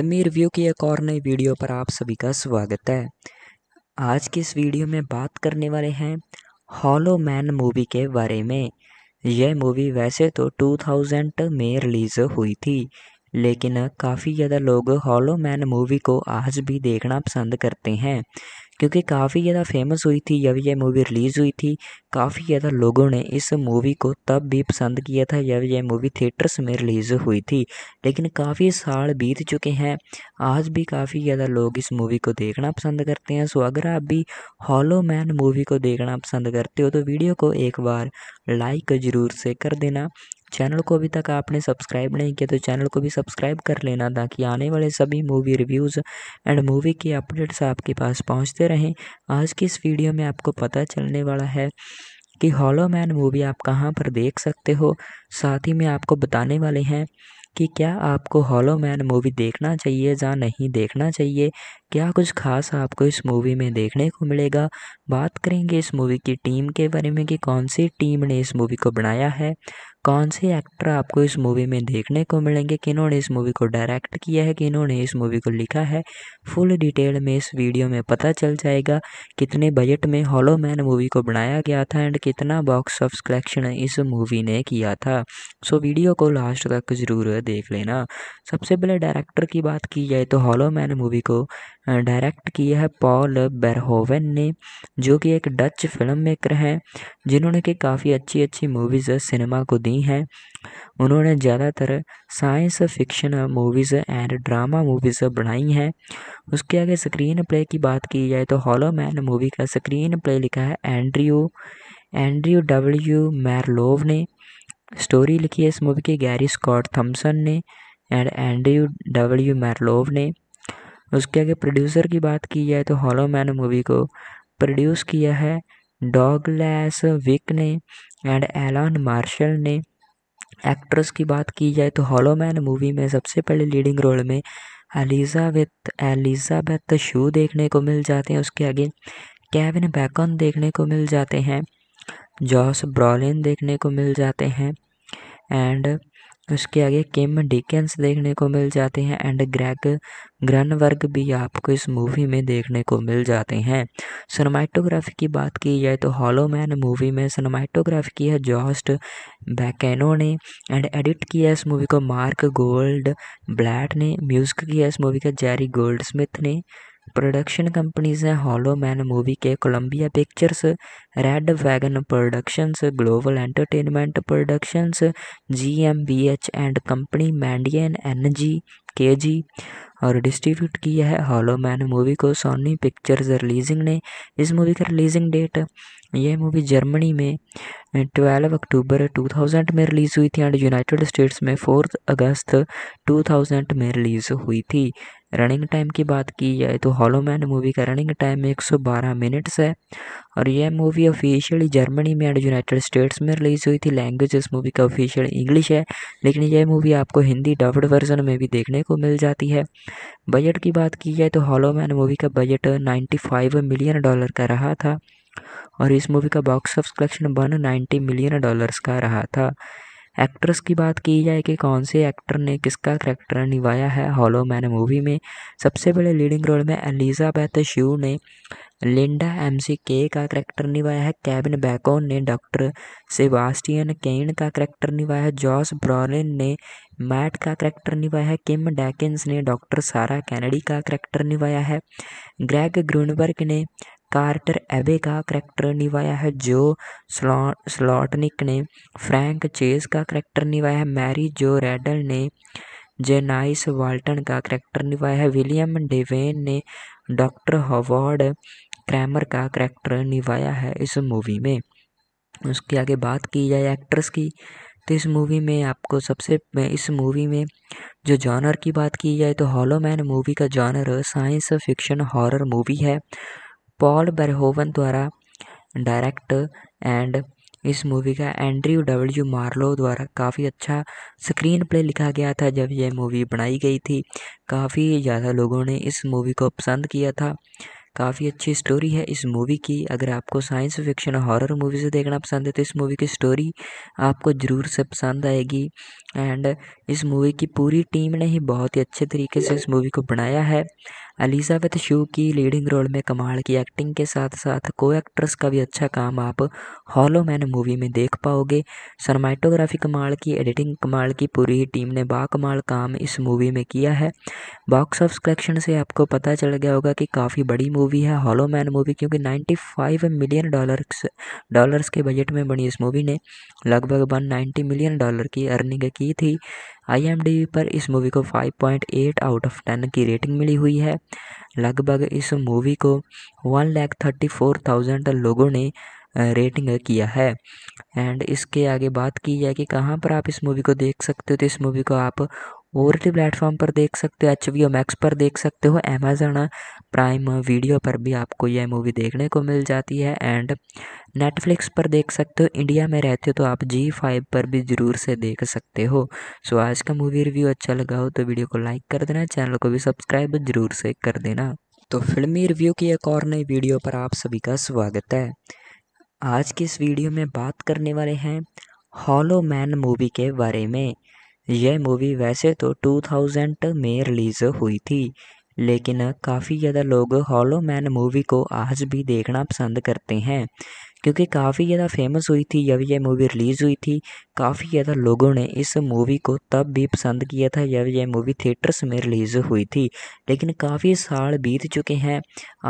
Redmi review की एक और नई वीडियो पर आप सभी का स्वागत है आज की इस वीडियो में बात करने वाले हैं हॉलो मैन मूवी के बारे में यह मूवी वैसे तो 2000 में रिलीज़ हुई थी लेकिन काफ़ी ज़्यादा लोग हॉलो मैन मूवी को आज भी देखना पसंद करते हैं क्योंकि काफ़ी ज़्यादा फेमस हुई थी जब यह मूवी रिलीज़ हुई थी काफ़ी ज़्यादा लोगों ने इस मूवी को तब भी पसंद किया था जब यह मूवी थिएटर्स में रिलीज़ हुई थी लेकिन काफ़ी साल बीत चुके हैं आज भी काफ़ी ज़्यादा लोग इस मूवी को देखना पसंद करते हैं सो अगर आप भी हॉलो मैन मूवी को देखना पसंद करते हो तो वीडियो को एक बार लाइक ज़रूर से कर देना चैनल को अभी तक आपने सब्सक्राइब नहीं किया तो चैनल को भी सब्सक्राइब कर लेना ताकि आने वाले सभी मूवी रिव्यूज़ एंड मूवी के अपडेट्स आपके पास पहुंचते रहें आज की इस वीडियो में आपको पता चलने वाला है कि हॉलो मैन मूवी आप कहाँ पर देख सकते हो साथ ही में आपको बताने वाले हैं कि क्या आपको हॉलो मैन मूवी देखना चाहिए या नहीं देखना चाहिए क्या कुछ खास आपको इस मूवी में देखने को मिलेगा बात करेंगे इस मूवी की टीम के बारे में कि कौन सी टीम ने इस मूवी को बनाया है कौन से एक्टर आपको इस मूवी में देखने को मिलेंगे किन्होंने इस मूवी को डायरेक्ट किया है किन्होंने इस मूवी को लिखा है फुल डिटेल में इस वीडियो में पता चल जाएगा कितने बजट में हॉलो मैन मूवी को बनाया गया था एंड कितना बॉक्स ऑफ कलेक्शन इस मूवी ने किया था सो वीडियो को लास्ट तक ज़रूर देख लेना सबसे पहले डायरेक्टर की बात की जाए तो हॉलो मैन मूवी को डायरेक्ट किया है पॉल बेरहोवन ने जो कि एक डच फिल्म मेकर हैं जिन्होंने कि काफ़ी अच्छी अच्छी मूवीज़ सिनेमा को दी हैं उन्होंने ज़्यादातर science fiction movies and drama movies बनाई हैं उसके आगे स्क्रीन प्ले की बात की जाए तो हॉलो मैन मूवी का स्क्रीन प्ले लिखा है एंड्रयू एंड्रयू डब्ल्यू मैरलोव ने स्टोरी लिखी है इस मूवी की गैरी स्कॉट थम्पसन ने एंड एंड्रयू डब्ल्यू मैरलोव ने उसके आगे प्रोड्यूसर की बात की जाए तो हॉलो मैन मूवी को प्रोड्यूस किया है डॉगलैस विक ने एंड एलॉन मार्शल ने एक्ट्रेस की बात की जाए तो हॉलो मैन मूवी में सबसे पहले लीडिंग रोल में अलीज़ाविथ एलिजाबेथ शू देखने को मिल जाते हैं उसके आगे कैविन बैकन देखने को मिल जाते हैं जॉस ब्रॉलिन देखने को मिल जाते हैं एंड उसके आगे किम डिकेंस देखने को मिल जाते हैं एंड ग्रैग ग्रनवर्ग भी आपको इस मूवी में देखने को मिल जाते हैं सनमाइटोग्राफी की बात की जाए तो हॉलोमैन मूवी में सनमाइटोग्राफी की है जॉस्ट बैकेनो ने एंड एडिट किया इस मूवी को मार्क गोल्ड ब्लैट ने म्यूजिक किया इस मूवी का जेरी गोल्ड स्मिथ ने प्रोडक्शन कंपनीज हैं हॉलो मैन मूवी के Columbia Pictures Red Wagon Productions Global Entertainment Productions G M B H and company मैंडियन N G K G और distribute किया है हॉलो मैन मूवी को Soni pictures releasing ने इस movie का रिलीजिंग डेट यह मूवी जर्मनी में 12 अक्टूबर 2000 में रिलीज़ हुई थी एंड यूनाइटेड स्टेट्स में 4 अगस्त 2000 में रिलीज़ हुई थी रनिंग टाइम की बात की जाए तो हॉलोमैन मूवी का रनिंग टाइम 112 मिनट्स है और यह मूवी ऑफिशियली जर्मनी में एंड यूनाइटेड स्टेट्स में रिलीज़ हुई थी लैंग्वेज इस मूवी का ऑफिशियल इंग्लिश है लेकिन यह मूवी आपको हिंदी डब्ड वर्जन में भी देखने को मिल जाती है बजट की बात की जाए तो हॉलो मैन मूवी का बजट फाइव मिलियन डॉलर का रहा था और इस मूवी का box of collection one ninety million dollars का रहा था एक्ट्रेस की बात की जाए कि कौन से एक्टर ने किसका करैक्टर निभाया है हॉलो मैन मूवी में सबसे बड़े लीडिंग रोल में एलिजाबैथ श्यू ने लिंडा एम सी के का करैक्टर निभाया है कैबिन बैकोन ने डॉक्टर सेबास्टियन केन का करैक्टर निभाया है जॉस ब्रॉलिन ने मैट का करैक्टर निभाया है किम डैकिस ने डॉक्टर सारा कैनेडी का करैक्टर निभाया है ग्रैग ग्रूनबर्ग ने कार्टर एबे का करैक्टर निभाया है जो स्लॉ स्लॉटनिक ने फ्रैंक चेज का करैक्टर निभाया है मैरी जो रेडल ने जेनाइस वाल्टन का करैक्टर निभाया है विलियम डेवेन ने डॉक्टर हॉवर्ड क्रैमर का करैक्टर निभाया है इस मूवी में उसके आगे बात की जाए एक्ट्रेस की तो इस मूवी में आपको सबसे इस मूवी में जो जॉनर की बात की जाए तो हॉलोमैन मूवी का genre science fiction horror movie है पॉल बरहोवन द्वारा डायरेक्ट एंड इस मूवी का एंड्रयू डब्ल्यू मार्लो द्वारा काफ़ी अच्छा स्क्रीन प्ले लिखा गया था जब यह मूवी बनाई गई थी काफ़ी ज़्यादा लोगों ने इस मूवी को पसंद किया था काफ़ी अच्छी स्टोरी है इस मूवी की अगर आपको साइंस फिक्शन हॉरर से देखना पसंद है तो इस मूवी की स्टोरी आपको ज़रूर से पसंद आएगी एंड इस मूवी की पूरी टीम ने ही बहुत ही अच्छे तरीके से इस मूवी को बनाया है एलिजाबेथ शू की लीडिंग रोल में कमाल की एक्टिंग के साथ साथ को एक्ट्रेस का भी अच्छा काम आप हॉलो मैन मूवी में देख पाओगे सरमाइटोग्राफी कमाल की एडिटिंग कमाल की पूरी ही टीम ने बाकमाल काम इस मूवी में किया है बॉक्स ऑफ कलेक्शन से आपको पता चल गया होगा कि काफ़ी बड़ी मूवी है हॉलो मैन मूवी क्योंकि नाइन्टी मिलियन डॉलर डॉलर्स के बजट में बनी इस मूवी ने लगभग वन नाइन्टी मिलियन डॉलर की अर्निंग की थी आई पर इस मूवी को 5.8 आउट ऑफ 10 की रेटिंग मिली हुई है लगभग इस मूवी को one lakh thirty four thousand लोगों ने रेटिंग किया है एंड इसके आगे बात की जाए कि कहाँ पर आप इस मूवी को देख सकते हो तो इस मूवी को आप और भी प्लेटफॉर्म पर देख सकते हो एच वी मैक्स पर देख सकते हो अमेजन प्राइम वीडियो पर भी आपको यह मूवी देखने को मिल जाती है एंड नेटफ्लिक्स पर देख सकते हो इंडिया में रहते हो तो आप जी फाइव पर भी ज़रूर से देख सकते हो सो आज का मूवी रिव्यू अच्छा लगा हो तो वीडियो को लाइक कर देना चैनल को भी सब्सक्राइब ज़रूर से कर देना तो फिल्मी रिव्यू की एक और नई वीडियो पर आप सभी का स्वागत है आज की इस वीडियो में बात करने वाले हैं हॉलो मैन मूवी के बारे में यह मूवी वैसे तो 2000 में रिलीज़ हुई थी लेकिन काफ़ी ज़्यादा लोग हॉलो मैन मूवी को आज भी देखना पसंद करते हैं क्योंकि काफ़ी ज़्यादा फेमस हुई थी जब यह मूवी रिलीज़ हुई थी काफ़ी ज़्यादा लोगों ने इस मूवी को तब भी पसंद किया था जब यह मूवी थिएटर्स में रिलीज़ हुई थी लेकिन काफ़ी साल बीत चुके हैं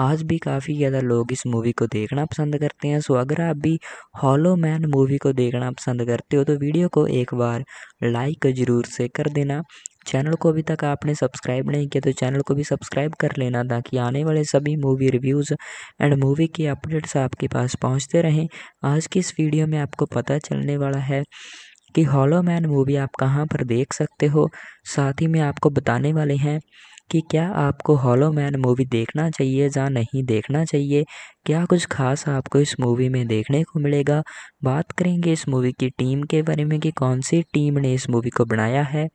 आज भी काफ़ी ज़्यादा लोग इस मूवी को देखना पसंद करते हैं सो अगर आप भी हॉलो मैन मूवी को देखना पसंद करते हो तो वीडियो को एक बार लाइक ज़रूर से कर देना चैनल को अभी तक आपने सब्सक्राइब नहीं किया तो चैनल को भी सब्सक्राइब कर लेना ताकि आने वाले सभी मूवी रिव्यूज़ एंड मूवी के अपडेट्स आपके पास पहुंचते रहें आज की इस वीडियो में आपको पता चलने वाला है कि हॉलो मैन मूवी आप कहाँ पर देख सकते हो साथ ही में आपको बताने वाले हैं कि क्या आपको हॉलो मैन मूवी देखना चाहिए या नहीं देखना चाहिए क्या कुछ खास आपको इस मूवी में देखने को मिलेगा बात करेंगे इस मूवी की टीम के बारे में कि कौन सी टीम ने इस मूवी को बनाया है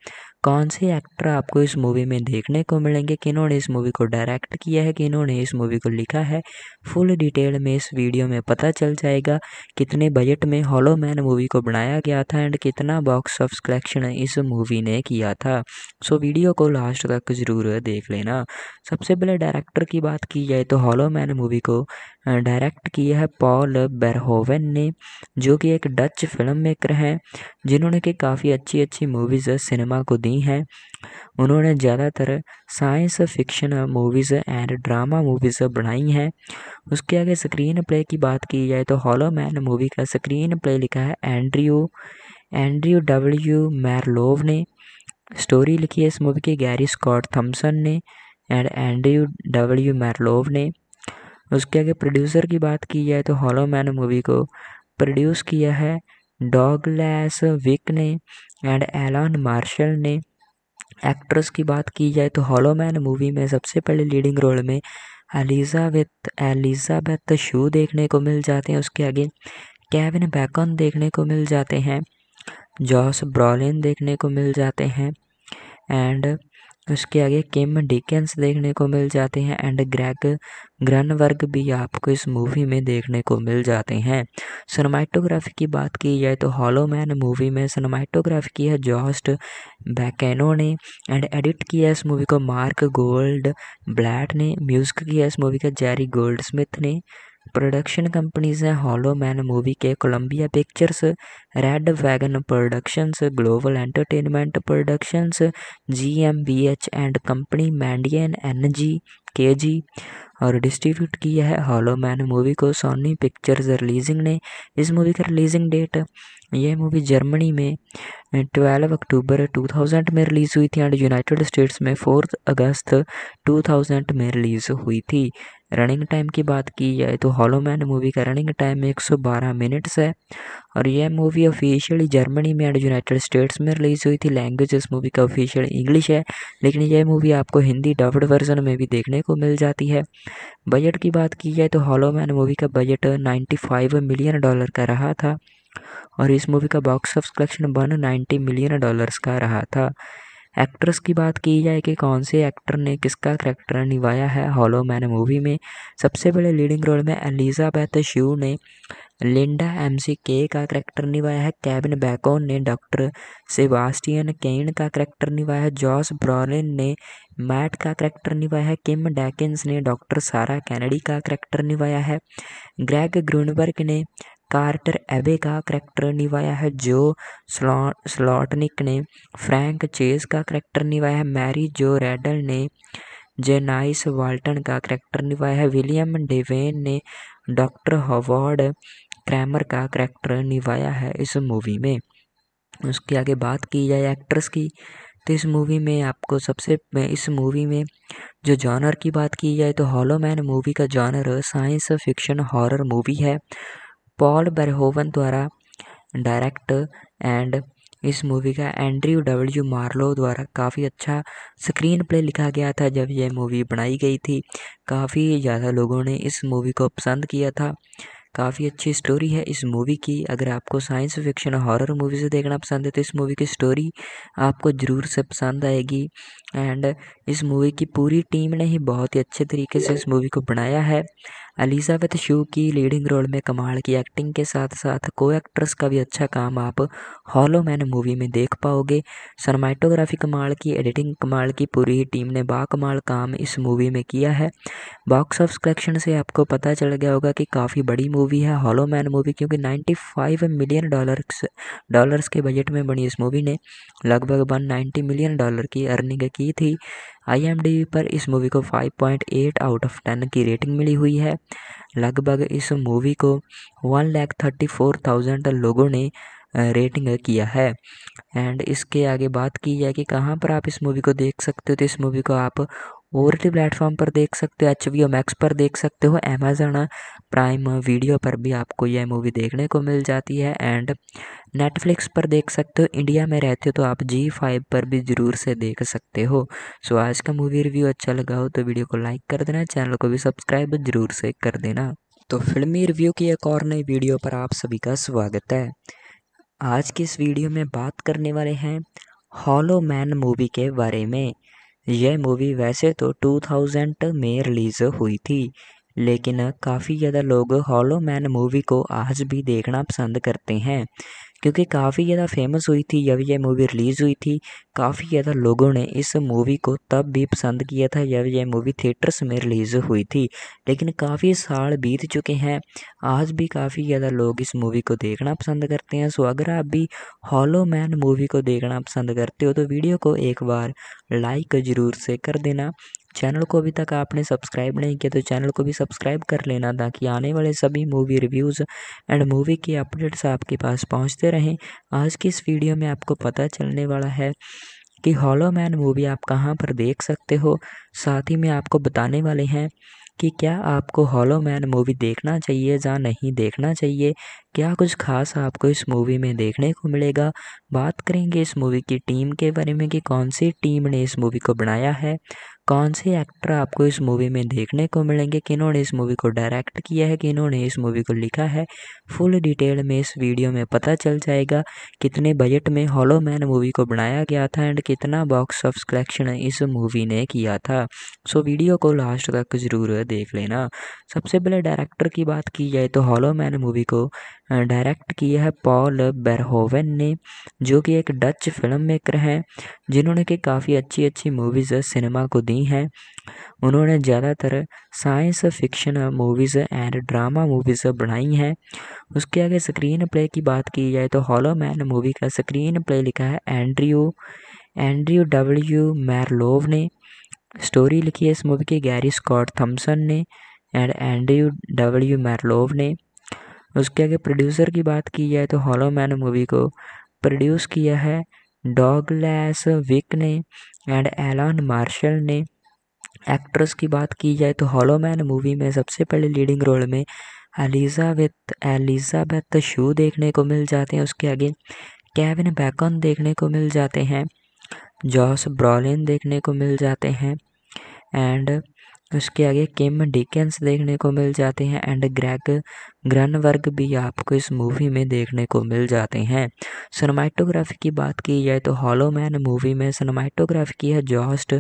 कौन से एक्टर आपको इस मूवी में देखने को मिलेंगे किन्होंने इस मूवी को डायरेक्ट किया है कि इन्होंने इस मूवी को लिखा है फुल डिटेल में इस वीडियो में पता चल जाएगा कितने बजट में हॉलो मैन मूवी को बनाया गया था एंड कितना बॉक्स ऑफ कलेक्शन इस मूवी ने किया था सो वीडियो को लास्ट तक ज़रूर देख लेना सबसे पहले डायरेक्टर की बात की जाए तो हॉलो मैन मूवी को डायरेक्ट किया है पॉल बेरहोवन ने जो कि एक डच फिल्म मेकर हैं जिन्होंने कि काफ़ी अच्छी अच्छी मूवीज़ सिनेमा को दी हैं उन्होंने ज़्यादातर science fiction movies and drama movies बनाई हैं उसके आगे स्क्रीन प्ले की बात की जाए तो हॉलो मैन मूवी का स्क्रीन प्ले लिखा है एंड्रयू एंड्रयू डब्ल्यू मैरलोव ने स्टोरी लिखी है इस मूवी की गैरी स्कॉट थम्पसन ने एंड एंड्रयू डब्ल्यू मैरलोव ने उसके आगे प्रोड्यूसर की बात की जाए तो हॉलो मैन मूवी को प्रोड्यूस किया है डॉगलैस विक ने एंड एलान मार्शल ने एक्ट्रेस की बात की जाए तो हॉलो मैन मूवी में सबसे पहले लीडिंग रोल में एलिजाबेथ एलिजाबेथ शू देखने को मिल जाते हैं उसके आगे कैविन बैकन देखने को मिल जाते हैं जॉस ब्रॉलिन देखने को मिल जाते हैं एंड उसके आगे किम डिकेंस देखने को मिल जाते हैं एंड ग्रैग ग्रनवर्ग भी आपको इस मूवी में देखने को मिल जाते हैं सनमाइटोग्राफी की बात की जाए तो हॉलोमैन मूवी में सनमाइटोग्राफी की है जॉस्ट बैकेनो ने एंड एडिट किया इस मूवी को मार्क गोल्ड ब्लैट ने म्यूजिक किया इस मूवी का जेरी गोल्ड स्मिथ ने प्रोडक्शन कंपनीज हैं हॉलो मैन मूवी के Columbia Pictures Red Wagon Productions Global Entertainment Productions G M B H and company मैंडियन N G K G और distribute किया है हॉलो मैन मूवी को Soni pictures releasing ने इस movie का रिलीजिंग डेट यह मूवी जर्मनी में 12 अक्टूबर 2000 में रिलीज़ हुई थी एंड यूनाइटेड स्टेट्स में 4 अगस्त 2000 में रिलीज़ हुई थी रनिंग टाइम की बात की जाए तो हॉलो मैन मूवी का रनिंग टाइम 112 मिनट्स है और यह मूवी ऑफिशियली जर्मनी में एंड यूनाइटेड स्टेट्स में रिलीज़ हुई थी लैंग्वेज इस मूवी का ऑफिशियल इंग्लिश है लेकिन यह मूवी आपको हिंदी डब्ड वर्जन में भी देखने को मिल जाती है बजट की बात की जाए तो हॉलो मैन मूवी का बजट फाइव मिलियन डॉलर का रहा था और इस मूवी का box of collection one ninety million dollars का रहा था एक्ट्रेस की बात की जाए कि कौन से एक्टर ने किसका करैक्टर निभाया है हॉलो मैन मूवी में सबसे बड़े लीडिंग रोल में एलिजाबैथ श्यू ने लिंडा एम सी के का करैक्टर निभाया है कैबिन बैकोन ने डॉक्टर सेबास्टियन केन का करैक्टर निभाया है जॉस ब्रॉलिन ने मैट का करैक्टर निभाया है किम डैकिस ने डॉक्टर सारा कैनेडी का करैक्टर निभाया है ग्रैग ग्रूनबर्ग ने कार्टर एबे का करैक्टर निभाया है जो स्लॉ स्लॉटनिक ने फ्रैंक चेस का करैक्टर निभाया है मैरी जो रेडल ने जेनाइस वाल्टन का करैक्टर निभाया है विलियम डेवेन ने डॉक्टर हॉवर्ड क्रैमर का करैक्टर निभाया है इस मूवी में उसके आगे बात की जाए एक्ट्रेस की तो इस मूवी में आपको सबसे इस मूवी में जो जॉनर की बात की जाए तो हॉलोमैन मूवी का genre science fiction horror movie है पॉल बरहोवन द्वारा डायरेक्ट एंड इस मूवी का एंड्रयू डब्ल्यू मार्लो द्वारा काफ़ी अच्छा स्क्रीन प्ले लिखा गया था जब यह मूवी बनाई गई थी काफ़ी ज़्यादा लोगों ने इस मूवी को पसंद किया था काफ़ी अच्छी स्टोरी है इस मूवी की अगर आपको साइंस फिक्शन हॉरर मूवी से देखना पसंद है तो इस मूवी की स्टोरी आपको ज़रूर से पसंद आएगी एंड इस मूवी की पूरी टीम ने ही बहुत ही अच्छे तरीके से इस मूवी को बनाया है एलिजाबेथ शू की लीडिंग रोल में कमाल की एक्टिंग के साथ साथ को एक्ट्रेस का भी अच्छा काम आप हॉलो मैन मूवी में देख पाओगे सनमाइटोग्राफी कमाल की एडिटिंग कमाल की पूरी टीम ने बा कमाल काम इस मूवी में किया है बॉक्स ऑफ कलेक्शन से आपको पता चल गया होगा कि काफ़ी बड़ी मूवी है हॉलो मैन मूवी क्योंकि नाइन्टी मिलियन डॉलर डॉलर्स के बजट में बनी इस मूवी ने लगभग वन मिलियन डॉलर की अर्निंग की थी आई पर इस मूवी को 5.8 आउट ऑफ 10 की रेटिंग मिली हुई है लगभग इस मूवी को one lakh thirty four thousand लोगों ने रेटिंग किया है एंड इसके आगे बात की जाए कि कहाँ पर आप इस मूवी को देख सकते हो तो इस मूवी को आप टी प्लेटफॉर्म पर देख सकते हो एच वी मैक्स पर देख सकते हो अमेजन प्राइम वीडियो पर भी आपको यह मूवी देखने को मिल जाती है एंड नेटफ्लिक्स पर देख सकते हो इंडिया में रहते हो तो आप जी फाइव पर भी ज़रूर से देख सकते हो सो आज का मूवी रिव्यू अच्छा लगा हो तो वीडियो को लाइक कर देना चैनल को भी सब्सक्राइब ज़रूर से कर देना तो फिल्मी रिव्यू की एक और नई वीडियो पर आप सभी का स्वागत है आज की इस वीडियो में बात करने वाले हैं हॉलो मैन मूवी के बारे में यह मूवी वैसे तो 2000 में रिलीज़ हुई थी लेकिन काफ़ी ज़्यादा लोग हॉलो मैन मूवी को आज भी देखना पसंद करते हैं क्योंकि काफ़ी ज़्यादा फेमस हुई थी जब यह मूवी रिलीज़ हुई थी काफ़ी ज़्यादा लोगों ने इस मूवी को तब भी पसंद किया था जब यह मूवी थिएटर्स में रिलीज़ हुई थी लेकिन काफ़ी साल बीत चुके हैं आज भी काफ़ी ज़्यादा लोग इस मूवी को देखना पसंद करते हैं सो अगर आप भी हॉलो मैन मूवी को देखना पसंद करते हो तो वीडियो को एक बार लाइक ज़रूर से कर देना चैनल को अभी तक आपने सब्सक्राइब नहीं किया तो चैनल को भी सब्सक्राइब कर लेना ताकि आने वाले सभी मूवी रिव्यूज़ एंड मूवी के अपडेट्स आपके पास पहुंचते रहें आज की इस वीडियो में आपको पता चलने वाला है कि हॉलो मैन मूवी आप कहाँ पर देख सकते हो साथ ही में आपको बताने वाले हैं कि क्या आपको हॉलो मैन मूवी देखना चाहिए या नहीं देखना चाहिए क्या कुछ खास आपको इस मूवी में देखने को मिलेगा बात करेंगे इस मूवी की टीम के बारे में कि कौन सी टीम ने इस मूवी को बनाया है कौन से एक्टर आपको इस मूवी में देखने को मिलेंगे किन्होंने इस मूवी को डायरेक्ट किया है कि इस मूवी को लिखा है फुल डिटेल में इस वीडियो में पता चल जाएगा कितने बजट में हॉलो मैन मूवी को बनाया गया था एंड कितना बॉक्स ऑफ कलेक्शन इस मूवी ने किया था सो वीडियो को लास्ट तक ज़रूर देख लेना सबसे पहले डायरेक्टर की बात की जाए तो हॉलो मैन मूवी को डायरेक्ट किया है पॉल बेरहोवन ने जो कि एक डच फिल्म मेकर हैं जिन्होंने कि काफ़ी अच्छी अच्छी मूवीज़ सिनेमा को दी हैं उन्होंने ज़्यादातर science fiction movies and drama movies बनाई हैं उसके आगे स्क्रीन प्ले की बात की जाए तो हॉलो मैन मूवी का स्क्रीन प्ले लिखा है एंड्रयू एंड्रयू डब्ल्यू मैरलोव ने स्टोरी लिखी है इस मूवी की गैरी स्कॉट थम्पसन ने एंड एंड्रयू डब्ल्यू मैरलोव ने उसके आगे प्रोड्यूसर की बात की जाए तो हॉलो मैन मूवी को प्रोड्यूस किया है डॉगलैस विक ने एंड एलॉन मार्शल ने एक्ट्रेस की बात की जाए तो हॉलो मैन मूवी में सबसे पहले लीडिंग रोल में एलिजाबेथ एलिजाबेथ शू देखने को मिल जाते हैं उसके आगे कैविन बैकन देखने को मिल जाते हैं जॉस ब्रॉलिन देखने को मिल जाते हैं एंड उसके आगे किम डिकेंस देखने को मिल जाते हैं एंड ग्रैग ग्रनवर्ग भी आपको इस मूवी में देखने को मिल जाते हैं सिनेमाटोग्राफी की बात की जाए तो हॉलोमैन मूवी में सिनेमाटोग्राफी की है जॉस्ट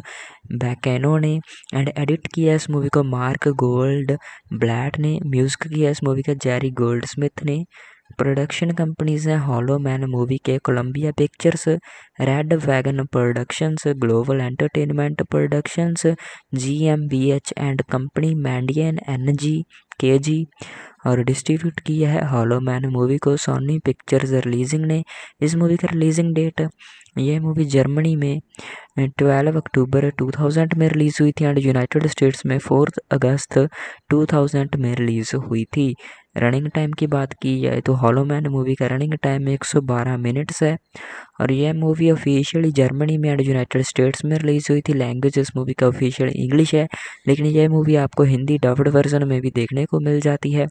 बैकेनो ने एंड एडिट किया है इस मूवी को मार्क गोल्ड ब्लैट ने म्यूजिक किया इस मूवी का जेरी गोल्ड स्मिथ ने प्रोडक्शन कंपनीज हैं हॉलो मैन मूवी के Columbia Pictures Red Wagon Productions Global Entertainment Productions G M B H and company मैंडियन N G K G और distribute किया है हॉलो मैन मूवी को Soni pictures releasing ने इस movie का रिलीजिंग डेट यह मूवी जर्मनी में 12 अक्टूबर 2000 में रिलीज़ हुई थी एंड यूनाइटेड स्टेट्स में 4 अगस्त 2000 में रिलीज़ हुई थी रनिंग टाइम की बात की जाए तो हॉलो मैन मूवी का रनिंग टाइम 112 मिनट्स है और यह मूवी ऑफिशियली जर्मनी में एंड यूनाइटेड स्टेट्स में रिलीज़ हुई थी लैंग्वेज इस मूवी का ऑफिशियल इंग्लिश है लेकिन यह मूवी आपको हिंदी डब्ड वर्जन में भी देखने को मिल जाती है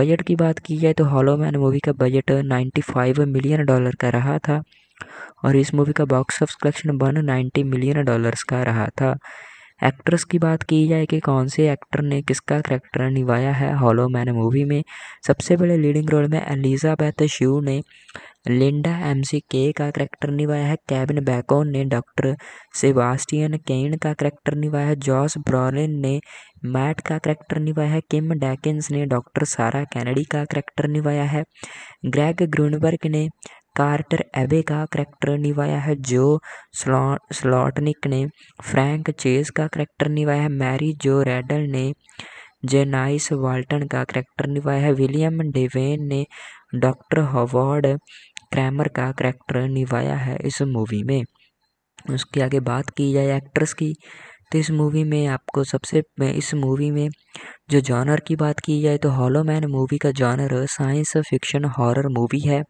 बजट की बात की जाए तो हॉलो मैन मूवी का बजट नाइन्टी मिलियन डॉलर का रहा था और इस मूवी का box of collection one ninety million dollars का रहा था एक्ट्रेस की बात की जाए कि कौन से एक्टर ने किसका करेक्टर निभाया है हॉलो मैन मूवी में सबसे बड़े लीडिंग रोल में एलिजाबैथ श्यू ने लिंडा एम सी के का करैक्टर निभाया है कैबिन बैकोन ने डॉक्टर सेवास्टियन केन का करैक्टर निभाया है जॉस ब्रॉलिन ने मैट का करैक्टर निभाया है किम डैकिंस ने डॉक्टर सारा कैनेडी का करैक्टर निभाया है ग्रैग ग्रूनबर्ग ने कार्टर एबे का करैक्टर निभाया है जो स्लॉ स्लॉटनिक ने फ्रैंक चेस का करैक्टर निभाया है मैरी जो रेडल ने जेनाइस वाल्टन का करैक्टर निभाया है विलियम डेवेन ने डॉक्टर हॉवर्ड क्रैमर का करैक्टर निभाया है इस मूवी में उसके आगे बात की जाए एक्ट्रेस की तो इस मूवी में आपको सबसे इस मूवी में जो जॉनर की बात की जाए तो हॉलोमैन मूवी का genre science fiction horror movie है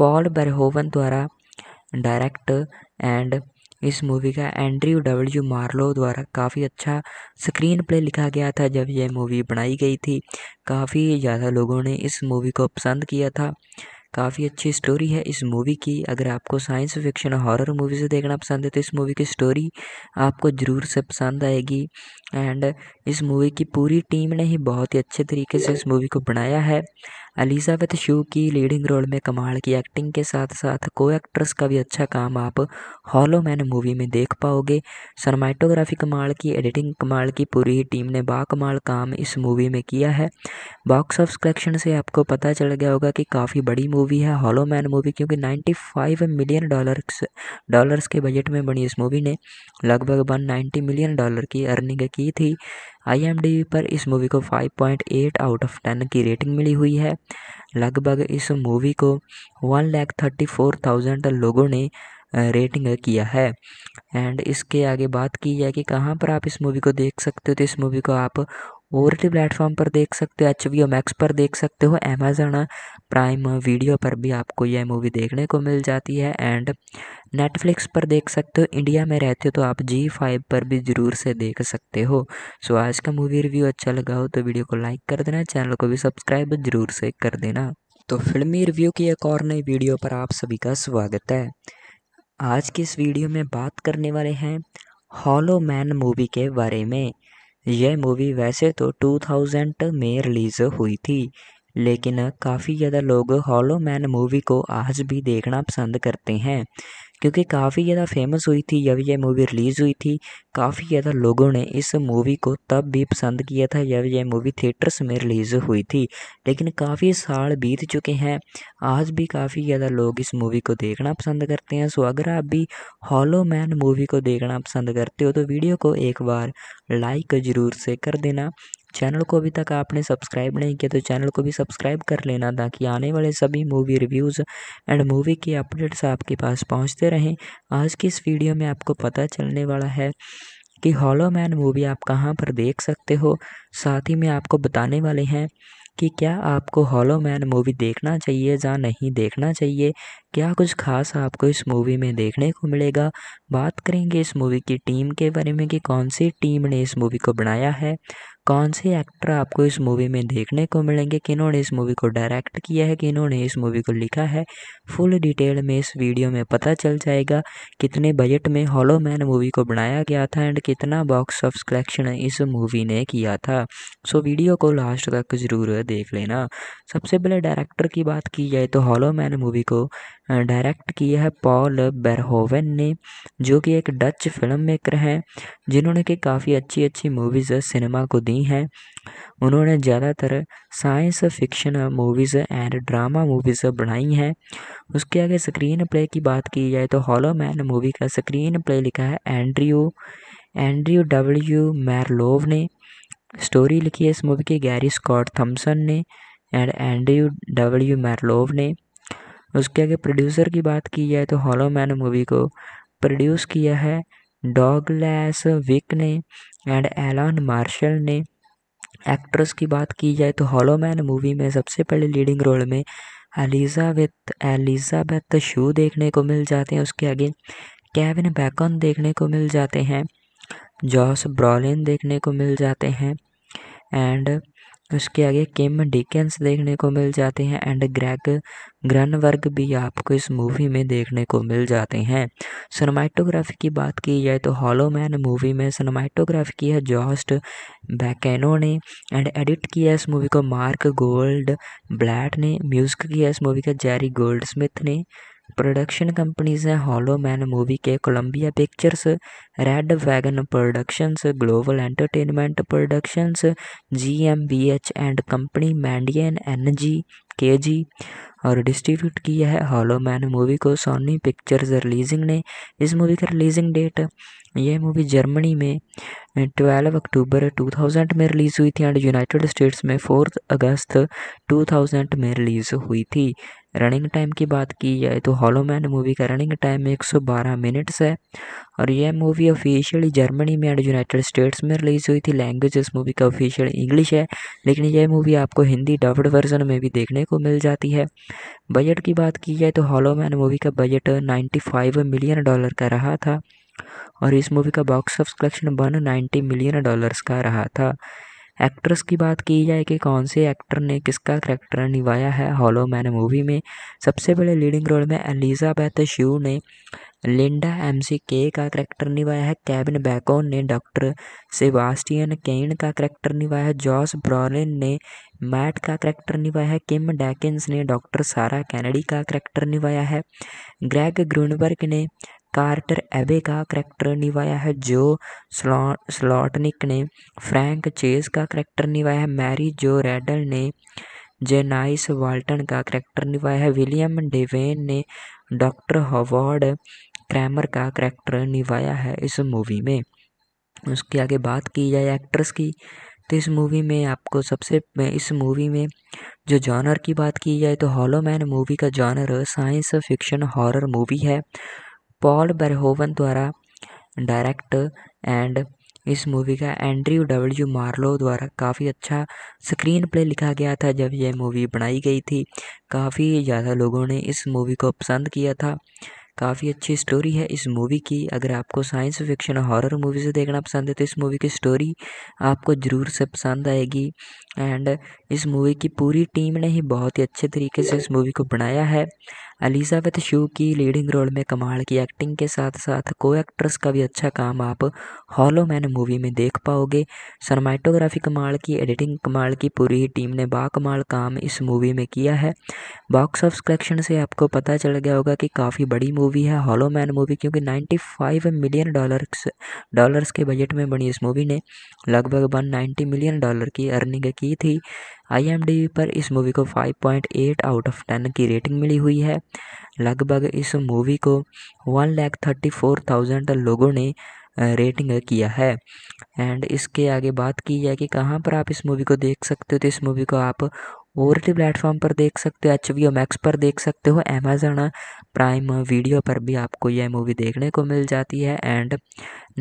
पॉल बरहोवन द्वारा डायरेक्ट एंड इस मूवी का एंड्रयू डब्ल्यू मार्लो द्वारा काफ़ी अच्छा स्क्रीन प्ले लिखा गया था जब यह मूवी बनाई गई थी काफ़ी ज़्यादा लोगों ने इस मूवी को पसंद किया था काफ़ी अच्छी स्टोरी है इस मूवी की अगर आपको साइंस फिक्शन हॉरर से देखना पसंद है तो इस मूवी की स्टोरी आपको ज़रूर से पसंद आएगी एंड इस मूवी की पूरी टीम ने ही बहुत ही अच्छे तरीके से इस मूवी को बनाया है एलिजाबेथ शू की लीडिंग रोल में कमाल की एक्टिंग के साथ साथ को एक्ट्रेस का भी अच्छा काम आप हॉलो मैन मूवी में देख पाओगे सरमाइटोग्राफी कमाल की एडिटिंग कमाल की पूरी ही टीम ने बाकमाल काम इस मूवी में किया है बॉक्स ऑफ कलेक्शन से आपको पता चल गया होगा कि काफ़ी बड़ी मूवी है हॉलो मैन मूवी क्योंकि नाइन्टी मिलियन डॉलर डॉलर्स के बजट में बनी इस मूवी ने लगभग वन मिलियन डॉलर की अर्निंग की थी आई पर इस मूवी को 5.8 आउट ऑफ 10 की रेटिंग मिली हुई है लगभग इस मूवी को one lakh thirty four thousand लोगों ने रेटिंग किया है एंड इसके आगे बात की जाए कि कहाँ पर आप इस मूवी को देख सकते हो तो इस मूवी को आप भी प्लेटफॉर्म पर देख सकते हो एच वी मैक्स पर देख सकते हो अमेजन प्राइम वीडियो पर भी आपको यह मूवी देखने को मिल जाती है एंड नेटफ्लिक्स पर देख सकते हो इंडिया में रहते हो तो आप जी फाइव पर भी ज़रूर से देख सकते हो सो आज का मूवी रिव्यू अच्छा लगा हो तो वीडियो को लाइक कर देना चैनल को भी सब्सक्राइब ज़रूर से कर देना तो फिल्मी रिव्यू की एक और नई वीडियो पर आप सभी का स्वागत है आज की इस वीडियो में बात करने वाले हैं हॉलो मैन मूवी के बारे में यह मूवी वैसे तो 2000 में रिलीज़ हुई थी लेकिन काफ़ी ज़्यादा लोग हॉलो मैन मूवी को आज भी देखना पसंद करते हैं क्योंकि काफ़ी ज़्यादा फेमस हुई थी जब यह मूवी रिलीज़ हुई थी काफ़ी ज़्यादा लोगों ने इस मूवी को तब भी पसंद किया था जब यह मूवी थिएटर्स में रिलीज़ हुई थी लेकिन काफ़ी साल बीत चुके हैं आज भी काफ़ी ज़्यादा लोग इस मूवी को देखना पसंद करते हैं सो अगर आप भी हॉलो मैन मूवी को देखना पसंद करते हो तो वीडियो को एक बार लाइक ज़रूर से कर देना चैनल को अभी तक आपने सब्सक्राइब नहीं किया तो चैनल को भी सब्सक्राइब कर लेना ताकि आने वाले सभी मूवी रिव्यूज़ एंड मूवी के अपडेट्स आपके पास पहुंचते रहें आज की इस वीडियो में आपको पता चलने वाला है कि हॉलो मैन मूवी आप कहाँ पर देख सकते हो साथ ही में आपको बताने वाले हैं कि क्या आपको हॉलो मैन मूवी देखना चाहिए या नहीं देखना चाहिए क्या कुछ खास आपको इस मूवी में देखने को मिलेगा बात करेंगे इस मूवी की टीम के बारे में कि कौन सी टीम ने इस मूवी को बनाया है कौन से एक्टर आपको इस मूवी में देखने को मिलेंगे किन्होंने इस मूवी को डायरेक्ट किया है किन्होंने इस मूवी को लिखा है फुल डिटेल में इस वीडियो में पता चल जाएगा कितने बजट में हॉलो मैन मूवी को बनाया गया था एंड कितना बॉक्स ऑफ कलेक्शन इस मूवी ने किया था सो so, वीडियो को लास्ट तक ज़रूर देख लेना सबसे पहले डायरेक्टर की बात की जाए तो हॉलो मैन मूवी को डायरेक्ट की है पॉल बेरहोवन ने जो कि एक डच फिल्म मेकर हैं जिन्होंने कि काफ़ी अच्छी अच्छी मूवीज़ सिनेमा को दी हैं उन्होंने ज़्यादातर science fiction movies and drama movies बनाई हैं उसके आगे स्क्रीन प्ले की बात की जाए तो हॉलो मैन मूवी का स्क्रीन प्ले लिखा है एंड्रयू एंड्रयू डब्ल्यू मैरलोव ने स्टोरी लिखी है इस मूवी की गैरी स्कॉट थम्पसन ने एंड एंड्रयू डब्ल्यू मैरलोव ने उसके आगे प्रोड्यूसर की बात की जाए तो हॉलो मैन मूवी को प्रोड्यूस किया है डॉगलैस विक ने एंड एलॉन मार्शल ने एक्ट्रेस की बात की जाए तो हॉलो मैन मूवी में सबसे पहले लीडिंग रोल में एलिजाबेथ एलिजाबेथ शू देखने को मिल जाते हैं उसके आगे कैविन बैकन देखने को मिल जाते हैं जॉस ब्रॉलिन देखने को मिल जाते हैं एंड उसके आगे किम डिकेंस देखने को मिल जाते हैं एंड ग्रैग ग्रनवर्ग भी आपको इस मूवी में देखने को मिल जाते हैं सनमाइटोग्राफी की बात की जाए तो हॉलोमैन मूवी में सनमाइटोग्राफी की है जॉस्ट बैकेनो ने एंड एडिट किया इस मूवी को मार्क गोल्ड ब्लैट ने म्यूजिक किया इस मूवी का जेरी गोल्ड स्मिथ ने प्रोडक्शन कंपनीज हैं हॉलो मैन मूवी के Columbia Pictures Red Wagon Productions Global Entertainment Productions G M B H and company मैंडियन N G K G और distribute किया है हॉलो मैन मूवी को Soni pictures releasing ने इस movie का रिलीजिंग डेट यह मूवी जर्मनी में 12 अक्टूबर 2000 में रिलीज़ हुई थी एंड यूनाइटेड स्टेट्स में 4 अगस्त 2000 में रिलीज़ हुई थी रनिंग टाइम की बात की जाए तो हॉलो मैन मूवी का रनिंग टाइम 112 मिनट्स है और यह मूवी ऑफिशियली जर्मनी में एंड यूनाइटेड स्टेट्स में रिलीज़ हुई थी लैंग्वेज इस मूवी का ऑफिशियल इंग्लिश है लेकिन यह मूवी आपको हिंदी डब्ड वर्जन में भी देखने को मिल जाती है बजट की बात की जाए तो हॉलो मैन मूवी का बजट नाइन्टी मिलियन डॉलर का रहा था और इस मूवी का box of collection one ninety million dollars का रहा था एक्ट्रेस की बात की जाए कि कौन से एक्टर ने किसका करैक्टर निभाया है हॉलो मैन मूवी में सबसे बड़े लीडिंग रोल में एलिजाबैथ श्यू ने लिंडा एम सी के का करैक्टर निभाया है कैबिन बैकोन ने डॉक्टर सेबास्टियन केन का करैक्टर निभाया है जॉस ब्रॉलिन ने मैट का करैक्टर निभाया है किम डैकिस ने डॉक्टर सारा कैनेडी का करैक्टर निभाया है ग्रैग ग्रूनबर्ग ने कार्टर एबे का करैक्टर निभाया है जो स्लॉ स्लॉटनिक ने फ्रैंक चेस का करैक्टर निभाया है मैरी जो रेडल ने जेनाइस वाल्टन का करैक्टर निभाया है विलियम डेवेन ने डॉक्टर हॉवर्ड क्रैमर का करैक्टर निभाया है इस मूवी में उसके आगे बात की जाए एक्ट्रेस की तो इस मूवी में आपको सबसे इस मूवी में जो जॉनर की बात की जाए तो हॉलोमैन मूवी का genre science fiction horror movie है पॉल बरहोवन द्वारा डायरेक्ट एंड इस मूवी का एंड्रयू डब्ल्यू मार्लो द्वारा काफ़ी अच्छा स्क्रीन प्ले लिखा गया था जब यह मूवी बनाई गई थी काफ़ी ज़्यादा लोगों ने इस मूवी को पसंद किया था काफ़ी अच्छी स्टोरी है इस मूवी की अगर आपको साइंस फिक्शन हॉरर से देखना पसंद है तो इस मूवी की स्टोरी आपको ज़रूर से पसंद आएगी एंड इस मूवी की पूरी टीम ने ही बहुत ही अच्छे तरीके से इस मूवी को बनाया है एलिजाबेथ शू की लीडिंग रोल में कमाल की एक्टिंग के साथ साथ को एक्ट्रेस का भी अच्छा काम आप हॉलो मैन मूवी में देख पाओगे सरमाइटोग्राफी कमाल की एडिटिंग कमाल की पूरी टीम ने बाकमाल काम इस मूवी में किया है बॉक्स ऑफ कलेक्शन से आपको पता चल गया होगा कि काफ़ी बड़ी मूवी है हॉलो मैन मूवी क्योंकि नाइन्टी मिलियन डॉलर डॉलर्स के बजट में बनी इस मूवी ने लगभग वन नाइन्टी मिलियन डॉलर की अर्निंग की थी आई पर इस मूवी को 5.8 आउट ऑफ 10 की रेटिंग मिली हुई है लगभग इस मूवी को one lakh thirty four thousand लोगों ने रेटिंग किया है एंड इसके आगे बात की जाए कि कहाँ पर आप इस मूवी को देख सकते हो तो इस मूवी को आप और भी प्लेटफॉर्म पर देख सकते हो एच वी मैक्स पर देख सकते हो अमेजन प्राइम वीडियो पर भी आपको यह मूवी देखने को मिल जाती है एंड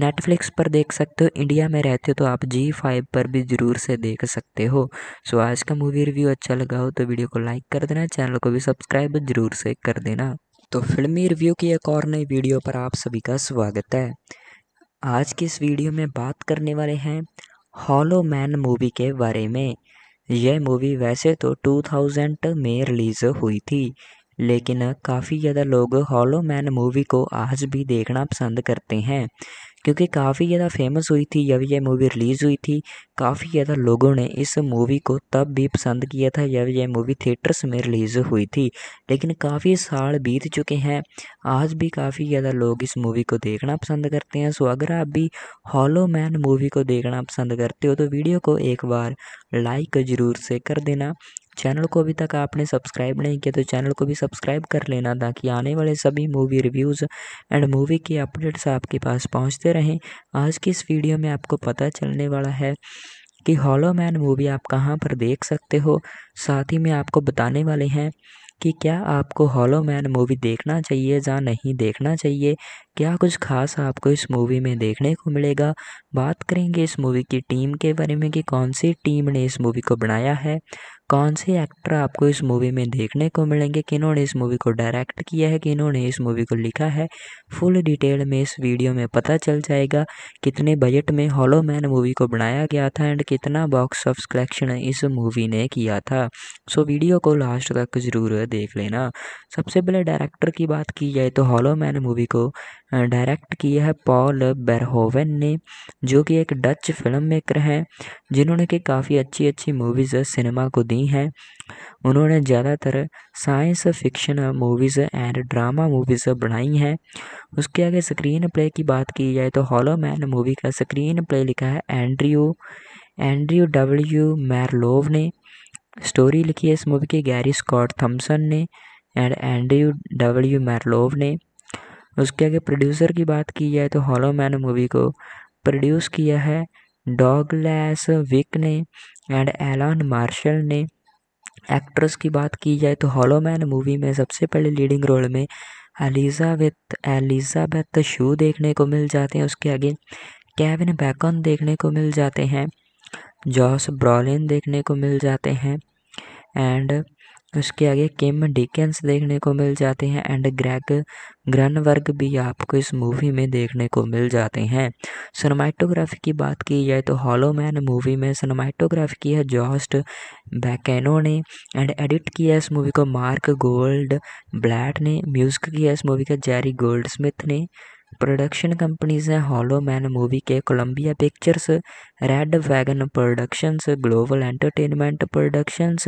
नेटफ्लिक्स पर देख सकते हो इंडिया में रहते हो तो आप जी फाइव पर भी ज़रूर से देख सकते हो सो so, आज का मूवी रिव्यू अच्छा लगा हो तो वीडियो को लाइक कर देना चैनल को भी सब्सक्राइब ज़रूर से कर देना तो फिल्मी रिव्यू की एक और नई वीडियो पर आप सभी का स्वागत है आज की इस वीडियो में बात करने वाले हैं हॉलो मैन मूवी के बारे में यह मूवी वैसे तो 2000 में रिलीज़ हुई थी लेकिन काफ़ी ज़्यादा लोग हॉलो मैन मूवी को आज भी देखना पसंद करते हैं क्योंकि काफ़ी ज़्यादा फेमस हुई थी जब यह मूवी रिलीज़ हुई थी काफ़ी ज़्यादा लोगों ने इस मूवी को तब भी पसंद किया था जब यह मूवी थिएटर्स में रिलीज़ हुई थी लेकिन काफ़ी साल बीत चुके हैं आज भी काफ़ी ज़्यादा लोग इस मूवी को देखना पसंद करते हैं सो अगर आप भी हॉलो मैन मूवी को देखना पसंद करते हो तो वीडियो को एक बार लाइक ज़रूर से कर देना चैनल को अभी तक आपने सब्सक्राइब नहीं किया तो चैनल को भी सब्सक्राइब कर लेना ताकि आने वाले सभी मूवी रिव्यूज़ एंड मूवी के अपडेट्स आपके पास पहुंचते रहें आज की इस वीडियो में आपको पता चलने वाला है कि हॉलो मैन मूवी आप कहाँ पर देख सकते हो साथ ही में आपको बताने वाले हैं कि क्या आपको हॉलो मैन मूवी देखना चाहिए या नहीं देखना चाहिए क्या कुछ खास आपको इस मूवी में देखने को मिलेगा बात करेंगे इस मूवी की टीम के बारे में कि कौन सी टीम ने इस मूवी को बनाया है कौन से एक्टर आपको इस मूवी में देखने को मिलेंगे किन्होंने इस मूवी को डायरेक्ट किया है कि इस मूवी को लिखा है फुल डिटेल में इस वीडियो में पता चल जाएगा कितने बजट में हॉलो मैन मूवी को बनाया गया था एंड कितना बॉक्स ऑफ कलेक्शन इस मूवी ने किया था सो वीडियो को लास्ट तक ज़रूर देख लेना सबसे पहले डायरेक्टर की बात की जाए तो हॉलो मैन मूवी को डायरेक्ट किया है पॉल बेरहोवन ने जो कि एक डच फिल्म मेकर हैं जिन्होंने कि काफ़ी अच्छी अच्छी मूवीज़ सिनेमा को दी हैं उन्होंने ज़्यादातर science fiction movies and drama movies बनाई हैं उसके आगे स्क्रीन प्ले की बात की जाए तो हॉलो मैन मूवी का स्क्रीन प्ले लिखा है एंड्रयू एंड्रयू डब्ल्यू मैरलोव ने स्टोरी लिखी है इस मूवी की गैरी स्कॉट थम्पसन ने एंड एंड्रयू डब्ल्यू मैरलोव ने उसके आगे प्रोड्यूसर की बात की जाए तो हॉलो मैन मूवी को प्रोड्यूस किया है डॉगलैस विक ने एंड एलान मार्शल ने एक्ट्रेस की बात की जाए तो हॉलो मैन मूवी में सबसे पहले लीडिंग रोल में एलिजाबेथ एलिजाबेथ शू देखने को मिल जाते हैं उसके आगे कैविन बैकन देखने को मिल जाते हैं जॉस ब्रॉलिन देखने को मिल जाते हैं एंड उसके आगे किम डिकेंस देखने को मिल जाते हैं एंड ग्रैग ग्रनवर्ग भी आपको इस मूवी में देखने को मिल जाते हैं सिनेमाटोग्राफी की बात की जाए तो हॉलोमैन मूवी में सिनेमाटोग्राफी की है जॉस्ट बैकेनो ने एंड एडिट किया इस मूवी को मार्क गोल्ड ब्लैट ने म्यूजिक किया इस मूवी का जेरी गोल्ड स्मिथ ने प्रोडक्शन कंपनीज हैं हॉलो मैन मूवी के Columbia Pictures Red Wagon Productions Global Entertainment Productions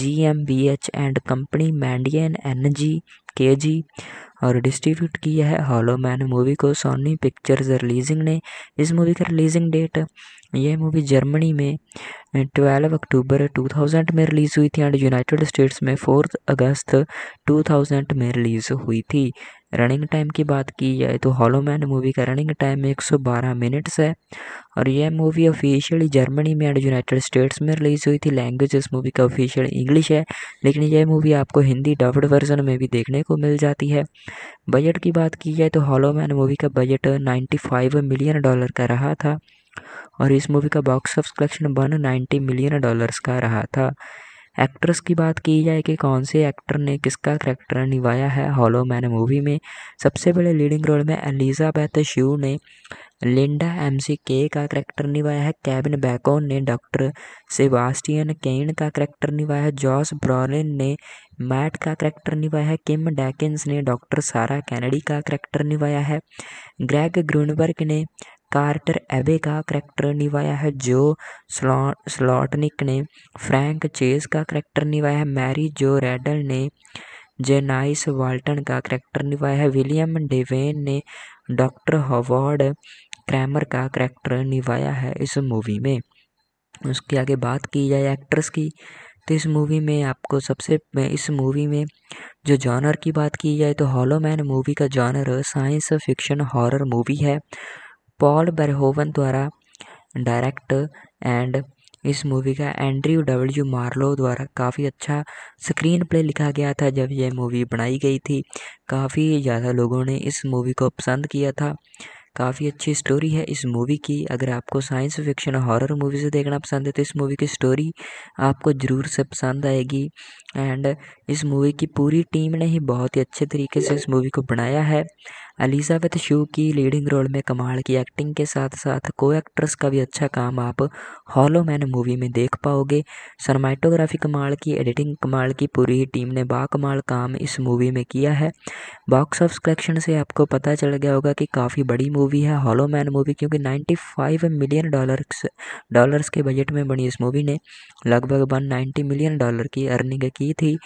G M B H and company मैंडियन N G K G और distribute किया है हॉलो मैन मूवी को Soni pictures releasing ने इस movie का रिलीजिंग डेट यह मूवी जर्मनी में 12 अक्टूबर 2000 में रिलीज़ हुई थी एंड यूनाइटेड स्टेट्स में 4 अगस्त 2000 में रिलीज़ हुई थी रनिंग टाइम की बात की जाए तो हॉलो मैन मूवी का रनिंग टाइम 112 मिनट्स है और यह मूवी ऑफिशियली जर्मनी में एंड यूनाइटेड स्टेट्स में रिलीज़ हुई थी लैंग्वेज इस मूवी का ऑफिशियल इंग्लिश है लेकिन यह मूवी आपको हिंदी डब्ड वर्जन में भी देखने को मिल जाती है बजट की बात की जाए तो हॉलो मैन मूवी का बजट नाइन्टी मिलियन डॉलर का रहा था और इस मूवी का box of collection one ninety million dollars का रहा था एक्ट्रेस की बात की जाए कि कौन से एक्टर ने किसका करैक्टर निभाया है हॉलो मैन मूवी में सबसे बड़े लीडिंग रोल में एलिजाबैथ श्यू ने लिंडा एम सी के का करैक्टर निभाया है कैबिन बैकोन ने डॉक्टर सेबास्टियन केन का करैक्टर निभाया है जॉस ब्रॉलिन ने मैट का करैक्टर निभाया है किम डैकिंस ने डॉक्टर सारा कैनेडी का करैक्टर निभाया है ग्रैग ग्रूनबर्ग ने कार्टर एबे का करैक्टर निभाया है जो स्लॉटनिक ने फ्रैंक चेज का करैक्टर निभाया है मैरी जो रेडल ने जेनाइस वाल्टन का करैक्टर निभाया है विलियम डेवेन ने डॉक्टर हॉवर्ड क्रैमर का करैक्टर निभाया है इस मूवी में उसके आगे बात की जाए एक्ट्रेस की तो इस मूवी में आपको सबसे इस मूवी में जो जॉनर की बात की जाए तो हॉलोमैन मूवी का genre science fiction horror movie है पॉल बरहोवन द्वारा डायरेक्ट एंड इस मूवी का एंड्रयू डब्ल्यू मार्लो द्वारा काफ़ी अच्छा स्क्रीन प्ले लिखा गया था जब यह मूवी बनाई गई थी काफ़ी ज़्यादा लोगों ने इस मूवी को पसंद किया था काफ़ी अच्छी स्टोरी है इस मूवी की अगर आपको साइंस फिक्शन हॉरर से देखना पसंद है तो इस मूवी की स्टोरी आपको ज़रूर से पसंद आएगी एंड इस मूवी की पूरी टीम ने ही बहुत ही अच्छे तरीके से इस मूवी को बनाया है एलिजाबेथ शू की लीडिंग रोल में कमाल की एक्टिंग के साथ साथ को एक्ट्रेस का भी अच्छा काम आप हॉलो मैन मूवी में देख पाओगे सरमाइटोग्राफी कमाल की एडिटिंग कमाल की पूरी ही टीम ने बाकमाल काम इस मूवी में किया है बॉक्स ऑफ कलेक्शन से आपको पता चल गया होगा कि काफ़ी बड़ी मूवी है हॉलो मैन मूवी क्योंकि नाइन्टी मिलियन डॉलर डॉलर्स के बजट में बनी इस मूवी ने लगभग वन नाइन्टी मिलियन डॉलर की अर्निंग की थी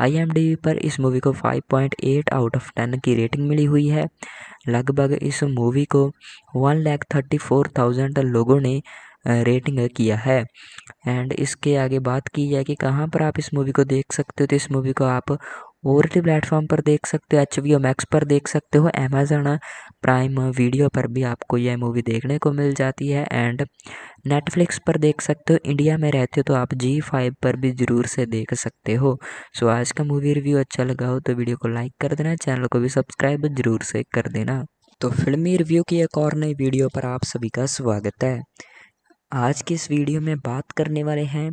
आई पर इस मूवी को 5.8 आउट ऑफ 10 की रेटिंग मिली हुई है लगभग इस मूवी को one lakh thirty four thousand लोगों ने रेटिंग किया है एंड इसके आगे बात की जाए कि कहाँ पर आप इस मूवी को देख सकते हो तो इस मूवी को आप भी प्लेटफॉर्म पर देख सकते हो एच वी मैक्स पर देख सकते हो अमेजन प्राइम वीडियो पर भी आपको यह मूवी देखने को मिल जाती है एंड नेटफ्लिक्स पर देख सकते हो इंडिया में रहते हो तो आप जी फाइव पर भी ज़रूर से देख सकते हो सो आज का मूवी रिव्यू अच्छा लगा हो तो वीडियो को लाइक कर देना चैनल को भी सब्सक्राइब ज़रूर से कर देना तो फिल्मी रिव्यू की एक और नई वीडियो पर आप सभी का स्वागत है आज की इस वीडियो में बात करने वाले हैं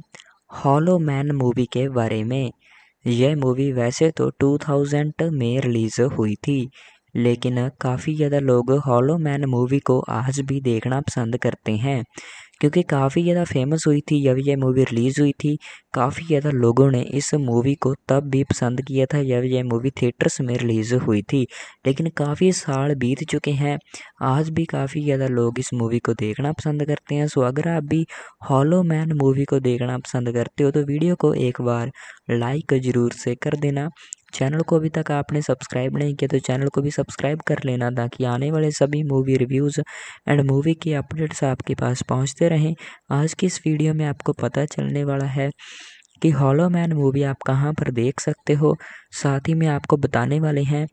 हॉलो मैन मूवी के बारे में यह मूवी वैसे तो 2000 में रिलीज हुई थी लेकिन काफ़ी ज़्यादा लोग हॉलो मैन मूवी को आज भी देखना पसंद करते हैं क्योंकि काफ़ी ज़्यादा फेमस हुई थी जब यह मूवी रिलीज़ हुई थी काफ़ी ज़्यादा लोगों ने इस मूवी को तब भी पसंद किया था जब यह मूवी थिएटर्स में रिलीज़ हुई थी लेकिन काफ़ी साल बीत चुके हैं आज भी काफ़ी ज़्यादा लोग इस मूवी को देखना पसंद करते हैं सो अगर आप भी हॉलो मैन मूवी को देखना पसंद करते हो तो वीडियो को एक बार लाइक ज़रूर से कर देना चैनल को अभी तक आपने सब्सक्राइब नहीं किया तो चैनल को भी सब्सक्राइब कर लेना ताकि आने वाले सभी मूवी रिव्यूज़ एंड मूवी के अपडेट्स आपके पास पहुंचते रहें आज की इस वीडियो में आपको पता चलने वाला है कि हॉलो मैन मूवी आप कहाँ पर देख सकते हो साथ ही में आपको बताने वाले हैं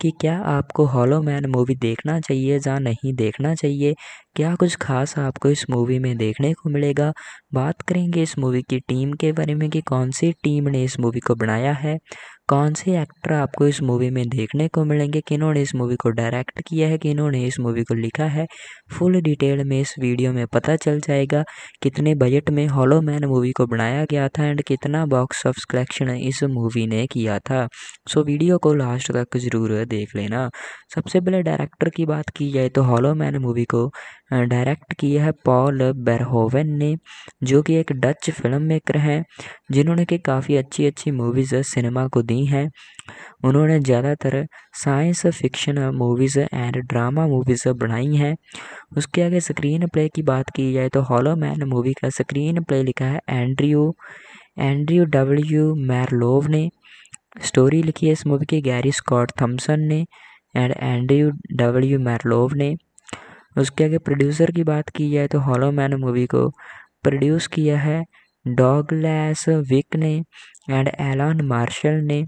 कि क्या आपको हॉलो मैन मूवी देखना चाहिए या नहीं देखना चाहिए क्या कुछ खास आपको इस मूवी में देखने को मिलेगा बात करेंगे इस मूवी की टीम के बारे में कि कौन सी टीम ने इस मूवी को बनाया है कौन से एक्टर आपको इस मूवी में देखने को मिलेंगे किन्होंने इस मूवी को डायरेक्ट किया है किन्होंने इस मूवी को लिखा है फुल डिटेल में इस वीडियो में पता चल जाएगा कितने बजट में हॉलो मैन मूवी को बनाया गया था एंड कितना बॉक्स ऑफ कलेक्शन इस मूवी ने किया था सो वीडियो को लास्ट तक ज़रूर देख लेना सबसे पहले डायरेक्टर की बात की जाए तो हॉलो मैन मूवी को डायरेक्ट किया है पॉल बेरहोवन ने जो कि एक डच फिल्म मेकर हैं जिन्होंने कि काफ़ी अच्छी अच्छी मूवीज़ सिनेमा को दी हैं उन्होंने ज़्यादातर science fiction movies and drama movies बनाई हैं उसके आगे स्क्रीन प्ले की बात की जाए तो हॉलो मैन मूवी का स्क्रीन प्ले लिखा है एंड्रयू एंड्रयू डब्ल्यू मैरलोव ने स्टोरी लिखी है इस मूवी की गैरी स्कॉट थम्पसन ने एंड एंड्रयू डब्ल्यू मैरलोव ने उसके आगे प्रोड्यूसर की बात की जाए तो हॉलो मैन मूवी को प्रोड्यूस किया है डॉगलैस विक ने एंड एलॉन मार्शल ने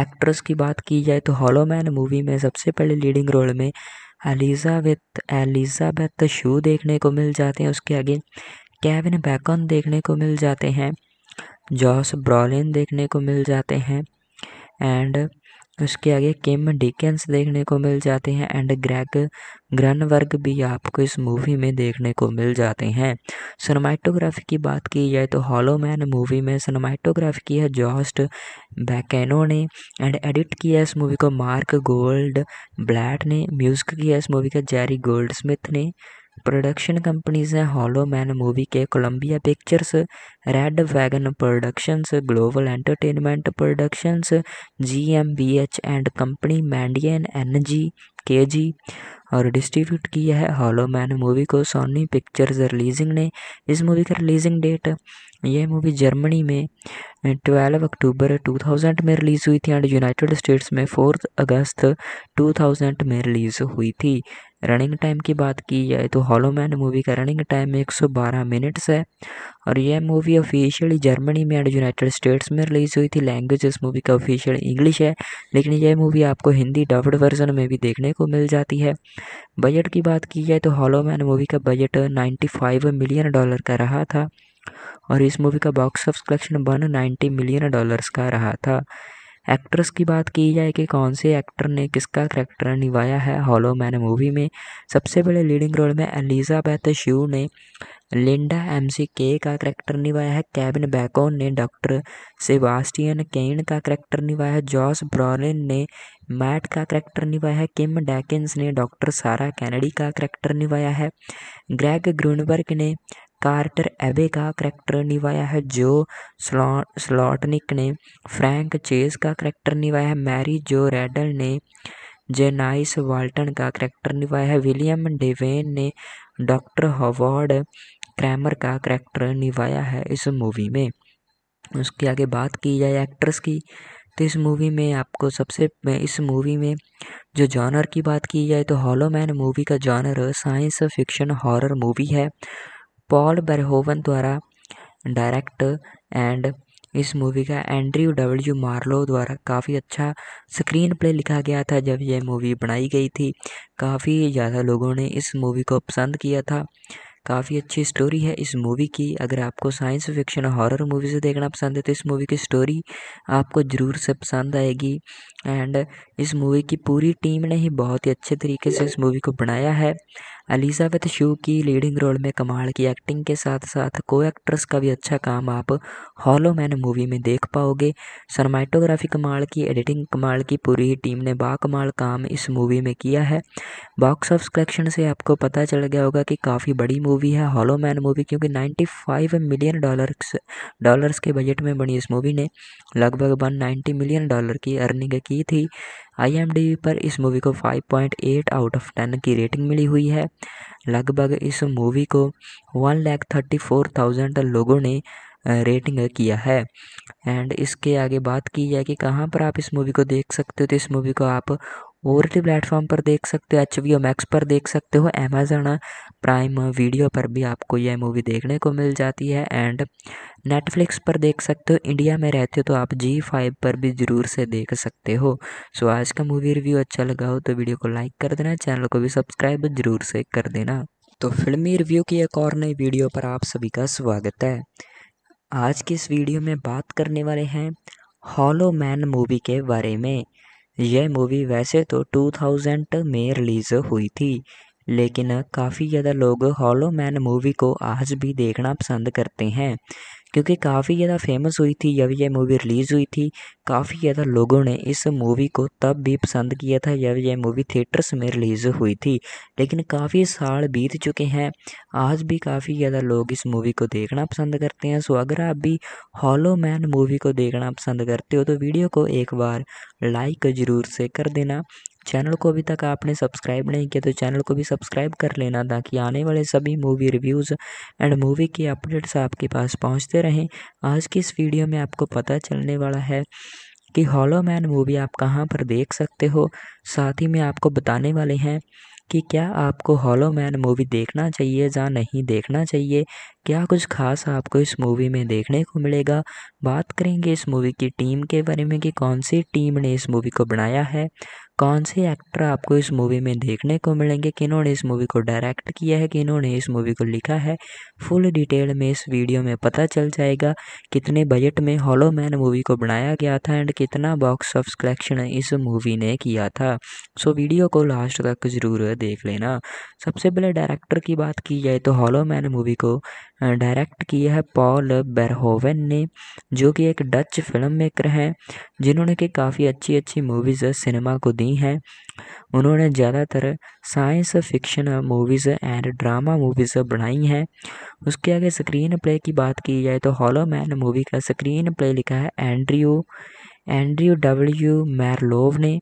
एक्ट्रेस की बात की जाए तो हॉलो मैन मूवी में सबसे पहले लीडिंग रोल में अलीज़ाविथ एलिजाबेथ शू देखने को मिल जाते हैं उसके आगे कैविन बैकन देखने को मिल जाते हैं जॉस ब्रॉलिन देखने को मिल जाते हैं एंड उसके आगे किम डिकेंस देखने को मिल जाते हैं एंड ग्रैग ग्रनवर्ग भी आपको इस मूवी में देखने को मिल जाते हैं सनमाइटोग्राफी की बात की जाए तो हॉलोमैन मूवी में सनमाइटोग्राफी की है जॉस्ट बैकेनो ने एंड एडिट किया इस मूवी को मार्क गोल्ड ब्लैट ने म्यूजिक किया इस मूवी का जेरी गोल्ड स्मिथ ने प्रोडक्शन कंपनीज हैं हॉलो मैन मूवी के Columbia Pictures Red Wagon Productions Global Entertainment Productions G M B H and company मैंडियन N G K G और distribute किया है हॉलो मैन मूवी को Soni pictures releasing ने इस movie का रिलीजिंग डेट यह मूवी जर्मनी में 12 अक्टूबर 2000 में रिलीज़ हुई थी एंड यूनाइटेड स्टेट्स में 4 अगस्त 2000 में रिलीज़ हुई थी रनिंग टाइम की बात की जाए तो हॉलोमैन मूवी का रनिंग टाइम 112 मिनट्स है और यह मूवी ऑफिशियली जर्मनी में एंड यूनाइटेड स्टेट्स में रिलीज़ हुई थी लैंग्वेज इस मूवी का ऑफिशियल इंग्लिश है लेकिन यह मूवी आपको हिंदी डब्ड वर्जन में भी देखने को मिल जाती है बजट की बात की जाए तो हॉलोमैन मूवी का बजट नाइन्टी मिलियन डॉलर का रहा था और इस मूवी का box of collection one ninety million dollars का रहा था एक्ट्रेस की बात की जाए कि कौन से एक्टर ने किसका करैक्टर निभाया है हॉलो मैन मूवी में सबसे बड़े लीडिंग रोल में एलिजाबैथ श्यू ने लिंडा एम सी के का करैक्टर निभाया है कैबिन बैकोन ने डॉक्टर सेबास्टियन केन का करैक्टर निभाया है जॉस ब्रॉलिन ने मैट का करैक्टर निभाया है किम डैकिस ने डॉक्टर सारा कैनेडी का करैक्टर निभाया है ग्रैग ग्रूनबर्ग ने कार्टर एबे का करैक्टर निभाया है जो स्लॉटनिक ने फ्रैंक चेज का करैक्टर निभाया है मैरी जो रेडल ने जेनाइस वाल्टन का करैक्टर निभाया है विलियम डेवेन ने डॉक्टर हॉवर्ड क्रैमर का करैक्टर निभाया है इस मूवी में उसके आगे बात की जाए एक्ट्रेस की तो इस मूवी में आपको सबसे इस मूवी में जो जॉनर की बात की जाए तो हॉलोमैन मूवी का genre science fiction horror movie है पॉल बरहोवन द्वारा डायरेक्ट एंड इस मूवी का एंड्रयू डब्ल्यू मार्लो द्वारा काफ़ी अच्छा स्क्रीन प्ले लिखा गया था जब यह मूवी बनाई गई थी काफ़ी ज़्यादा लोगों ने इस मूवी को पसंद किया था काफ़ी अच्छी स्टोरी है इस मूवी की अगर आपको साइंस फिक्शन हॉरर से देखना पसंद है तो इस मूवी की स्टोरी आपको ज़रूर से पसंद आएगी एंड इस मूवी की पूरी टीम ने ही बहुत ही अच्छे तरीके से इस मूवी को बनाया है एलिजाबेथ शू की लीडिंग रोल में कमाल की एक्टिंग के साथ साथ को एक्ट्रेस का भी अच्छा काम आप हॉलो मैन मूवी में देख पाओगे सरमाइटोग्राफी कमाल की एडिटिंग कमाल की पूरी ही टीम ने बाकमाल काम इस मूवी में किया है बॉक्स ऑफ कलेक्शन से आपको पता चल गया होगा कि काफ़ी बड़ी मूवी है हॉलो मैन मूवी क्योंकि नाइन्टी मिलियन डॉलर डॉलर्स के बजट में बनी इस मूवी ने लगभग वन नाइन्टी मिलियन डॉलर की अर्निंग की थी आई पर इस मूवी को 5.8 आउट ऑफ 10 की रेटिंग मिली हुई है लगभग इस मूवी को one lakh thirty four thousand लोगों ने रेटिंग किया है एंड इसके आगे बात की जाए कि कहाँ पर आप इस मूवी को देख सकते हो तो इस मूवी को आप और भी प्लेटफॉर्म पर देख सकते हो एच वी मैक्स पर देख सकते हो अमेजन प्राइम वीडियो पर भी आपको यह मूवी देखने को मिल जाती है एंड नेटफ्लिक्स पर देख सकते हो इंडिया में रहते हो तो आप जी फाइव पर भी ज़रूर से देख सकते हो सो आज का मूवी रिव्यू अच्छा लगा हो तो वीडियो को लाइक कर देना चैनल को भी सब्सक्राइब ज़रूर से कर देना तो फिल्मी रिव्यू की एक और नई वीडियो पर आप सभी का स्वागत है आज की इस वीडियो में बात करने वाले हैं हॉलो मैन मूवी के बारे में यह मूवी वैसे तो 2000 में रिलीज़ हुई थी लेकिन काफ़ी ज़्यादा लोग हॉलो मैन मूवी को आज भी देखना पसंद करते हैं क्योंकि काफ़ी ज़्यादा फेमस हुई थी जब यह मूवी रिलीज़ हुई थी काफ़ी ज़्यादा लोगों ने इस मूवी को तब भी पसंद किया था जब यह मूवी थिएटर्स में रिलीज़ हुई थी लेकिन काफ़ी साल बीत चुके हैं आज भी काफ़ी ज़्यादा लोग इस मूवी को देखना पसंद करते हैं सो अगर आप भी हॉलो मैन मूवी को देखना पसंद करते हो तो वीडियो को एक बार लाइक ज़रूर से कर देना चैनल को अभी तक आपने सब्सक्राइब नहीं किया तो चैनल को भी सब्सक्राइब कर लेना ताकि आने वाले सभी मूवी रिव्यूज़ एंड मूवी के अपडेट्स आपके पास पहुंचते रहें आज की इस वीडियो में आपको पता चलने वाला है कि हॉलो मैन मूवी आप कहाँ पर देख सकते हो साथ ही में आपको बताने वाले हैं कि क्या आपको हॉलो मैन मूवी देखना चाहिए या नहीं देखना चाहिए क्या कुछ खास आपको इस मूवी में देखने को मिलेगा बात करेंगे इस मूवी की टीम के बारे में कि कौन सी टीम ने इस मूवी को बनाया है कौन से एक्टर आपको इस मूवी में देखने को मिलेंगे किन्होंने इस मूवी को डायरेक्ट किया है कि इन्होंने इस मूवी को लिखा है फुल डिटेल में इस वीडियो में पता चल जाएगा कितने बजट में हॉलो मैन मूवी को बनाया गया था एंड कितना बॉक्स ऑफ कलेक्शन इस मूवी ने किया था सो वीडियो को लास्ट तक ज़रूर देख लेना सबसे पहले डायरेक्टर की बात की जाए तो हॉलो मैन मूवी को डायरेक्ट की है पॉल बेरहोवन ने जो कि एक डच फिल्म मेकर हैं जिन्होंने कि काफ़ी अच्छी अच्छी मूवीज़ सिनेमा को दी हैं उन्होंने ज़्यादातर science fiction movies and drama movies बनाई हैं उसके आगे स्क्रीन प्ले की बात की जाए तो हॉलो मैन मूवी का स्क्रीन प्ले लिखा है एंड्रयू एंड्रयू डब्ल्यू मैरलोव ने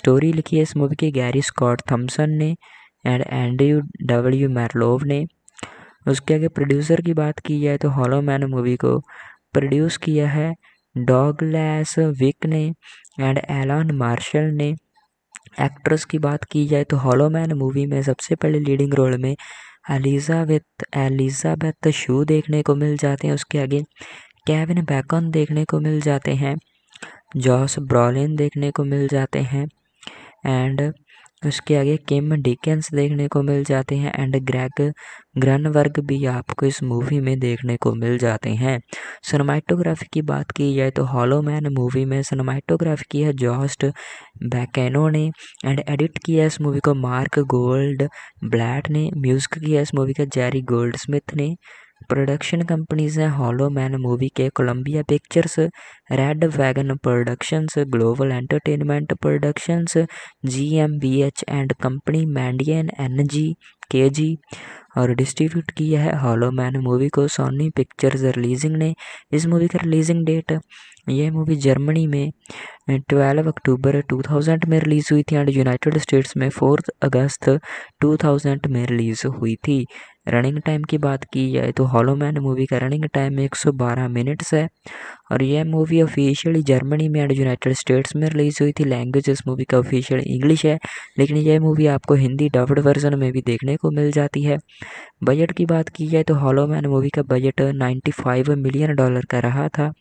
स्टोरी लिखी है इस मूवी की गैरी स्कॉट थम्पसन ने एंड एंड्रयू डब्ल्यू मैरलोव ने उसके आगे प्रोड्यूसर की बात की जाए तो हॉलो मैन मूवी को प्रोड्यूस किया है डॉगलैस विक ने एंड एलान मार्शल ने एक्ट्रेस की बात की जाए तो हॉलो मैन मूवी में सबसे पहले लीडिंग रोल में एलिजाबेथ एलिजाबेथ शू देखने को मिल जाते हैं उसके आगे कैविन बैकन देखने को मिल जाते हैं जॉस ब्रॉलिन देखने को मिल जाते हैं एंड उसके आगे किम डिकेंस देखने को मिल जाते हैं एंड ग्रैग ग्रनवर्ग भी आपको इस मूवी में देखने को मिल जाते हैं सनमाइटोग्राफी की बात की जाए तो हॉलो मैन मूवी में सनमाइटोग्राफी की है जॉस्ट बैकेनो ने एंड एडिट किया इस मूवी को मार्क गोल्ड ब्लैट ने म्यूजिक किया इस मूवी का जेरी गोल्ड स्मिथ ने प्रोडक्शन कंपनीज हैं हॉलो मैन मूवी के Columbia Pictures Red Wagon Productions Global Entertainment Productions G M B H and company मैंडियन N G K G और distribute किया है हॉलो मैन मूवी को Soni pictures releasing ने इस movie का रिलीजिंग डेट यह मूवी जर्मनी में 12 अक्टूबर 2000 में रिलीज़ हुई थी एंड यूनाइटेड स्टेट्स में 4 अगस्त 2000 में रिलीज़ हुई थी रनिंग टाइम की बात की जाए तो हॉलो मैन मूवी का रनिंग टाइम 112 मिनट्स है और यह मूवी ऑफिशियली जर्मनी में एंड यूनाइटेड स्टेट्स में रिलीज़ हुई थी लैंग्वेज इस मूवी का ऑफिशियल इंग्लिश है लेकिन यह मूवी आपको हिंदी डब्ड वर्जन में भी देखने को मिल जाती है बजट की बात की जाए तो हॉलो मैन मूवी का बजट फाइव मिलियन डॉलर का रहा था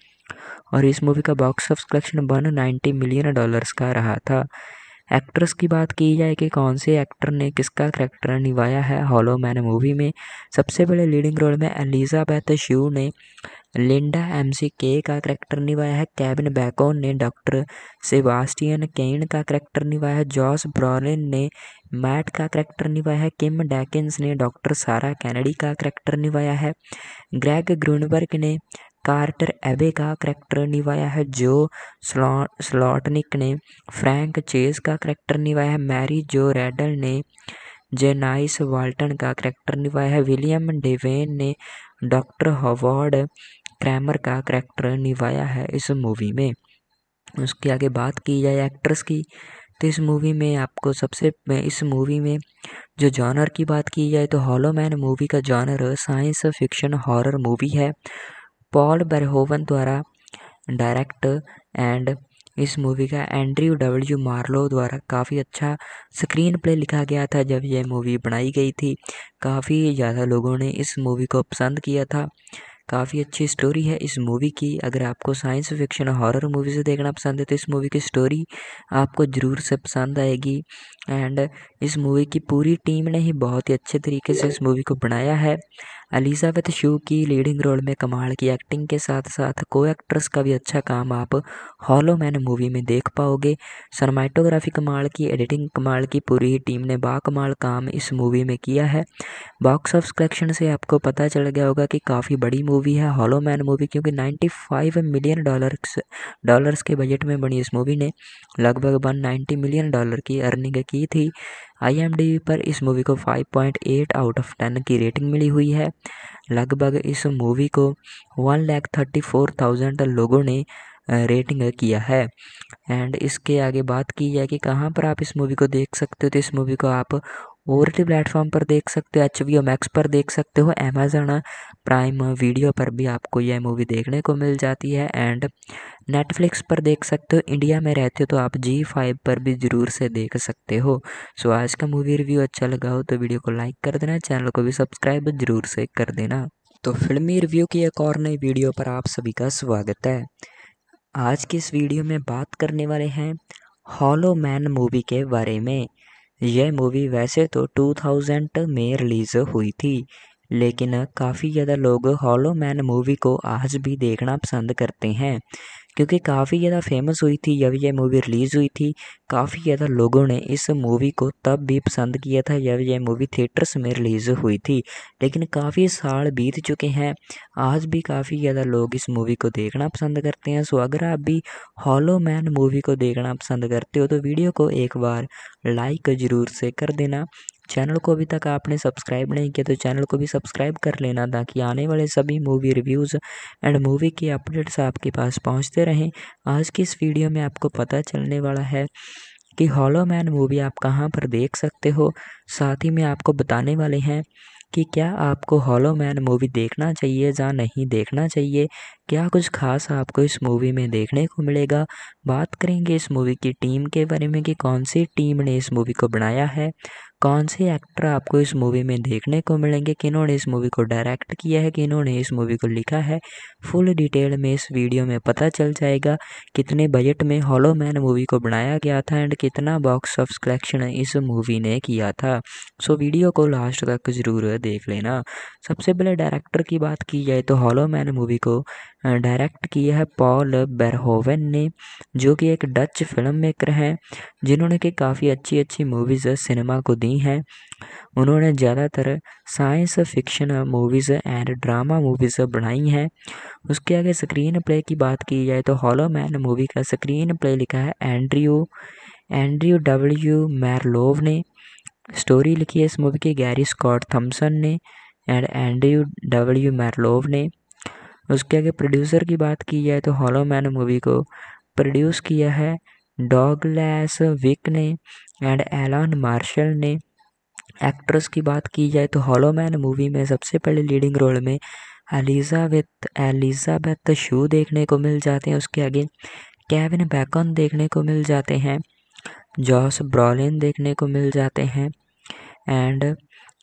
और इस मूवी का box of collection one ninety million dollars का रहा था एक्ट्रेस की बात की जाए कि कौन से एक्टर ने किसका करैक्टर निभाया है हॉलो मैन मूवी में सबसे बड़े लीडिंग रोल में एलिजाबैथ श्यू ने लिंडा एम सी के का करैक्टर निभाया है कैबिन बैकोन ने डॉक्टर सेबास्टियन केन का करैक्टर निभाया है जॉस ब्रॉलिन ने मैट का करैक्टर निभाया है किम डैकिस ने डॉक्टर सारा कैनेडी का करैक्टर निभाया है ग्रैग ग्रूनबर्ग ने कार्टर एबे का करैक्टर निभाया है जो स्लॉ स्लॉटनिक ने फ्रैंक चेस का करैक्टर निभाया है मैरी जो रेडल ने जेनाइस वाल्टन का करैक्टर निभाया है विलियम डेवेन ने डॉक्टर हॉवर्ड क्रैमर का करैक्टर निभाया है इस मूवी में उसके आगे बात की जाए एक्ट्रेस की तो इस मूवी में आपको सबसे इस मूवी में जो जॉनर की बात की जाए तो हॉलोमैन मूवी का genre science fiction horror movie है पॉल बरहोवन द्वारा डायरेक्ट एंड इस मूवी का एंड्रयू डब्ल्यू मार्लो द्वारा काफ़ी अच्छा स्क्रीन प्ले लिखा गया था जब यह मूवी बनाई गई थी काफ़ी ज़्यादा लोगों ने इस मूवी को पसंद किया था काफ़ी अच्छी स्टोरी है इस मूवी की अगर आपको साइंस फिक्शन हॉरर मूवी से देखना पसंद है तो इस मूवी की स्टोरी आपको ज़रूर से पसंद आएगी एंड इस मूवी की पूरी टीम ने ही बहुत ही अच्छे तरीके से इस मूवी को बनाया है एलिजाबेथ शू की लीडिंग रोल में कमाल की एक्टिंग के साथ साथ को एक्ट्रेस का भी अच्छा काम आप हॉलो मैन मूवी में देख पाओगे सरमाइटोग्राफी कमाल की एडिटिंग कमाल की पूरी टीम ने बा कमाल काम इस मूवी में किया है बॉक्स ऑफ कलेक्शन से आपको पता चल गया होगा कि काफ़ी बड़ी मूवी है हॉलो मैन मूवी क्योंकि नाइन्टी मिलियन डॉलर डॉलर्स के बजट में बनी इस मूवी ने लगभग वन मिलियन डॉलर की अर्निंग की थी आई पर इस मूवी को 5.8 आउट ऑफ 10 की रेटिंग मिली हुई है लगभग इस मूवी को one lakh thirty four thousand लोगों ने रेटिंग किया है एंड इसके आगे बात की जाए कि कहाँ पर आप इस मूवी को देख सकते हो तो इस मूवी को आप टी प्लेटफॉर्म पर देख सकते हो एच वी मैक्स पर देख सकते हो अमेजन प्राइम वीडियो पर भी आपको यह मूवी देखने को मिल जाती है एंड नेटफ्लिक्स पर देख सकते हो इंडिया में रहते हो तो आप जी फाइव पर भी ज़रूर से देख सकते हो सो आज का मूवी रिव्यू अच्छा लगा हो तो वीडियो को लाइक कर देना चैनल को भी सब्सक्राइब ज़रूर से कर देना तो फिल्मी रिव्यू की एक और नई वीडियो पर आप सभी का स्वागत है आज की इस वीडियो में बात करने वाले हैं हॉलो मैन मूवी के बारे में यह मूवी वैसे तो 2000 में रिलीज़ हुई थी लेकिन काफ़ी ज़्यादा लोग हॉलो मैन मूवी को आज भी देखना पसंद करते हैं क्योंकि काफ़ी ज़्यादा फेमस हुई थी जब यह मूवी रिलीज़ हुई थी काफ़ी ज़्यादा लोगों ने इस मूवी को तब भी पसंद किया था जब यह मूवी थिएटर्स में रिलीज़ हुई थी लेकिन काफ़ी साल बीत चुके हैं आज भी काफ़ी ज़्यादा लोग इस मूवी को देखना पसंद करते हैं सो अगर आप भी हॉलो मैन मूवी को देखना पसंद करते हो तो वीडियो को एक बार लाइक ज़रूर से कर देना चैनल को अभी तक आपने सब्सक्राइब नहीं किया तो चैनल को भी सब्सक्राइब कर लेना ताकि आने वाले सभी मूवी रिव्यूज़ एंड मूवी के अपडेट्स आपके पास पहुंचते रहें आज की इस वीडियो में आपको पता चलने वाला है कि हॉलो मैन मूवी आप कहाँ पर देख सकते हो साथ ही में आपको बताने वाले हैं कि क्या आपको हॉलो मैन मूवी देखना चाहिए या नहीं देखना चाहिए क्या कुछ खास आपको इस मूवी में देखने को मिलेगा बात करेंगे इस मूवी की टीम के बारे में कि कौन सी टीम ने इस मूवी को बनाया है कौन से एक्टर आपको इस मूवी में देखने को मिलेंगे किन्होंने इस मूवी को डायरेक्ट किया है कि इस मूवी को लिखा है फुल डिटेल में इस वीडियो में पता चल जाएगा कितने बजट में हॉलो मैन मूवी को बनाया गया था एंड कितना बॉक्स ऑफ कलेक्शन इस मूवी ने किया था सो वीडियो को लास्ट तक ज़रूर देख लेना सबसे पहले डायरेक्टर की बात की जाए तो हॉलो मैन मूवी को डायरेक्ट किया है पॉल बेरहोवन ने जो कि एक डच फिल्म मेकर हैं जिन्होंने कि काफ़ी अच्छी अच्छी मूवीज़ सिनेमा को दी हैं उन्होंने ज़्यादातर science fiction movies and drama movies बनाई हैं उसके आगे स्क्रीन प्ले की बात की जाए तो हॉलो मैन मूवी का स्क्रीन प्ले लिखा है एंड्रयू एंड्रयू डब्ल्यू मैरलोव ने स्टोरी लिखी है इस मूवी की गैरी स्कॉट थम्पसन ने एंड एंड्रयू डब्ल्यू मैरलोव ने उसके आगे प्रोड्यूसर की बात की जाए तो हॉलो मैन मूवी को प्रोड्यूस किया है डॉगलैस विक ने एंड एलॉन मार्शल ने एक्ट्रेस की बात की जाए तो हॉलो मैन मूवी में सबसे पहले लीडिंग रोल में एलिजाबेथ एलिजाबेथ शू देखने को मिल जाते हैं उसके आगे कैविन बैकन देखने को मिल जाते हैं जॉस ब्रॉलिन देखने को मिल जाते हैं एंड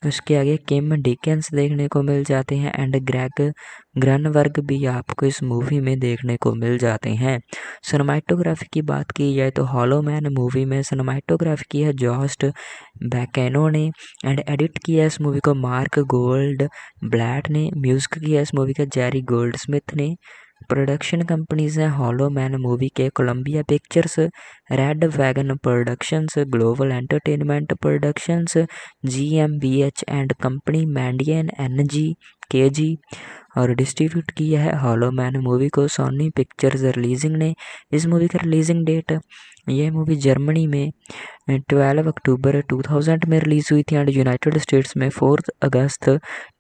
उसके आगे किम डिकेंस देखने को मिल जाते हैं एंड ग्रैग ग्रनवर्ग भी आपको इस मूवी में देखने को मिल जाते हैं सिनेमाटोग्राफी की बात की जाए तो हॉलोमैन मूवी में सिनेमाटोग्राफी की है जॉस्ट बैकेनो ने एंड एडिट किया है इस मूवी को मार्क गोल्ड ब्लैट ने म्यूजिक किया इस मूवी का जेरी गोल्ड स्मिथ ने प्रोडक्शन कंपनीज हैं हॉलो मैन मूवी के Columbia Pictures Red Wagon Productions Global Entertainment Productions G M B H and company मैंडियन N G K G और distribute किया है हॉलो मैन मूवी को Soni pictures releasing ने इस movie का रिलीजिंग डेट यह मूवी जर्मनी में 12 अक्टूबर 2000 में रिलीज़ हुई थी एंड यूनाइटेड स्टेट्स में 4 अगस्त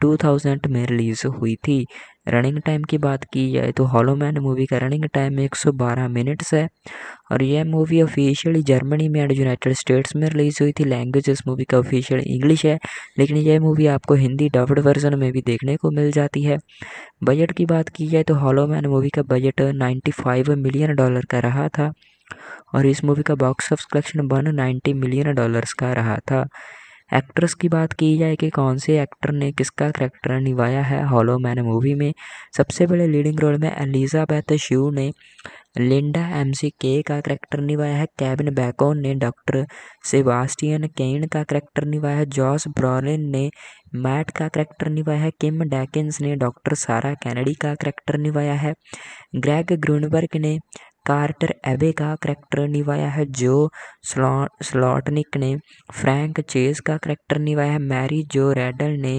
2000 में रिलीज़ हुई थी रनिंग टाइम की बात की जाए तो हॉलो मैन मूवी का रनिंग टाइम 112 मिनट्स है और यह मूवी ऑफिशियली जर्मनी में एंड यूनाइटेड स्टेट्स में रिलीज़ हुई थी लैंग्वेज इस मूवी का ऑफिशियल इंग्लिश है लेकिन यह मूवी आपको हिंदी डब्ड वर्जन में भी देखने को मिल जाती है बजट की बात की जाए तो हॉलो मैन मूवी का बजट नाइन्टी मिलियन डॉलर का रहा था और इस मूवी का box of collection one ninety million dollars का रहा था एक्ट्रेस की बात की जाए कि कौन से एक्टर ने किसका करैक्टर निभाया है हॉलो मैन मूवी में सबसे बड़े लीडिंग रोल में एलिजाबैथ श्यू ने लिंडा एम सी के का करैक्टर निभाया है कैबिन बैकोन ने डॉक्टर सेबास्टियन केन का करैक्टर निभाया है जॉस ब्रॉलिन ने मैट का करैक्टर निभाया है किम डैकिंस ने डॉक्टर सारा कैनेडी का करैक्टर निभाया है ग्रैग ग्रूनबर्ग ने कार्टर एबे का करैक्टर निभाया है जो स्लॉ स्लॉटनिक ने फ्रैंक चेस का करैक्टर निभाया है मैरी जो रेडल ने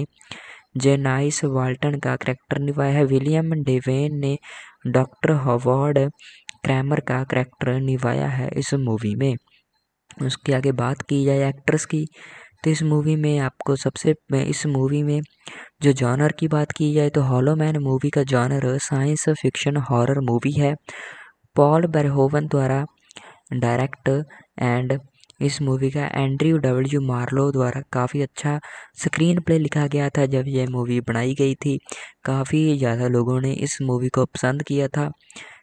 जेनाइस वाल्टन का करैक्टर निभाया है विलियम डेवेन ने डॉक्टर हॉवर्ड क्रैमर का करैक्टर निभाया है इस मूवी में उसके आगे बात की जाए एक्ट्रेस की तो इस मूवी में आपको सबसे इस मूवी में जो जॉनर की बात की जाए तो हॉलोमैन मूवी का genre science fiction horror movie है पॉल बरहोवन द्वारा डायरेक्ट एंड इस मूवी का एंड्रयू डब्ल्यू मार्लो द्वारा काफ़ी अच्छा स्क्रीन प्ले लिखा गया था जब यह मूवी बनाई गई थी काफ़ी ज़्यादा लोगों ने इस मूवी को पसंद किया था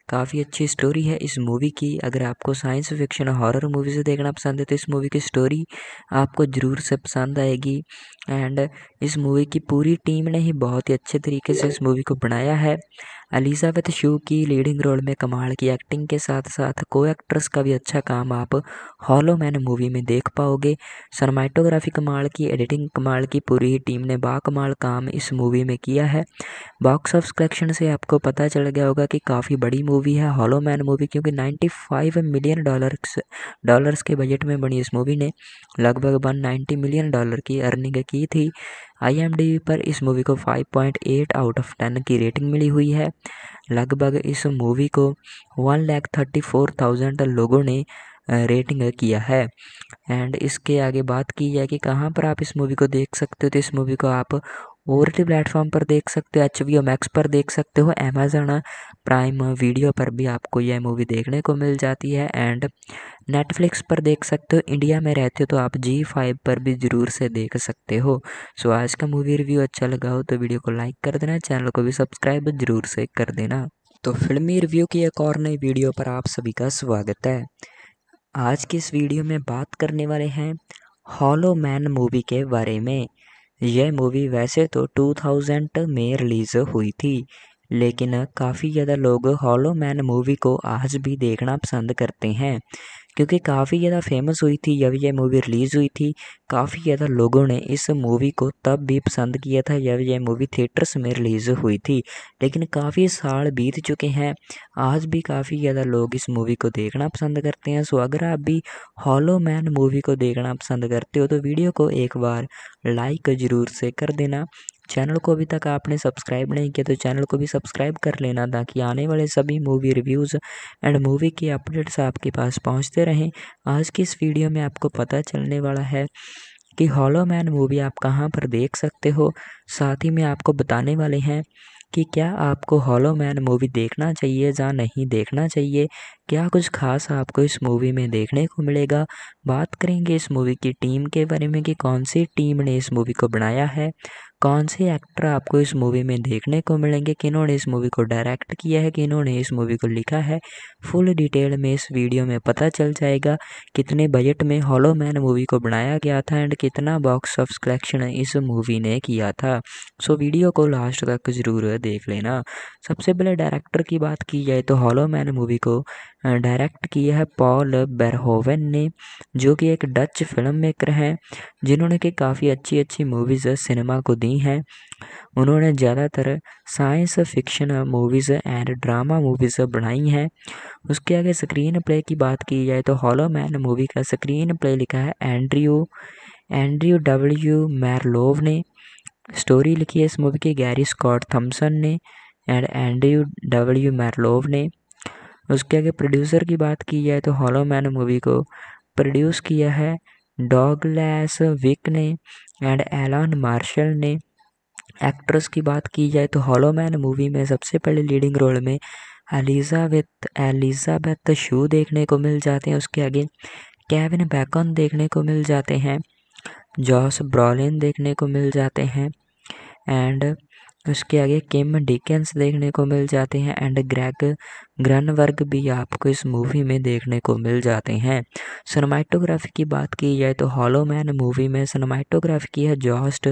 काफ़ी अच्छी स्टोरी है इस मूवी की अगर आपको साइंस फिक्शन हॉरर से देखना पसंद है तो इस मूवी की स्टोरी आपको ज़रूर से पसंद आएगी एंड इस मूवी की पूरी टीम ने ही बहुत ही अच्छे तरीके से इस मूवी को बनाया है एलिजाबेथ शू की लीडिंग रोल में कमाल की एक्टिंग के साथ साथ को एक्ट्रेस का भी अच्छा काम आप हॉलो मैन मूवी में देख पाओगे सरमाइटोग्राफी कमाल की एडिटिंग कमाल की पूरी ही टीम ने बाकमाल काम इस मूवी में किया है बॉक्स ऑफ कलेक्शन से आपको पता चल गया होगा कि काफ़ी बड़ी मूवी है हॉलो मैन मूवी क्योंकि नाइन्टी मिलियन डॉलर डॉलर्स के बजट में बनी इस मूवी ने लगभग वन मिलियन डॉलर की अर्निंग की थी आई पर इस मूवी को 5.8 आउट ऑफ 10 की रेटिंग मिली हुई है लगभग इस मूवी को one lakh thirty four thousand लोगों ने रेटिंग किया है एंड इसके आगे बात की जाए कि कहाँ पर आप इस मूवी को देख सकते हो तो इस मूवी को आप और भी प्लेटफॉर्म पर देख सकते हो एच वी मैक्स पर देख सकते हो अमेजन प्राइम वीडियो पर भी आपको यह मूवी देखने को मिल जाती है एंड नेटफ्लिक्स पर देख सकते हो इंडिया में रहते हो तो आप जी फाइव पर भी ज़रूर से देख सकते हो सो आज का मूवी रिव्यू अच्छा लगा हो तो वीडियो को लाइक कर देना चैनल को भी सब्सक्राइब ज़रूर से कर देना तो फिल्मी रिव्यू की एक और नई वीडियो पर आप सभी का स्वागत है आज की इस वीडियो में बात करने वाले हैं हॉलो मैन मूवी के बारे में यह मूवी वैसे तो 2000 में रिलीज़ हुई थी लेकिन काफ़ी ज़्यादा लोग हॉलो मैन मूवी को आज भी देखना पसंद करते हैं क्योंकि काफ़ी ज़्यादा फेमस हुई थी जब यह मूवी रिलीज़ हुई थी काफ़ी ज़्यादा लोगों ने इस मूवी को तब भी पसंद किया था जब यह मूवी थिएटर्स में रिलीज़ हुई थी लेकिन काफ़ी साल बीत चुके हैं आज भी काफ़ी ज़्यादा लोग इस मूवी को देखना पसंद करते हैं सो अगर आप भी हॉलो मैन मूवी को देखना पसंद करते हो तो वीडियो को एक बार लाइक ज़रूर से कर देना चैनल को अभी तक आपने सब्सक्राइब नहीं किया तो चैनल को भी सब्सक्राइब कर लेना ताकि आने वाले सभी मूवी रिव्यूज़ एंड मूवी के अपडेट्स आपके पास पहुंचते रहें आज की इस वीडियो में आपको पता चलने वाला है कि हॉलो मैन मूवी आप कहाँ पर देख सकते हो साथ ही में आपको बताने वाले हैं कि क्या आपको हॉलो मैन मूवी देखना चाहिए या नहीं देखना चाहिए क्या कुछ खास आपको इस मूवी में देखने को मिलेगा बात करेंगे इस मूवी की टीम के बारे में कि कौन सी टीम ने इस मूवी को बनाया है कौन से एक्टर आपको इस मूवी में देखने को मिलेंगे किन्होंने इस मूवी को डायरेक्ट किया है किन्होंने इस मूवी को लिखा है फुल डिटेल में इस वीडियो में पता चल जाएगा कितने बजट में हॉलो मैन मूवी को बनाया गया था एंड कितना बॉक्स ऑफ कलेक्शन इस मूवी ने किया था सो so, वीडियो को लास्ट तक ज़रूर देख लेना सबसे पहले डायरेक्टर की बात की जाए तो हॉलो मैन मूवी को डायरेक्ट की है पॉल बेरहोवन ने जो कि एक डच फिल्म मेकर हैं जिन्होंने कि काफ़ी अच्छी अच्छी मूवीज़ सिनेमा को दी हैं उन्होंने ज़्यादातर science fiction movies and drama movies बनाई हैं उसके आगे स्क्रीन प्ले की बात की जाए तो हॉलो मैन मूवी का स्क्रीन प्ले लिखा है एंड्रयू एंड्रयू डब्ल्यू मैरलोव ने स्टोरी लिखी है इस मूवी की गैरी स्कॉट थम्पसन ने एंड एंड्रयू डब्ल्यू मैरलोव ने उसके आगे प्रोड्यूसर की बात की जाए तो हॉलो मैन मूवी को प्रोड्यूस किया है डॉगलैस विक ने एंड एलॉन मार्शल ने एक्ट्रेस की बात की जाए तो हॉलो मैन मूवी में सबसे पहले लीडिंग रोल में एलिजाबेथ एलिजाबेथ शू देखने को मिल जाते हैं उसके आगे कैविन बैकन देखने को मिल जाते हैं जॉस ब्रॉलिन देखने को मिल जाते हैं एंड उसके आगे किम डिकेंस देखने को मिल जाते हैं एंड ग्रैग ग्रनवर्ग भी आपको इस मूवी में देखने को मिल जाते हैं सनमाइटोग्राफी की बात की जाए तो हॉलोमैन मूवी में सनमाइटोग्राफी की है जॉस्ट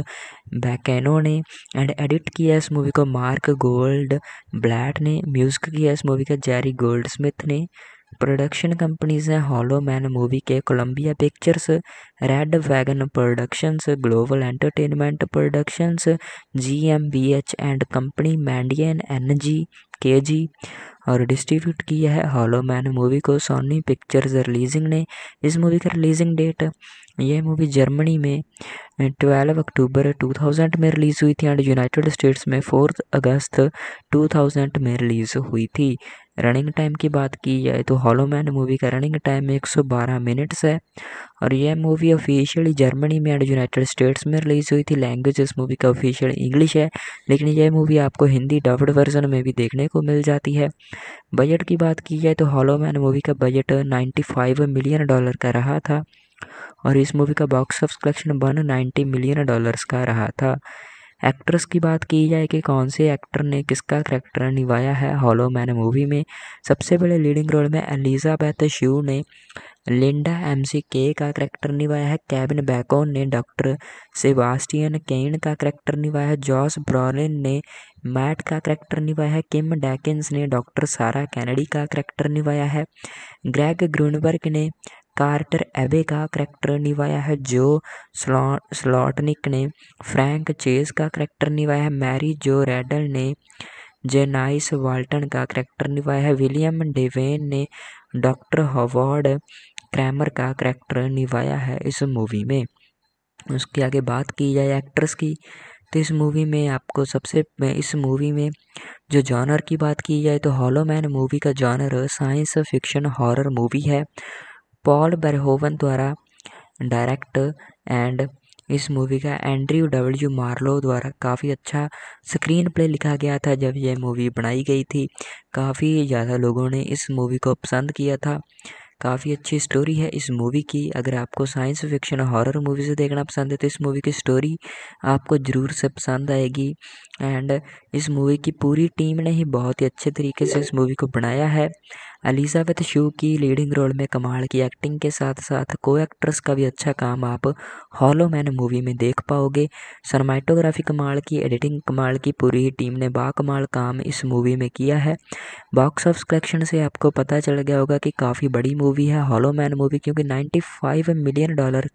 बैकेनो ने एंड एडिट किया इस मूवी को मार्क गोल्ड ब्लैट ने म्यूजिक किया इस मूवी का जेरी गोल्ड स्मिथ ने प्रोडक्शन कंपनीज हैं हॉलो मैन मूवी के Columbia Pictures Red Wagon Productions Global Entertainment Productions G M B H and company मैंडियन N G K G और distribute किया है हॉलो मैन मूवी को Soni pictures releasing ने इस movie का रिलीजिंग डेट यह मूवी जर्मनी में 12 अक्टूबर 2000 में रिलीज़ हुई थी एंड यूनाइटेड स्टेट्स में 4 अगस्त 2000 में रिलीज़ हुई थी रनिंग टाइम की बात की जाए तो हॉलो मैन मूवी का रनिंग टाइम 112 मिनट्स है और यह मूवी ऑफिशियली जर्मनी में एंड यूनाइटेड स्टेट्स में रिलीज़ हुई थी लैंग्वेज इस मूवी का ऑफिशियल इंग्लिश है लेकिन यह मूवी आपको हिंदी डब्ड वर्जन में भी देखने को मिल जाती है बजट की बात की जाए तो हॉलो मैन मूवी का बजट नाइन्टी मिलियन डॉलर का रहा था और इस मूवी का box of collection one ninety million dollars का रहा था एक्ट्रेस की बात की जाए कि कौन से एक्टर ने किसका करैक्टर निभाया है हॉलो मैन मूवी में सबसे बड़े लीडिंग रोल में एलिजाबैथ श्यू ने लिंडा एम सी के का करैक्टर निभाया है कैबिन बैकोन ने डॉक्टर सेवास्टियन केन का करैक्टर निभाया है जॉस ब्रॉलिन ने मैट का करैक्टर निभाया है किम डैकिस ने डॉक्टर सारा कैनेडी का करैक्टर निभाया है ग्रैग ग्रूनबर्ग ने कार्टर एबे का करैक्टर निभाया है जो स्लॉ स्लॉटनिक ने फ्रैंक चेस का करैक्टर निभाया है मैरी जो रेडल ने जेनाइस वाल्टन का करैक्टर निभाया है विलियम डेवेन ने डॉक्टर हॉवर्ड क्रैमर का करैक्टर निभाया है इस मूवी में उसके आगे बात की जाए एक्ट्रेस की तो इस मूवी में आपको सबसे इस मूवी में जो जॉनर की बात की जाए तो हॉलोमैन मूवी का genre science fiction horror movie है पॉल बरहोवन द्वारा डायरेक्ट एंड इस मूवी का एंड्रयू डब्ल्यू मार्लो द्वारा काफ़ी अच्छा स्क्रीन प्ले लिखा गया था जब यह मूवी बनाई गई थी काफ़ी ज़्यादा लोगों ने इस मूवी को पसंद किया था काफ़ी अच्छी स्टोरी है इस मूवी की अगर आपको साइंस फिक्शन हॉरर से देखना पसंद है तो इस मूवी की स्टोरी आपको ज़रूर से पसंद आएगी एंड इस मूवी की पूरी टीम ने ही बहुत ही अच्छे तरीके से इस मूवी को बनाया है एलिजाबेथ शू की लीडिंग रोल में कमाल की एक्टिंग के साथ साथ को एक्ट्रेस का भी अच्छा काम आप हॉलो मैन मूवी में देख पाओगे सनमाइटोग्राफी कमाल की एडिटिंग कमाल की पूरी टीम ने बाकमाल काम इस मूवी में किया है बॉक्स ऑफ कलेक्शन से आपको पता चल गया होगा कि काफ़ी बड़ी मूवी है हॉलो मैन मूवी क्योंकि नाइन्टी मिलियन डॉलर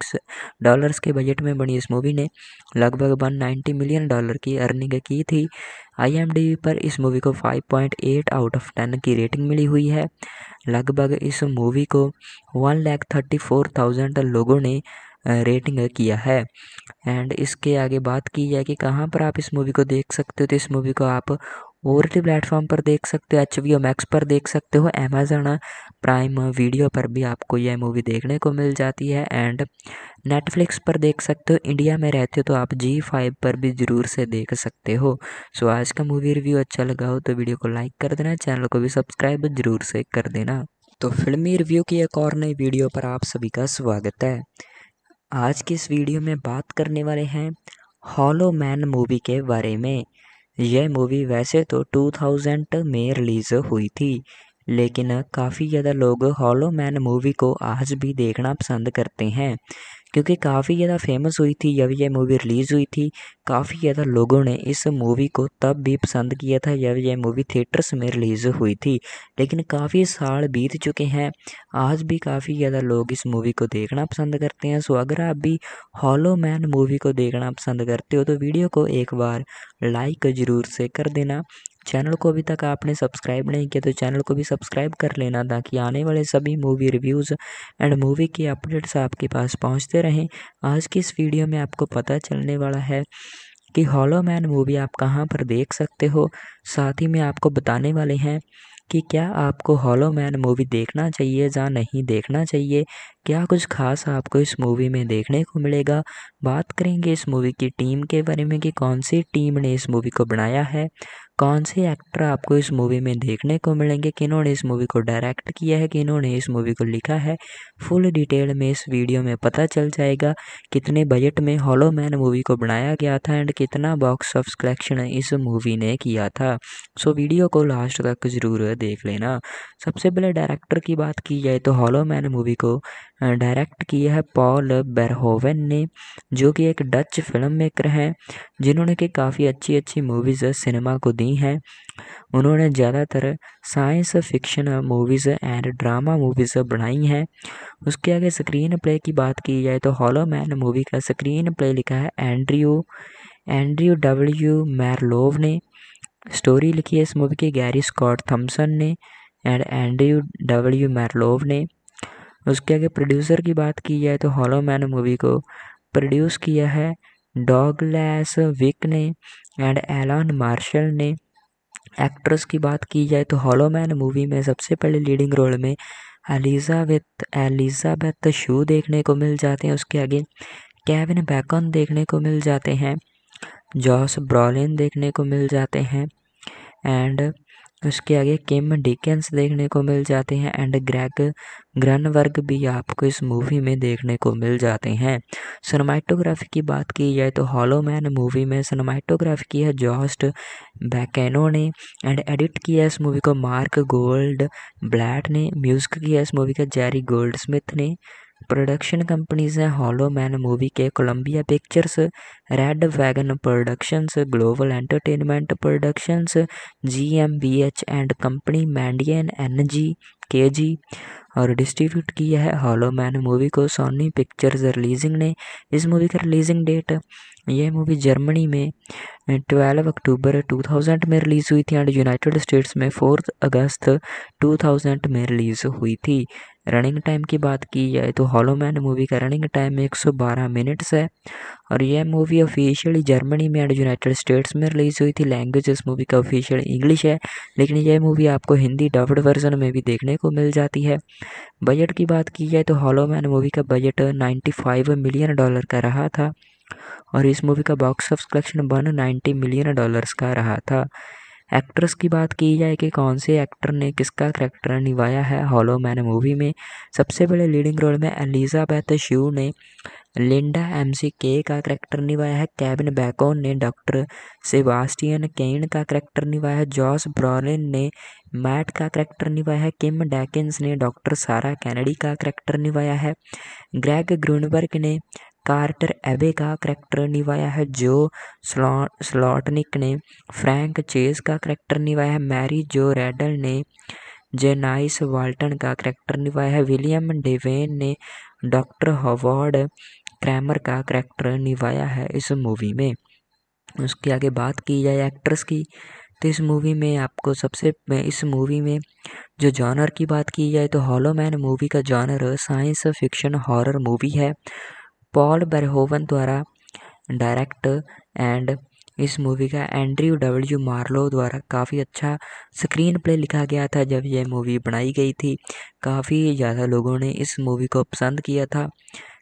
डॉलर्स के बजट में बनी इस मूवी ने लगभग वन नाइन्टी मिलियन डॉलर की अर्निंग की थी आई पर इस मूवी को 5.8 आउट ऑफ 10 की रेटिंग मिली हुई है लगभग इस मूवी को one lakh thirty four thousand लोगों ने रेटिंग किया है एंड इसके आगे बात की जाए कि कहाँ पर आप इस मूवी को देख सकते हो तो इस मूवी को आप और भी प्लेटफॉर्म पर देख सकते हो एच वी मैक्स पर देख सकते हो अमेजन प्राइम वीडियो पर भी आपको यह मूवी देखने को मिल जाती है एंड नेटफ्लिक्स पर देख सकते हो इंडिया में रहते हो तो आप जी फाइव पर भी ज़रूर से देख सकते हो सो so, आज का मूवी रिव्यू अच्छा लगा हो तो वीडियो को लाइक कर देना चैनल को भी सब्सक्राइब ज़रूर से कर देना तो फिल्मी रिव्यू की एक और नई वीडियो पर आप सभी का स्वागत है आज की इस वीडियो में बात करने वाले हैं हॉलो मैन मूवी के बारे में यह मूवी वैसे तो 2000 में रिलीज़ हुई थी लेकिन काफ़ी ज़्यादा लोग हॉलो मैन मूवी को आज भी देखना पसंद करते हैं क्योंकि काफ़ी ज़्यादा फेमस हुई थी जब यह मूवी रिलीज़ हुई थी काफ़ी ज़्यादा लोगों ने इस मूवी को तब भी पसंद किया था जब यह मूवी थिएटर्स में रिलीज़ हुई थी लेकिन काफ़ी साल बीत चुके हैं आज भी काफ़ी ज़्यादा लोग इस मूवी को देखना पसंद करते हैं सो अगर आप भी हॉलो मैन मूवी को देखना पसंद करते हो तो वीडियो को एक बार लाइक ज़रूर से कर देना चैनल को अभी तक आपने सब्सक्राइब नहीं किया तो चैनल को भी सब्सक्राइब कर लेना ताकि आने वाले सभी मूवी रिव्यूज़ एंड मूवी के अपडेट्स आपके पास पहुंचते रहें आज की इस वीडियो में आपको पता चलने वाला है कि हॉलो मैन मूवी आप कहाँ पर देख सकते हो साथ ही में आपको बताने वाले हैं कि क्या आपको हॉलो मैन मूवी देखना चाहिए या नहीं देखना चाहिए क्या कुछ खास आपको इस मूवी में देखने को मिलेगा बात करेंगे इस मूवी की टीम के बारे में कि कौन सी टीम ने इस मूवी को बनाया है कौन से एक्टर आपको इस मूवी में देखने को मिलेंगे किन्होंने इस मूवी को डायरेक्ट किया है कि इस मूवी को लिखा है फुल डिटेल में इस वीडियो में पता चल जाएगा कितने बजट में हॉलो मैन मूवी को बनाया गया था एंड कितना बॉक्स ऑफ कलेक्शन इस मूवी ने किया था सो वीडियो को लास्ट तक ज़रूर देख लेना सबसे पहले डायरेक्टर की बात की जाए तो हॉलो मैन मूवी को डायरेक्ट किया है पॉल बेरहोवन ने जो कि एक डच फिल्म मेकर हैं जिन्होंने कि काफ़ी अच्छी अच्छी मूवीज़ सिनेमा को दी हैं उन्होंने ज़्यादातर science fiction movies and drama movies बनाई हैं उसके आगे स्क्रीन प्ले की बात की जाए तो हॉलो मैन मूवी का स्क्रीन प्ले लिखा है एंड्रयू एंड्रयू डब्ल्यू मैरलोव ने स्टोरी लिखी है इस मूवी की गैरी स्कॉट थम्पसन ने एंड एंड्रयू डब्ल्यू मैरलोव ने उसके आगे प्रोड्यूसर की बात की जाए तो हॉलो मैन मूवी को प्रोड्यूस किया है डॉगलैस विक ने एंड एलान मार्शल ने एक्ट्रेस की बात की जाए तो हॉलो मैन मूवी में सबसे पहले लीडिंग रोल में एलिजाबेथ एलिजाबेथ शू देखने को मिल जाते हैं उसके आगे कैविन बैकन देखने को मिल जाते हैं जॉस ब्रॉलिन देखने को मिल जाते हैं एंड उसके आगे किम डिकेंस देखने को मिल जाते हैं एंड ग्रैग ग्रनवर्ग भी आपको इस मूवी में देखने को मिल जाते हैं सिनेमाटोग्राफी की बात की जाए तो हॉलोमैन मूवी में सिनेमाटोग्राफी की है जॉस्ट बैकेनो ने एंड एडिट किया इस मूवी को मार्क गोल्ड ब्लैट ने म्यूजिक किया इस मूवी का जेरी गोल्ड स्मिथ ने प्रोडक्शन कंपनीज हैं हॉलो मैन मूवी के Columbia Pictures Red Wagon Productions Global Entertainment Productions G M B H and company मैंडियन N G K G और distribute किया है हॉलो मैन मूवी को Soni pictures releasing ने इस movie का रिलीजिंग डेट यह मूवी जर्मनी में 12 अक्टूबर 2000 में रिलीज़ हुई थी एंड यूनाइटेड स्टेट्स में 4 अगस्त 2000 में रिलीज़ हुई थी रनिंग टाइम की बात की जाए तो हॉलो मैन मूवी का रनिंग टाइम 112 मिनट्स है और यह मूवी ऑफिशियली जर्मनी में एंड यूनाइटेड स्टेट्स में रिलीज़ हुई थी लैंग्वेज इस मूवी का ऑफिशियल इंग्लिश है लेकिन यह मूवी आपको हिंदी डब्ड वर्जन में भी देखने को मिल जाती है बजट की बात की जाए तो हॉलो मैन मूवी का बजट नाइन्टी मिलियन डॉलर का रहा था और इस मूवी का box of collection one ninety million dollars का रहा था एक्ट्रेस की बात की जाए कि कौन से एक्टर ने किसका करैक्टर निभाया है हॉलो मैन मूवी में सबसे बड़े लीडिंग रोल में एलिजाबैथ श्यू ने लिंडा एम सी के का करैक्टर निभाया है कैबिन बैकोन ने डॉक्टर सेबास्टियन केन का करैक्टर निभाया है जॉस ब्रॉलिन ने मैट का करैक्टर निभाया है किम डैकिंस ने डॉक्टर सारा कैनेडी का करैक्टर निभाया है ग्रैग ग्रूनबर्ग ने कार्टर एबे का करैक्टर निभाया है जो स्लॉटनिक ने फ्रैंक चेज का करैक्टर निभाया है मैरी जो रेडल ने जेनाइस वाल्टन का करैक्टर निभाया है विलियम डेवेन ने डॉक्टर हॉवर्ड क्रैमर का करैक्टर निभाया है इस मूवी में उसके आगे बात की जाए एक्ट्रेस की तो इस मूवी में आपको सबसे इस मूवी में जो जॉनर की बात की जाए तो हॉलोमैन मूवी का genre science fiction horror movie है पॉल बरहोवन द्वारा डायरेक्ट एंड इस मूवी का एंड्रयू डब्ल्यू मार्लो द्वारा काफ़ी अच्छा स्क्रीन प्ले लिखा गया था जब यह मूवी बनाई गई थी काफ़ी ज़्यादा लोगों ने इस मूवी को पसंद किया था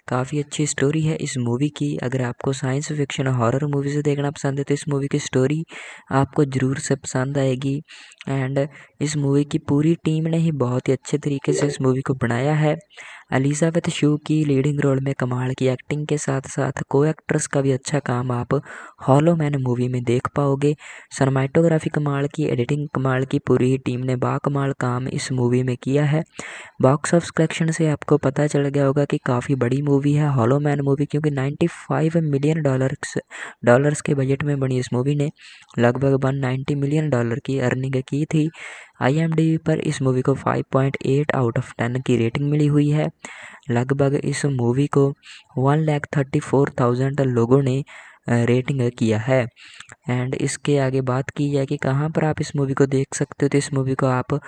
काफ़ी अच्छी स्टोरी है इस मूवी की अगर आपको साइंस फिक्शन हॉरर से देखना पसंद है तो इस मूवी की स्टोरी आपको ज़रूर से पसंद आएगी एंड इस मूवी की पूरी टीम ने ही बहुत ही अच्छे तरीके से इस मूवी को बनाया है एलिजाबेथ शू की लीडिंग रोल में कमाल की एक्टिंग के साथ साथ को एक्ट्रेस का भी अच्छा काम आप हॉलो मैन मूवी में देख पाओगे सरमाइटोग्राफी कमाल की एडिटिंग कमाल की पूरी ही टीम ने बाकमाल काम इस मूवी में किया है बॉक्स ऑफ कलेक्शन से आपको पता चल गया होगा कि काफ़ी बड़ी मूवी है हॉलो मैन मूवी क्योंकि नाइन्टी मिलियन डॉलर डॉलर्स के बजट में बनी इस मूवी ने लगभग वन मिलियन डॉलर की अर्निंग की थी आई पर इस मूवी को 5.8 आउट ऑफ 10 की रेटिंग मिली हुई है लगभग इस मूवी को one lakh thirty four thousand लोगों ने रेटिंग किया है एंड इसके आगे बात की जाए कि कहाँ पर आप इस मूवी को देख सकते हो तो इस मूवी को आप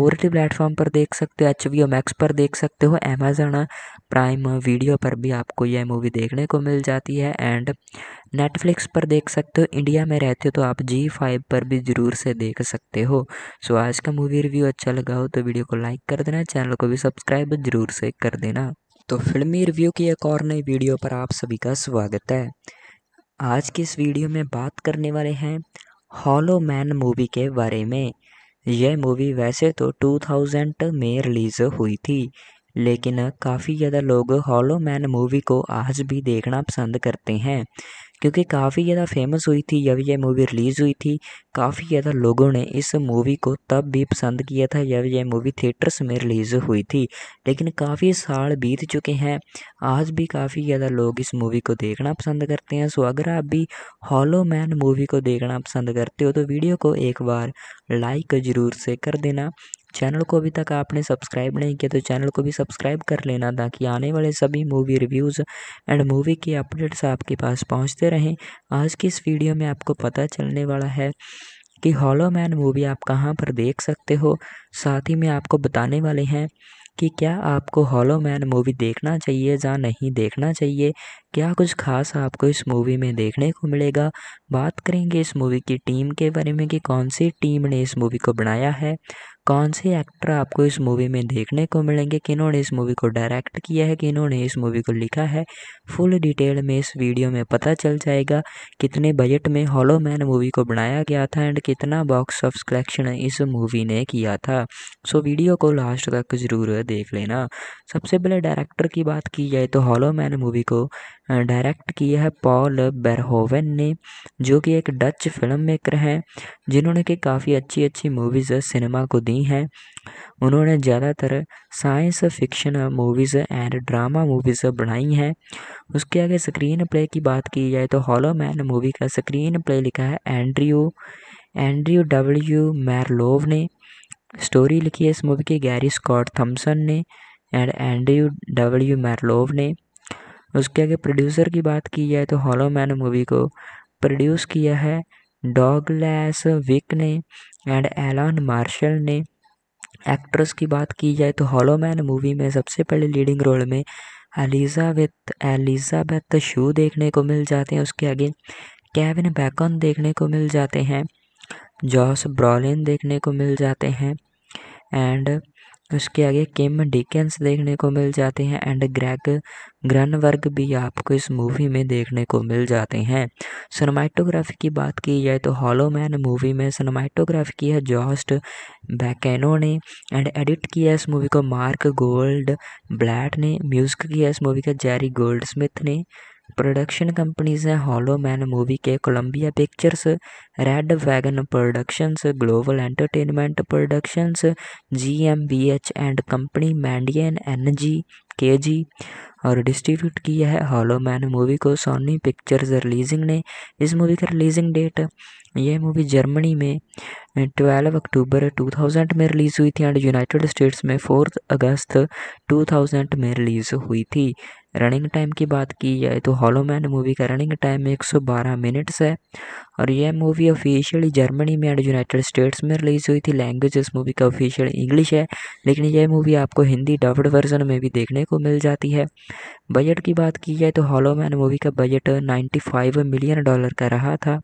और भी प्लेटफॉर्म पर देख सकते हो एच वी मैक्स पर देख सकते हो अमेजन प्राइम वीडियो पर भी आपको यह मूवी देखने को मिल जाती है एंड नेटफ्लिक्स पर देख सकते हो इंडिया में रहते हो तो आप जी फाइव पर भी ज़रूर से देख सकते हो सो आज का मूवी रिव्यू अच्छा लगा हो तो वीडियो को लाइक कर देना चैनल को भी सब्सक्राइब ज़रूर से कर देना तो फिल्मी रिव्यू की एक और नई वीडियो पर आप सभी का स्वागत है आज की इस वीडियो में बात करने वाले हैं हॉलो मैन मूवी के बारे में यह मूवी वैसे तो 2000 में रिलीज हुई थी लेकिन काफ़ी ज़्यादा लोग हॉलो मैन मूवी को आज भी देखना पसंद करते हैं क्योंकि काफ़ी ज़्यादा फेमस हुई थी जब यह मूवी रिलीज़ हुई थी काफ़ी ज़्यादा लोगों ने इस मूवी को तब भी पसंद किया था जब यह मूवी थिएटर्स में रिलीज़ हुई थी लेकिन काफ़ी साल बीत चुके हैं आज भी काफ़ी ज़्यादा लोग इस मूवी को देखना पसंद करते हैं सो अगर आप भी हॉलो मैन मूवी को देखना पसंद करते हो तो वीडियो को एक बार लाइक ज़रूर से कर देना चैनल को अभी तक आपने सब्सक्राइब नहीं किया तो चैनल को भी सब्सक्राइब कर लेना ताकि आने वाले सभी मूवी रिव्यूज़ एंड मूवी के अपडेट्स आपके पास पहुंचते रहें आज की इस वीडियो में आपको पता चलने वाला है कि हॉलो मैन मूवी आप कहाँ पर देख सकते हो साथ ही में आपको बताने वाले हैं कि क्या आपको हॉलो मैन मूवी देखना चाहिए या नहीं देखना चाहिए क्या कुछ खास आपको इस मूवी में देखने को मिलेगा बात करेंगे इस मूवी की टीम के बारे में कि कौन सी टीम ने इस मूवी को बनाया है कौन से एक्टर आपको इस मूवी में देखने को मिलेंगे किन्होंने इस मूवी को डायरेक्ट किया है किन्होंने इस मूवी को लिखा है फुल डिटेल में इस वीडियो में पता चल जाएगा कितने बजट में हॉलो मैन मूवी को बनाया गया था एंड कितना बॉक्स ऑफ कलेक्शन इस मूवी ने किया था सो वीडियो को लास्ट तक ज़रूर देख लेना सबसे पहले डायरेक्टर की बात की जाए तो हॉलो मैन मूवी को डायरेक्ट किया है पॉल बेरहोवन ने जो कि एक डच फिल्म मेकर हैं जिन्होंने कि काफ़ी अच्छी अच्छी मूवीज़ सिनेमा को दी हैं उन्होंने ज़्यादातर science fiction movies and drama movies बनाई हैं उसके आगे स्क्रीन प्ले की बात की जाए तो हॉलो मैन मूवी का स्क्रीन प्ले लिखा है एंड्रयू एंड्रयू डब्ल्यू मैरलोव ने स्टोरी लिखी है इस मूवी की गैरी स्कॉट थम्पसन ने एंड एंड्रयू डब्ल्यू मैरलोव ने उसके आगे प्रोड्यूसर की बात की जाए तो हॉलो मैन मूवी को प्रोड्यूस किया है डॉगलैस विक ने एंड एलॉन मार्शल ने एक्ट्रेस की बात की जाए तो हॉलो मैन मूवी में सबसे पहले लीडिंग रोल में एलिजाबेथ एलिजाबेथ शू देखने को मिल जाते हैं उसके आगे कैविन बैकन देखने को मिल जाते हैं जॉस ब्रॉलिन देखने को मिल जाते हैं एंड उसके आगे किम डिकेंस देखने को मिल जाते हैं एंड ग्रैग ग्रनवर्ग भी आपको इस मूवी में देखने को मिल जाते हैं सनमाइटोग्राफी की बात की जाए तो हॉलोमैन मूवी में सनमाइटोग्राफी की है जॉस्ट बैकेनो ने एंड एडिट किया इस मूवी को मार्क गोल्ड ब्लैट ने म्यूजिक किया इस मूवी का जेरी गोल्ड स्मिथ ने प्रोडक्शन कंपनीज हैं हॉलो मैन मूवी के Columbia Pictures Red Wagon Productions Global Entertainment Productions G M B H and company मैंडियन N G K G और distribute किया है हॉलो मैन मूवी को Soni pictures releasing ने इस movie का रिलीजिंग डेट यह मूवी जर्मनी में 12 अक्टूबर 2000 में रिलीज़ हुई थी एंड यूनाइटेड स्टेट्स में 4 अगस्त 2000 में रिलीज़ हुई थी रनिंग टाइम की बात की जाए तो हॉलोमैन मूवी का रनिंग टाइम 112 मिनट्स है और यह मूवी ऑफिशियली जर्मनी में एंड यूनाइटेड स्टेट्स में रिलीज़ हुई थी लैंग्वेज इस मूवी का ऑफिशियल इंग्लिश है लेकिन यह मूवी आपको हिंदी डब्ड वर्जन में भी देखने को मिल जाती है बजट की बात की जाए तो हॉलोमैन मूवी का बजट नाइन्टी मिलियन डॉलर का रहा था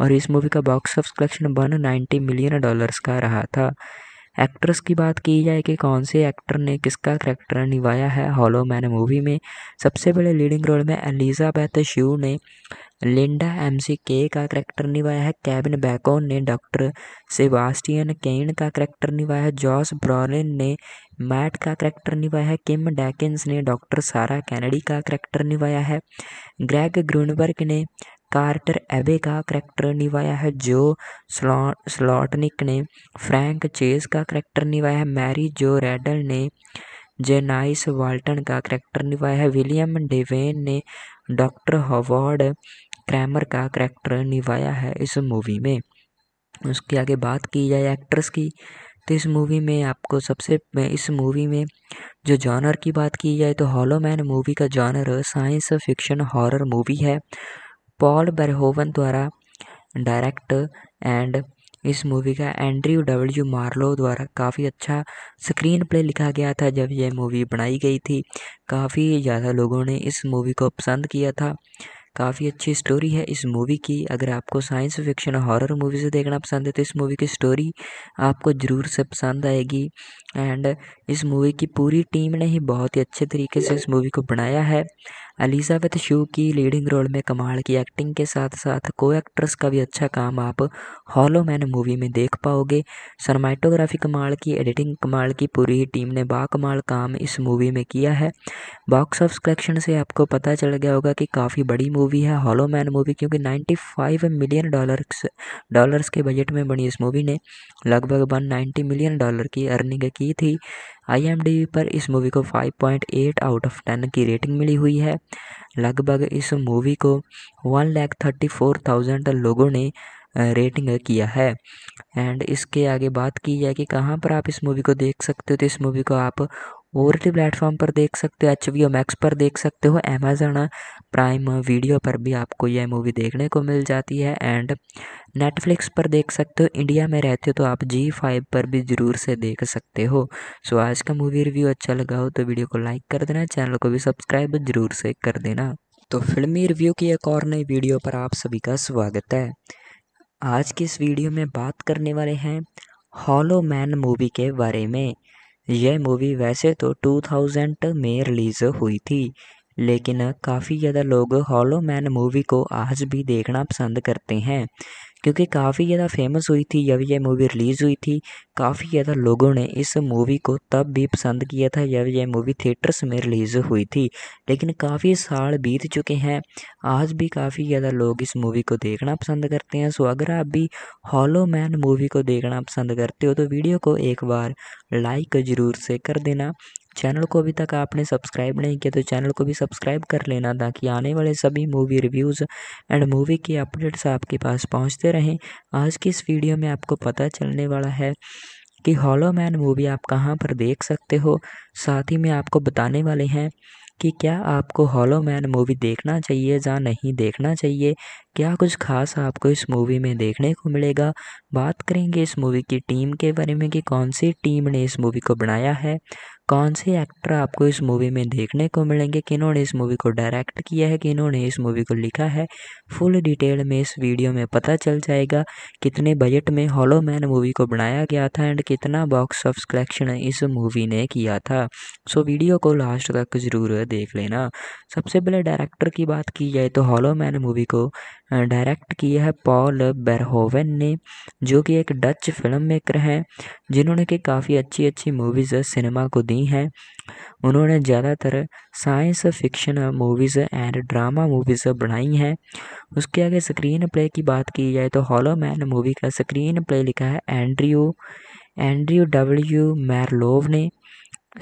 और इस मूवी का box of collection one ninety million dollars का रहा था एक्ट्रेस की बात की जाए कि कौन से एक्टर ने किसका करैक्टर निभाया है हॉलो मैन मूवी में सबसे बड़े लीडिंग रोल में एलिजाबैथ श्यू ने लिंडा एम सी के का करैक्टर निभाया है कैबिन बैकोन ने डॉक्टर सेबास्टियन केन का करैक्टर निभाया है जॉस ब्रॉलिन ने मैट का करैक्टर निभाया है किम डैकिस ने डॉक्टर सारा कैनेडी का करैक्टर निभाया है ग्रैग ग्रूनबर्ग ने कार्टर एबे का करैक्टर निभाया है जो स्लॉ स्लॉटनिक ने फ्रैंक चेज का करैक्टर निभाया है मैरी जो रेडल ने जेनाइस वाल्टन का करैक्टर निभाया है विलियम डेवेन ने डॉक्टर हॉवर्ड क्रैमर का करैक्टर निभाया है इस मूवी में उसके आगे बात की जाए एक्ट्रेस की तो इस मूवी में आपको सबसे इस मूवी में जो जॉनर की बात की जाए तो हॉलोमैन मूवी का genre science fiction horror movie है पॉल बरहोवन द्वारा डायरेक्ट एंड इस मूवी का एंड्रयू डब्ल्यू मार्लो द्वारा काफ़ी अच्छा स्क्रीन प्ले लिखा गया था जब यह मूवी बनाई गई थी काफ़ी ज़्यादा लोगों ने इस मूवी को पसंद किया था काफ़ी अच्छी स्टोरी है इस मूवी की अगर आपको साइंस फिक्शन हॉरर मूवीज़ देखना पसंद है तो इस मूवी की स्टोरी आपको ज़रूर से पसंद आएगी एंड इस मूवी की पूरी टीम ने ही बहुत ही अच्छे तरीके से इस मूवी को बनाया है एलिजाबेथ शू की लीडिंग रोल में कमाल की एक्टिंग के साथ साथ को एक्ट्रेस का भी अच्छा काम आप हॉलो मैन मूवी में देख पाओगे सरमाइटोग्राफी कमाल की एडिटिंग कमाल की पूरी ही टीम ने बाकमाल काम इस मूवी में किया है बॉक्स ऑफ कलेक्शन से आपको पता चल गया होगा कि काफ़ी बड़ी मूवी है हॉलो मैन मूवी क्योंकि नाइन्टी मिलियन डॉलर डॉलर्स के बजट में बनी इस मूवी ने लगभग वन नाइन्टी मिलियन डॉलर की अर्निंग की थी आई पर इस मूवी को 5.8 आउट ऑफ 10 की रेटिंग मिली हुई है लगभग इस मूवी को one lakh thirty four thousand लोगों ने रेटिंग किया है एंड इसके आगे बात की जाए कि कहाँ पर आप इस मूवी को देख सकते हो तो इस मूवी को आप और भी प्लेटफॉर्म पर देख सकते हो एच वी मैक्स पर देख सकते हो अमेजन प्राइम वीडियो पर भी आपको यह मूवी देखने को मिल जाती है एंड नेटफ्लिक्स पर देख सकते हो इंडिया में रहते हो तो आप जी फाइव पर भी ज़रूर से देख सकते हो सो आज का मूवी रिव्यू अच्छा लगा हो तो वीडियो को लाइक कर देना चैनल को भी सब्सक्राइब ज़रूर से कर देना तो फिल्मी रिव्यू की एक और नई वीडियो पर आप सभी का स्वागत है आज की इस वीडियो में बात करने वाले हैं हॉलो मैन मूवी के बारे में यह मूवी वैसे तो 2000 में रिलीज़ हुई थी लेकिन काफ़ी ज़्यादा लोग हॉलो मैन मूवी को आज भी देखना पसंद करते हैं क्योंकि काफ़ी ज़्यादा फेमस हुई थी जब यह मूवी रिलीज़ हुई थी काफ़ी ज़्यादा लोगों ने इस मूवी को तब भी पसंद किया था जब यह मूवी थिएटर्स में रिलीज़ हुई थी लेकिन काफ़ी साल बीत चुके हैं आज भी काफ़ी ज़्यादा लोग इस मूवी को देखना पसंद करते हैं सो अगर आप भी हॉलो मैन मूवी को देखना पसंद करते हो तो वीडियो को एक बार लाइक ज़रूर से कर देना चैनल को अभी तक आपने सब्सक्राइब नहीं किया तो चैनल को भी सब्सक्राइब कर लेना ताकि आने वाले सभी मूवी रिव्यूज़ एंड मूवी के अपडेट्स आपके पास पहुंचते रहें आज की इस वीडियो में आपको पता चलने वाला है कि हॉलो मैन मूवी आप कहाँ पर देख सकते हो साथ ही में आपको बताने वाले हैं कि क्या आपको हॉलो मैन मूवी देखना चाहिए या नहीं देखना चाहिए क्या कुछ खास आपको इस मूवी में देखने को मिलेगा बात करेंगे इस मूवी की टीम के बारे में कि कौन सी टीम ने इस मूवी को बनाया है कौन से एक्टर आपको इस मूवी में देखने को मिलेंगे किन्होंने इस मूवी को डायरेक्ट किया है कि इन्होंने इस मूवी को लिखा है फुल डिटेल में इस वीडियो में पता चल जाएगा कितने बजट में हॉलो मैन मूवी को बनाया गया था एंड कितना बॉक्स ऑफ कलेक्शन इस मूवी ने किया था सो वीडियो को लास्ट तक ज़रूर देख लेना सबसे पहले डायरेक्टर की बात की जाए तो हॉलो मैन मूवी को डायरेक्ट की है पॉल बेरहोवन ने जो कि एक डच फिल्म मेकर हैं जिन्होंने कि काफ़ी अच्छी अच्छी मूवीज़ सिनेमा को दी हैं उन्होंने ज़्यादातर science fiction movies and drama movies बनाई हैं उसके आगे स्क्रीन प्ले की बात की जाए तो हॉलो मैन मूवी का स्क्रीन प्ले लिखा है एंड्रयू एंड्रयू डब्ल्यू मैरलोव ने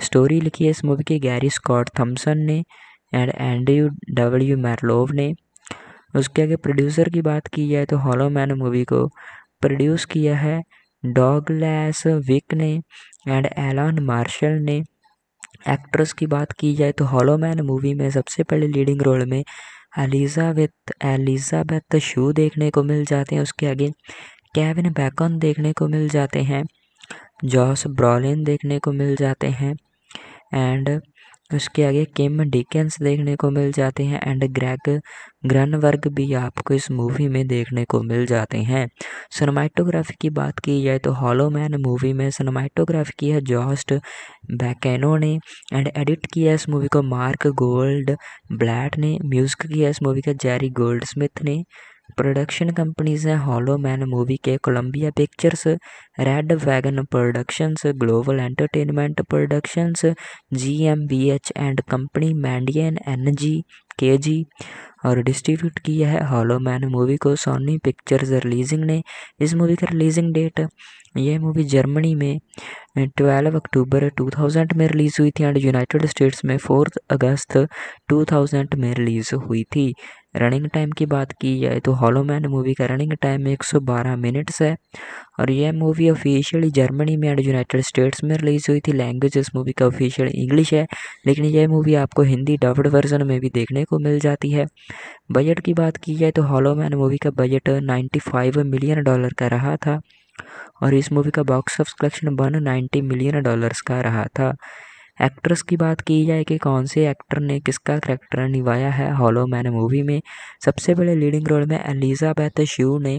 स्टोरी लिखी है इस मूवी की गैरी स्कॉट थम्पसन ने एंड एंड्रयू डब्ल्यू मैरलोव ने उसके आगे प्रोड्यूसर की बात की जाए तो हॉलो मैन मूवी को प्रोड्यूस किया है लेस विक ने एंड एलान मार्शल ने एक्ट्रेस की बात की जाए तो हॉलो मैन मूवी में सबसे पहले लीडिंग रोल में एलिजाबेथ एलिजाबेथ शू देखने को मिल जाते हैं उसके आगे कैविन बैकन देखने को मिल जाते हैं जॉस ब्रॉलिन देखने को मिल जाते हैं एंड उसके आगे किम डिकेंस देखने को मिल जाते हैं एंड ग्रैग ग्रनवर्ग भी आपको इस मूवी में देखने को मिल जाते हैं सनमाइटोग्राफी की बात की जाए तो हॉलोमैन मूवी में सनमाइटोग्राफी की है जॉस्ट बैकेनो ने एंड एडिट किया इस मूवी को मार्क गोल्ड ब्लैट ने म्यूजिक किया इस मूवी का जेरी गोल्ड स्मिथ ने प्रोडक्शन कंपनीज हैं हॉलो मैन मूवी के Columbia Pictures Red Wagon Productions Global Entertainment Productions G M B H and company मैंडियन N G K G और distribute किया है हॉलो मैन मूवी को Soni pictures releasing ने इस movie का रिलीजिंग डेट यह मूवी जर्मनी में 12 अक्टूबर 2000 में रिलीज़ हुई थी एंड यूनाइटेड स्टेट्स में 4 अगस्त 2000 में रिलीज़ हुई थी रनिंग टाइम की बात की जाए तो हॉलो मैन मूवी का रनिंग टाइम 112 मिनट्स है और यह मूवी ऑफिशियली जर्मनी में एंड यूनाइटेड स्टेट्स में रिलीज़ हुई थी लैंग्वेज इस मूवी का ऑफिशियल इंग्लिश है लेकिन यह मूवी आपको हिंदी डब्ड वर्जन में भी देखने को मिल जाती है बजट की बात की जाए तो हॉलो मैन मूवी का बजट फाइव मिलियन डॉलर का रहा था और इस मूवी का box of collection one ninety million dollars का रहा था एक्ट्रेस की बात की जाए कि कौन से एक्टर ने किसका करैक्टर निभाया है हॉलो मैन मूवी में सबसे बड़े लीडिंग रोल में एलिजाबैथ श्यू ने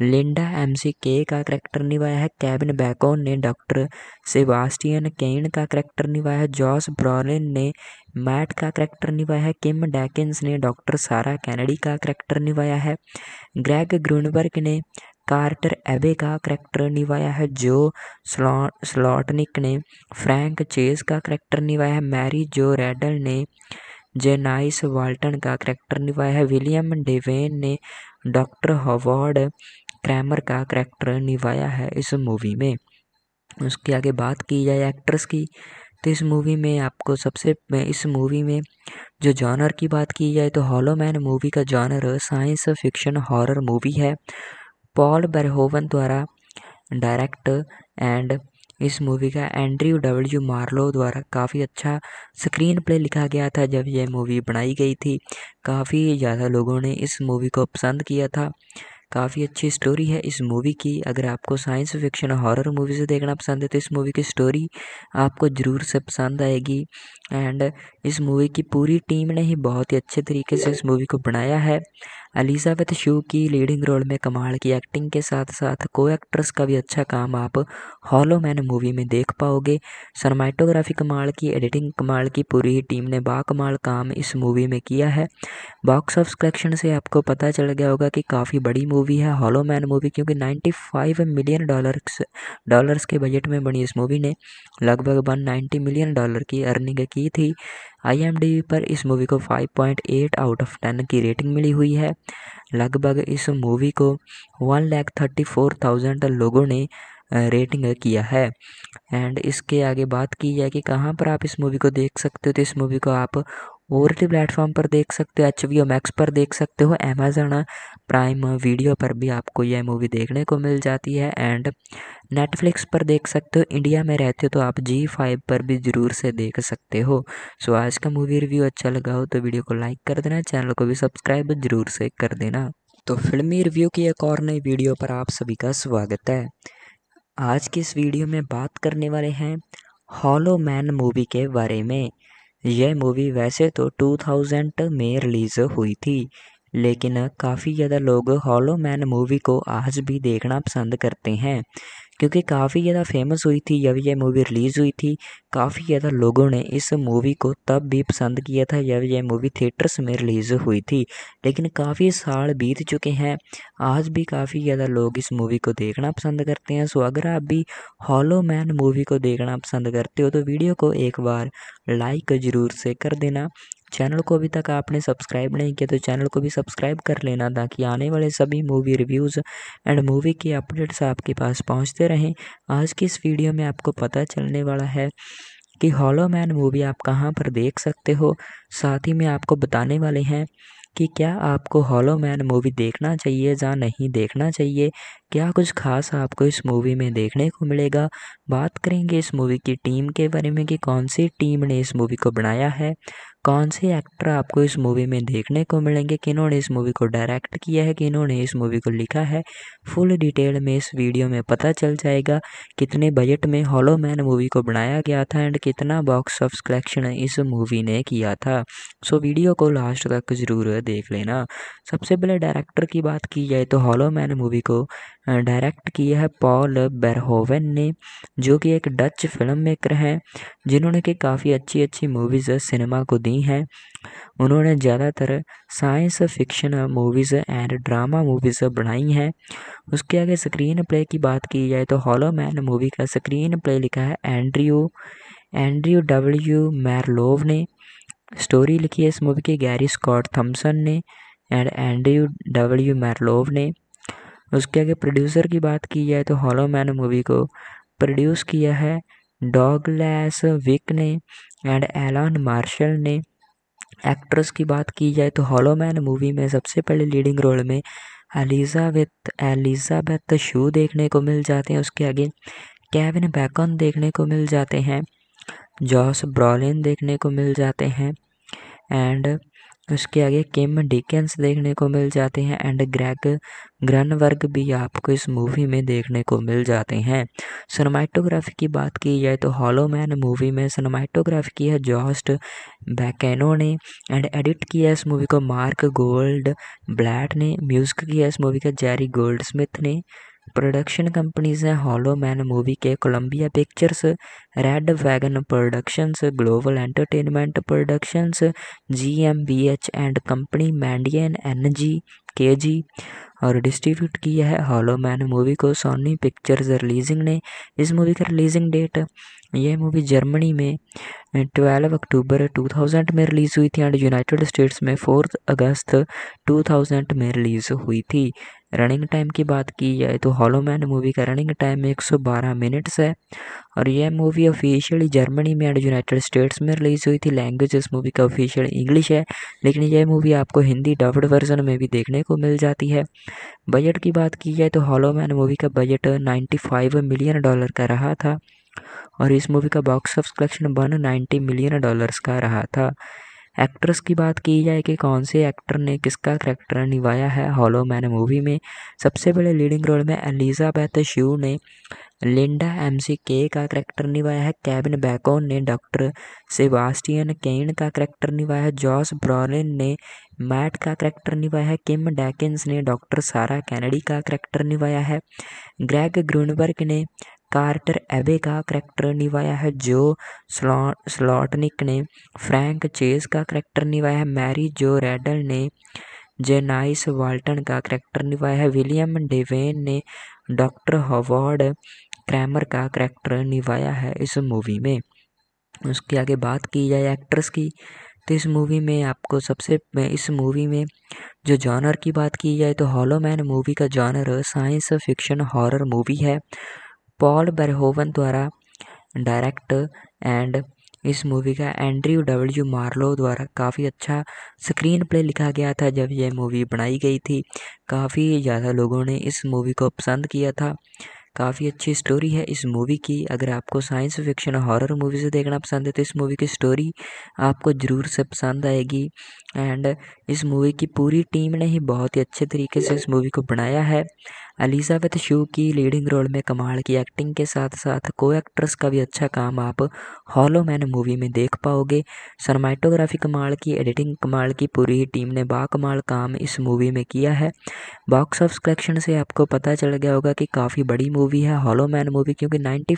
लिंडा एम सी के का करैक्टर निभाया है कैबिन बैकोन ने डॉक्टर सेबास्टियन केन का करैक्टर निभाया है जॉस ब्रॉलिन ने मैट का करैक्टर निभाया है किम डैकिस ने डॉक्टर सारा कैनेडी का करैक्टर निभाया है ग्रैग ग्रूनबर्ग ने कार्टर एबे का करैक्टर निभाया है जो स्लॉ स्लॉटनिक ने फ्रैंक चेस का करैक्टर निभाया है मैरी जो रेडल ने जेनाइस वाल्टन का करैक्टर निभाया है विलियम डेवेन ने डॉक्टर हॉवर्ड क्रैमर का करैक्टर निभाया है इस मूवी में उसके आगे बात की जाए एक्ट्रेस की तो इस मूवी में आपको सबसे इस मूवी में जो जॉनर की बात की जाए तो हॉलोमैन मूवी का genre science fiction horror movie है पॉल बरहोवन द्वारा डायरेक्ट एंड इस मूवी का एंड्रयू डब्ल्यू मार्लो द्वारा काफ़ी अच्छा स्क्रीन प्ले लिखा गया था जब यह मूवी बनाई गई थी काफ़ी ज़्यादा लोगों ने इस मूवी को पसंद किया था काफ़ी अच्छी स्टोरी है इस मूवी की अगर आपको साइंस फिक्शन हॉरर मूवीज़ देखना पसंद है तो इस मूवी की स्टोरी आपको ज़रूर से पसंद आएगी एंड इस मूवी की पूरी टीम ने ही बहुत ही अच्छे तरीके से इस मूवी को बनाया है एलिजाबेथ शू की लीडिंग रोल में कमाल की एक्टिंग के साथ साथ को एक्ट्रेस का भी अच्छा काम आप हॉलो मैन मूवी में देख पाओगे सरमाइटोग्राफी कमाल की एडिटिंग कमाल की पूरी टीम ने बा कमाल काम इस मूवी में किया है बॉक्स ऑफ कलेक्शन से आपको पता चल गया होगा कि काफ़ी बड़ी मूवी है हॉलो मैन मूवी क्योंकि नाइन्टी मिलियन डॉलर डॉलर्स के बजट में बनी इस मूवी ने लगभग वन मिलियन डॉलर की अर्निंग की थी आई पर इस मूवी को 5.8 आउट ऑफ 10 की रेटिंग मिली हुई है लगभग इस मूवी को one lakh thirty four thousand लोगों ने रेटिंग किया है एंड इसके आगे बात की जाए कि कहाँ पर आप इस मूवी को देख सकते हो तो इस मूवी को आप टी प्लेटफॉर्म पर देख सकते हो एच वी मैक्स पर देख सकते हो अमेजन प्राइम वीडियो पर भी आपको यह मूवी देखने को मिल जाती है एंड नेटफ्लिक्स पर देख सकते हो इंडिया में रहते हो तो आप जी फाइव पर भी ज़रूर से देख सकते हो सो आज का मूवी रिव्यू अच्छा लगा हो तो वीडियो को लाइक कर देना चैनल को भी सब्सक्राइब ज़रूर से कर देना तो फिल्मी रिव्यू की एक और नई वीडियो पर आप सभी का स्वागत है आज की इस वीडियो में बात करने वाले हैं हॉलो मैन मूवी के बारे में यह मूवी वैसे तो 2000 में रिलीज़ हुई थी लेकिन काफ़ी ज़्यादा लोग हॉलो मैन मूवी को आज भी देखना पसंद करते हैं क्योंकि काफ़ी ज़्यादा फेमस हुई थी जब यह मूवी रिलीज़ हुई थी काफ़ी ज़्यादा लोगों ने इस मूवी को तब भी पसंद किया था जब यह मूवी थिएटर्स में रिलीज़ हुई थी लेकिन काफ़ी साल बीत चुके हैं आज भी काफ़ी ज़्यादा लोग इस मूवी को देखना पसंद करते हैं सो अगर आप भी हॉलो मैन मूवी को देखना पसंद करते हो तो वीडियो को एक बार लाइक ज़रूर से कर देना चैनल को अभी तक आपने सब्सक्राइब नहीं किया तो चैनल को भी सब्सक्राइब कर लेना ताकि आने वाले सभी मूवी रिव्यूज़ एंड मूवी के अपडेट्स आपके पास पहुंचते रहें आज की इस वीडियो में आपको पता चलने वाला है कि हॉलो मैन मूवी आप कहाँ पर देख सकते हो साथ ही में आपको बताने वाले हैं कि क्या आपको हॉलो मैन मूवी देखना चाहिए या नहीं देखना चाहिए क्या कुछ खास आपको इस मूवी में देखने को मिलेगा बात करेंगे इस मूवी की टीम के बारे में कि कौन सी टीम ने इस मूवी को बनाया है कौन से एक्टर आपको इस मूवी में देखने को मिलेंगे किन्होंने इस मूवी को डायरेक्ट किया है कि इस मूवी को लिखा है फुल डिटेल में इस वीडियो में पता चल जाएगा कितने बजट में हॉलो मैन मूवी को बनाया गया था एंड कितना बॉक्स ऑफ कलेक्शन इस मूवी ने किया था सो वीडियो को लास्ट तक ज़रूर देख लेना सबसे पहले डायरेक्टर की बात की जाए तो हॉलो मैन मूवी को डायरेक्ट किया है पॉल बेरहोवन ने जो कि एक डच फिल्म मेकर हैं जिन्होंने कि काफ़ी अच्छी अच्छी मूवीज़ सिनेमा को दी हैं उन्होंने ज़्यादातर science fiction movies and drama movies बनाई हैं उसके आगे स्क्रीन प्ले की बात की जाए तो हॉलो मैन मूवी का स्क्रीन प्ले लिखा है एंड्रयू एंड्रयू डब्ल्यू मैरलोव ने स्टोरी लिखी है इस मूवी की गैरी स्कॉट थम्पसन ने एंड एंड्रयू डब्ल्यू मैरलोव ने उसके आगे प्रोड्यूसर की बात की जाए तो हॉलो मैन मूवी को प्रोड्यूस किया है डॉगलैस विक ने एंड एलॉन मार्शल ने एक्ट्रेस की बात की जाए तो हॉलो मैन मूवी में सबसे पहले लीडिंग रोल में एलिजाबेथ एलिजाबेथ शू देखने को मिल जाते हैं उसके आगे कैविन बैकन देखने को मिल जाते हैं जॉस ब्रॉलिन देखने को मिल जाते हैं एंड उसके आगे किम डिकेंस देखने को मिल जाते हैं एंड ग्रैग ग्रनवर्ग भी आपको इस मूवी में देखने को मिल जाते हैं सनमाइटोग्राफी की बात की जाए तो हॉलोमैन मूवी में सनमाइटोग्राफी की है जॉस्ट बैकेनो ने एंड एडिट किया है इस मूवी को मार्क गोल्ड ब्लैट ने म्यूजिक किया इस मूवी का जेरी गोल्ड स्मिथ ने प्रोडक्शन कंपनीज हैं हॉलो मैन मूवी के Columbia Pictures Red Wagon Productions Global Entertainment Productions G M B H and company मैंडियन N G K G और distribute किया है हॉलो मैन मूवी को Soni pictures releasing ने इस movie का रिलीजिंग डेट यह मूवी जर्मनी में 12 अक्टूबर 2000 में रिलीज़ हुई थी एंड यूनाइटेड स्टेट्स में 4 अगस्त 2000 में रिलीज़ हुई थी रनिंग टाइम की बात की जाए तो हॉलो मैन मूवी का रनिंग टाइम 112 मिनट्स है और यह मूवी ऑफिशियली जर्मनी में एंड यूनाइटेड स्टेट्स में रिलीज़ हुई थी लैंग्वेज इस मूवी का ऑफिशियल इंग्लिश है लेकिन यह मूवी आपको हिंदी डब्ड वर्जन में भी देखने को मिल जाती है बजट की बात की जाए तो हॉलो मैन मूवी का बजट नाइन्टी मिलियन डॉलर का रहा था और इस मूवी का box of collection one ninety million dollars का रहा था एक्ट्रेस की बात की जाए कि कौन से एक्टर ने किसका करैक्टर निभाया है हॉलो मैन मूवी में सबसे बड़े लीडिंग रोल में एलिजाबैथ श्यू ने लिंडा एम सी के का करैक्टर निभाया है कैबिन बैकोन ने डॉक्टर सेवास्टियन केन का करैक्टर निभाया है जॉस ब्रॉलिन ने मैट का करैक्टर निभाया है किम डैकिंस ने डॉक्टर सारा कैनेडी का करैक्टर निभाया है ग्रैग ग्रूनबर्ग ने कार्टर एबे का करैक्टर निभाया है जो स्लॉ स्लॉटनिक ने फ्रैंक चेस का करैक्टर निभाया है मैरी जो रेडल ने जेनाइस वाल्टन का करैक्टर निभाया है विलियम डेवेन ने डॉक्टर हॉवर्ड क्रैमर का करैक्टर निभाया है इस मूवी में उसके आगे बात की जाए एक्ट्रेस की तो इस मूवी में आपको सबसे इस मूवी में जो जॉनर की बात की जाए तो हॉलोमैन मूवी का genre science fiction horror movie है पॉल बरहोवन द्वारा डायरेक्ट एंड इस मूवी का एंड्रयू डब्ल्यू मार्लो द्वारा काफ़ी अच्छा स्क्रीन प्ले लिखा गया था जब यह मूवी बनाई गई थी काफ़ी ज़्यादा लोगों ने इस मूवी को पसंद किया था काफ़ी अच्छी स्टोरी है इस मूवी की अगर आपको साइंस फिक्शन हॉरर से देखना पसंद है तो इस मूवी की स्टोरी आपको ज़रूर से पसंद आएगी एंड इस मूवी की पूरी टीम ने ही बहुत ही अच्छे तरीके से इस मूवी को बनाया है एलिजाबेथ शू की लीडिंग रोल में कमाल की एक्टिंग के साथ साथ को एक्ट्रेस का भी अच्छा काम आप हॉलो मैन मूवी में देख पाओगे सरमाइटोग्राफी कमाल की एडिटिंग कमाल की पूरी ही टीम ने बाकमाल काम इस मूवी में किया है बॉक्स ऑफ कलेक्शन से आपको पता चल गया होगा कि काफ़ी बड़ी मूवी है हॉलो मैन मूवी क्योंकि नाइन्टी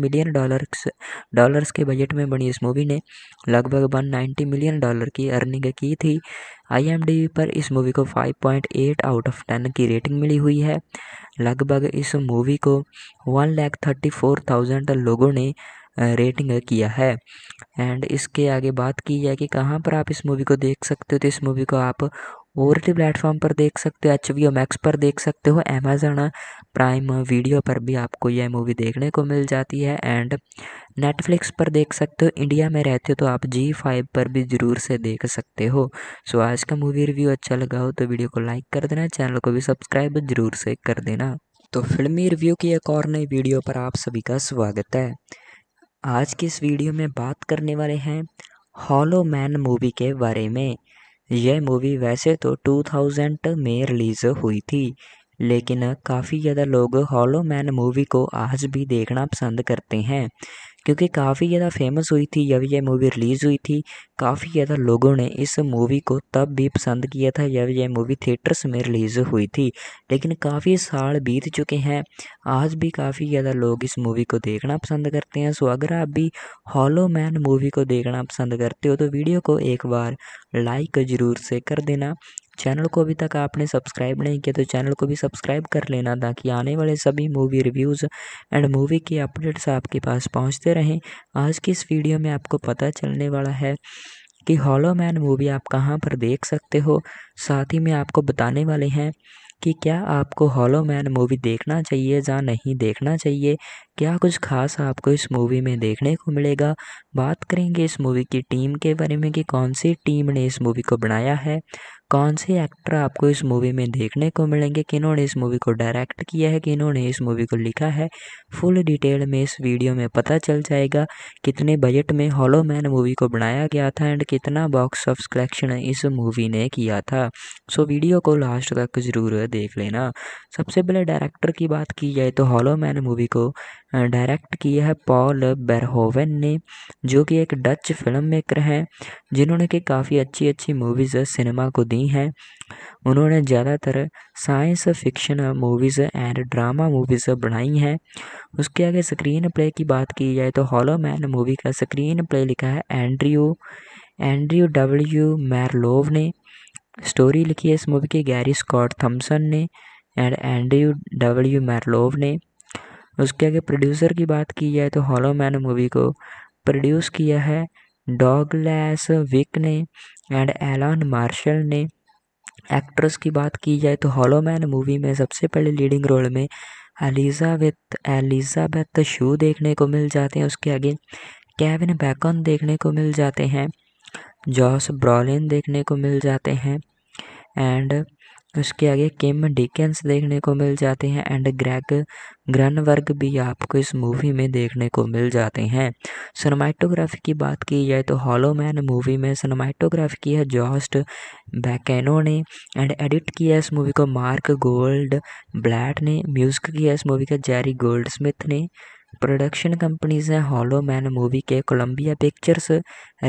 मिलियन डॉलर डॉलर्स के बजट में बनी इस मूवी ने लगभग वन मिलियन डॉलर की अर्निंग की थी आई पर इस मूवी को 5.8 आउट ऑफ 10 की रेटिंग मिली हुई है लगभग इस मूवी को one lakh thirty four thousand लोगों ने रेटिंग किया है एंड इसके आगे बात की जाए कि कहाँ पर आप इस मूवी को देख सकते हो तो इस मूवी को आप भी प्लेटफॉर्म पर देख सकते हो एच वी मैक्स पर देख सकते हो अमेजन प्राइम वीडियो पर भी आपको यह मूवी देखने को मिल जाती है एंड नेटफ्लिक्स पर देख सकते हो इंडिया में रहते हो तो आप जी फाइव पर भी ज़रूर से देख सकते हो सो आज का मूवी रिव्यू अच्छा लगा हो तो वीडियो को लाइक कर देना चैनल को भी सब्सक्राइब ज़रूर से कर देना तो फिल्मी रिव्यू की एक और नई वीडियो पर आप सभी का स्वागत है आज की इस वीडियो में बात करने वाले हैं हॉलो मैन मूवी के बारे में यह मूवी वैसे तो 2000 में रिलीज़ हुई थी लेकिन काफ़ी ज़्यादा लोग हॉलो मैन मूवी को आज भी देखना पसंद करते हैं क्योंकि काफ़ी ज़्यादा फेमस हुई थी जब यह मूवी रिलीज़ हुई थी काफ़ी ज़्यादा लोगों ने इस मूवी को तब भी पसंद किया था जब यह मूवी थिएटर्स में रिलीज़ हुई थी लेकिन काफ़ी साल बीत चुके हैं आज भी काफ़ी ज़्यादा लोग इस मूवी को देखना पसंद करते हैं सो अगर आप भी हॉलो मैन मूवी को देखना पसंद करते हो तो वीडियो को एक बार लाइक ज़रूर से कर देना चैनल को अभी तक आपने सब्सक्राइब नहीं किया तो चैनल को भी सब्सक्राइब कर लेना ताकि आने वाले सभी मूवी रिव्यूज़ एंड मूवी के अपडेट्स आपके पास पहुंचते रहें आज की इस वीडियो में आपको पता चलने वाला है कि हॉलो मैन मूवी आप कहाँ पर देख सकते हो साथ ही में आपको बताने वाले हैं कि क्या आपको हॉलो मैन मूवी देखना चाहिए या नहीं देखना चाहिए क्या कुछ खास आपको इस मूवी में देखने को मिलेगा बात करेंगे इस मूवी की टीम के बारे में कि कौन सी टीम ने इस मूवी को बनाया है कौन से एक्टर आपको इस मूवी में देखने को मिलेंगे किन्होंने इस मूवी को डायरेक्ट किया है किन्होंने इस मूवी को लिखा है फुल डिटेल में इस वीडियो में पता चल जाएगा कितने बजट में हॉलो मैन मूवी को बनाया गया था एंड कितना बॉक्स ऑफ कलेक्शन इस मूवी ने किया था सो so, वीडियो को लास्ट तक ज़रूर देख लेना सबसे पहले डायरेक्टर की बात की जाए तो हॉलो मैन मूवी को डायरेक्ट की है पॉल बेरहोवन ने जो कि एक डच फिल्म मेकर हैं जिन्होंने कि काफ़ी अच्छी अच्छी मूवीज़ सिनेमा को दी हैं उन्होंने ज़्यादातर science fiction movies and drama movies बनाई हैं उसके आगे स्क्रीन प्ले की बात की जाए तो हॉलो मैन मूवी का स्क्रीन प्ले लिखा है एंड्रयू एंड्रयू डब्ल्यू मैरलोव ने स्टोरी लिखी है इस मूवी की गैरी स्कॉट थम्पसन ने एंड एंड्रयू डब्ल्यू मैरलोव ने उसके आगे प्रोड्यूसर की बात की जाए तो हॉलो मैन मूवी को प्रोड्यूस किया है डॉगलैस विक ने एंड एलॉन मार्शल ने एक्ट्रेस की बात की जाए तो हॉलो मैन मूवी में सबसे पहले लीडिंग रोल में एलिजाबेथ एलिजाबेथ शू देखने को मिल जाते हैं उसके आगे कैविन बैकन देखने को मिल जाते हैं जॉस ब्रॉलिन देखने को मिल जाते हैं एंड उसके आगे किम डिकेंस देखने को मिल जाते हैं एंड ग्रैग ग्रनवर्ग भी आपको इस मूवी में देखने को मिल जाते हैं सनमाइटोग्राफी की बात की जाए तो हॉलोमैन मूवी में सनमाइटोग्राफी की है जॉस्ट बैकेनो ने एंड एडिट किया इस मूवी को मार्क गोल्ड ब्लैट ने म्यूजिक किया इस मूवी का जेरी गोल्ड स्मिथ ने प्रोडक्शन कंपनीज हैं हॉलो मैन मूवी के Columbia Pictures